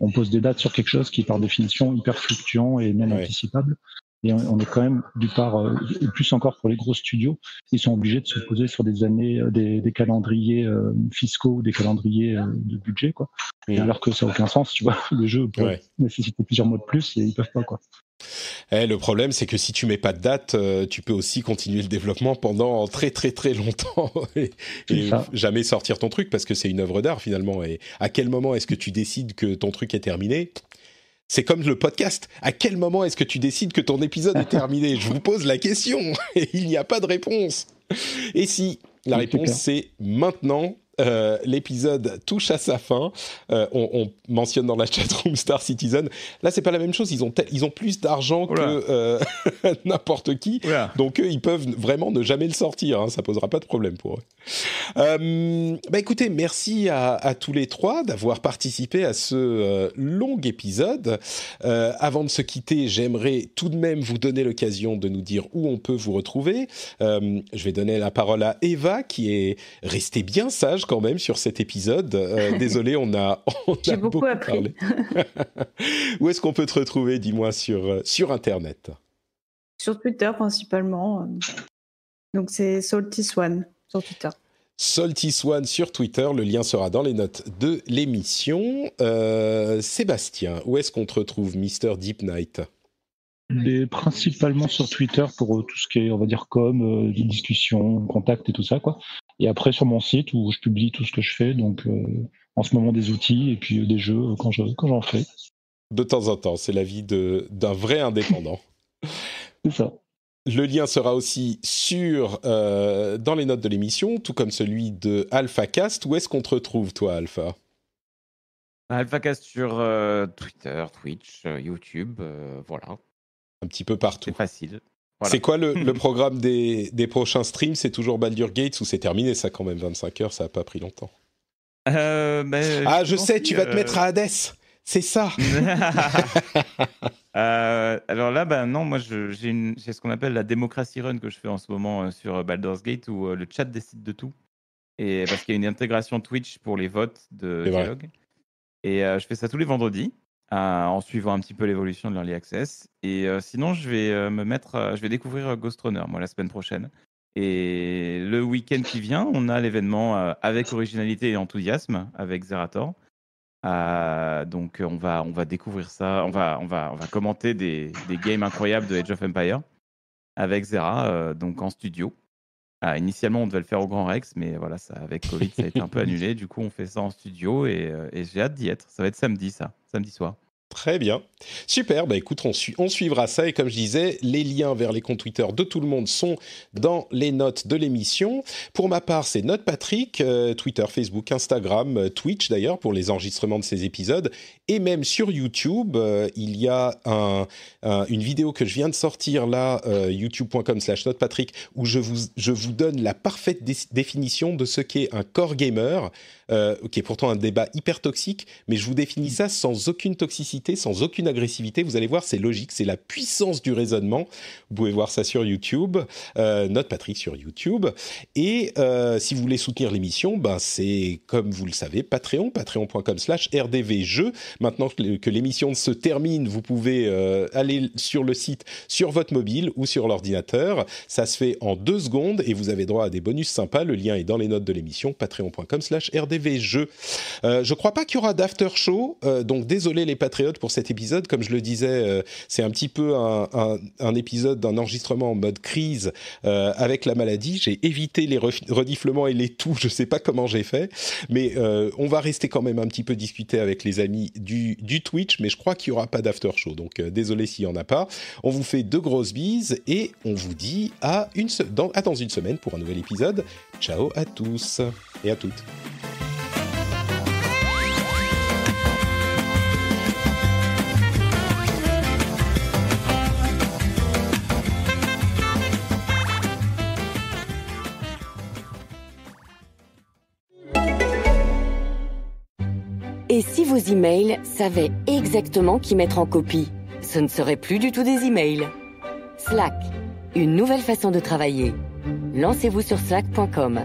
Speaker 4: On pose des dates sur quelque chose qui, est par définition, hyper fluctuant et même anticipable. Et on, est quand même du part, euh, plus encore pour les gros studios, ils sont obligés de se poser sur des années, euh, des, calendriers fiscaux euh, fiscaux, des calendriers de budget, quoi. alors que ça n'a aucun sens, tu vois. Le jeu peut nécessiter plusieurs mois de plus et ils peuvent pas, quoi.
Speaker 2: Eh, le problème, c'est que si tu mets pas de date, euh, tu peux aussi continuer le développement pendant très très très longtemps et, jamais sortir ton truc parce que c'est une œuvre d'art finalement. Et à quel moment est-ce que tu décides que ton truc est terminé C'est comme le podcast. À quel moment est-ce que tu décides que ton épisode est terminé Je vous pose la question et il n'y a pas de réponse. Et si la réponse c'est maintenant euh, l'épisode touche à sa fin. Euh, on, mentionne dans la chatroom Star Citizen. Là, c'est pas la même chose. Ils ont, ils ont plus d'argent que euh, n'importe qui. Donc, eux, ils peuvent vraiment ne jamais le sortir. Hein. Ça posera pas de problème pour eux. bah, écoutez, merci à, à tous les trois d'avoir participé à ce long épisode. avant de se quitter, j'aimerais tout de même vous donner l'occasion de nous dire où on peut vous retrouver. je vais donner la parole à Eva qui est restée bien sage quand même sur cet épisode. Euh, désolé, on a, beaucoup, appris. Où est-ce qu'on peut te retrouver, dis-moi, sur, euh, sur Internet
Speaker 1: Sur Twitter principalement. Donc c'est Salty Swan sur Twitter.
Speaker 2: Salty Swan sur Twitter, le lien sera dans les notes de l'émission. Euh, Sébastien, où est-ce qu'on te retrouve, Mister Deep Night
Speaker 4: mais principalement sur Twitter pour tout ce qui est, on va dire, com, discussion, contact et tout ça, quoi. Et après, sur mon site où je publie tout ce que je fais, donc euh, en ce moment des outils et puis euh, des jeux euh, quand j'en je, fais.
Speaker 2: De temps en temps, c'est la vie d'un vrai indépendant. c'est ça. Le lien sera aussi sur dans les notes de l'émission, tout comme celui de AlphaCast. Où est-ce qu'on te retrouve, toi, Alpha
Speaker 3: AlphaCast sur Twitter, Twitch, YouTube, voilà. Un petit peu partout. C'est facile.
Speaker 2: C'est quoi le, programme des, prochains streams C'est toujours Baldur Gates ou c'est terminé ça quand même 25 heures, ça n'a pas pris longtemps.
Speaker 3: Euh, ben, ah, je, sais, tu vas te mettre à euh,
Speaker 2: Hades. C'est ça.
Speaker 3: Euh, alors là, ben non, moi j'ai ce qu'on appelle la démocratie run que je fais en ce moment sur Baldur's Gate où le chat décide de tout. Et parce qu'il y a une intégration Twitch pour les votes de dialogue. Et je fais ça tous les vendredis. Euh, en suivant un petit peu l'évolution de l'Early Access. Et euh, sinon, je vais euh, me mettre, je vais découvrir Ghost Runner, moi, la semaine prochaine. Et le week-end qui vient, on a l'événement avec originalité et enthousiasme avec Zerator. donc, on va, on va découvrir ça. On va, on va, on va commenter des, des games incroyables de Age of Empire avec Zera, donc en studio. Ah, initialement, on devait le faire au Grand Rex, mais voilà, ça, avec Covid, ça a été un peu annulé. Du coup, on fait ça en studio et, euh, et j'ai hâte d'y être. Ça va être samedi, ça, samedi soir. Très bien. Super, bah, écoute, on, on, suivra ça. Et comme je disais, les liens vers
Speaker 2: les comptes Twitter de tout le monde sont dans les notes de l'émission. Pour ma part, c'est Note Patrick, euh, Twitter, Facebook, Instagram, euh, Twitch d'ailleurs, pour les enregistrements de ces épisodes. Et même sur YouTube, euh, il y a une vidéo que je viens de sortir là, youtube.com slash notepatrick, où je vous, je vous donne la parfaite définition de ce qu'est un core gamer, qui est pourtant un débat hyper toxique, mais je vous définis ça sans aucune toxicité sans aucune agressivité. Vous allez voir, c'est logique, c'est la puissance du raisonnement. Vous pouvez voir ça sur YouTube, euh, notre Patrick sur YouTube. Et euh, si vous voulez soutenir l'émission, ben c'est comme vous le savez, Patreon, patreon.com slash rdvjeu Maintenant que l'émission se termine, vous pouvez euh, aller sur le site sur votre mobile ou sur l'ordinateur. Ça se fait en deux secondes et vous avez droit à des bonus sympas. Le lien est dans les notes de l'émission, patreon.com slash jeu je crois pas qu'il y aura d'after show, donc désolé les Patreons pour cet épisode. Comme je le disais, euh, c'est un petit peu un, épisode d'un enregistrement en mode crise euh, avec la maladie. J'ai évité les rediflements et les toux. Je ne sais pas comment j'ai fait, mais euh, on va rester quand même un petit peu discuter avec les amis du, Twitch. Mais je crois qu'il n'y aura pas d'after show, donc désolé s'il n'y en a pas. On vous fait deux grosses bises et on vous dit à, une dans, à une semaine pour un nouvel épisode. Ciao à tous et à toutes.
Speaker 1: Et si vos emails savaient
Speaker 3: exactement qui mettre en copie Ce ne serait plus du tout des emails. Slack, une nouvelle façon de travailler. Lancez-vous sur slack.com.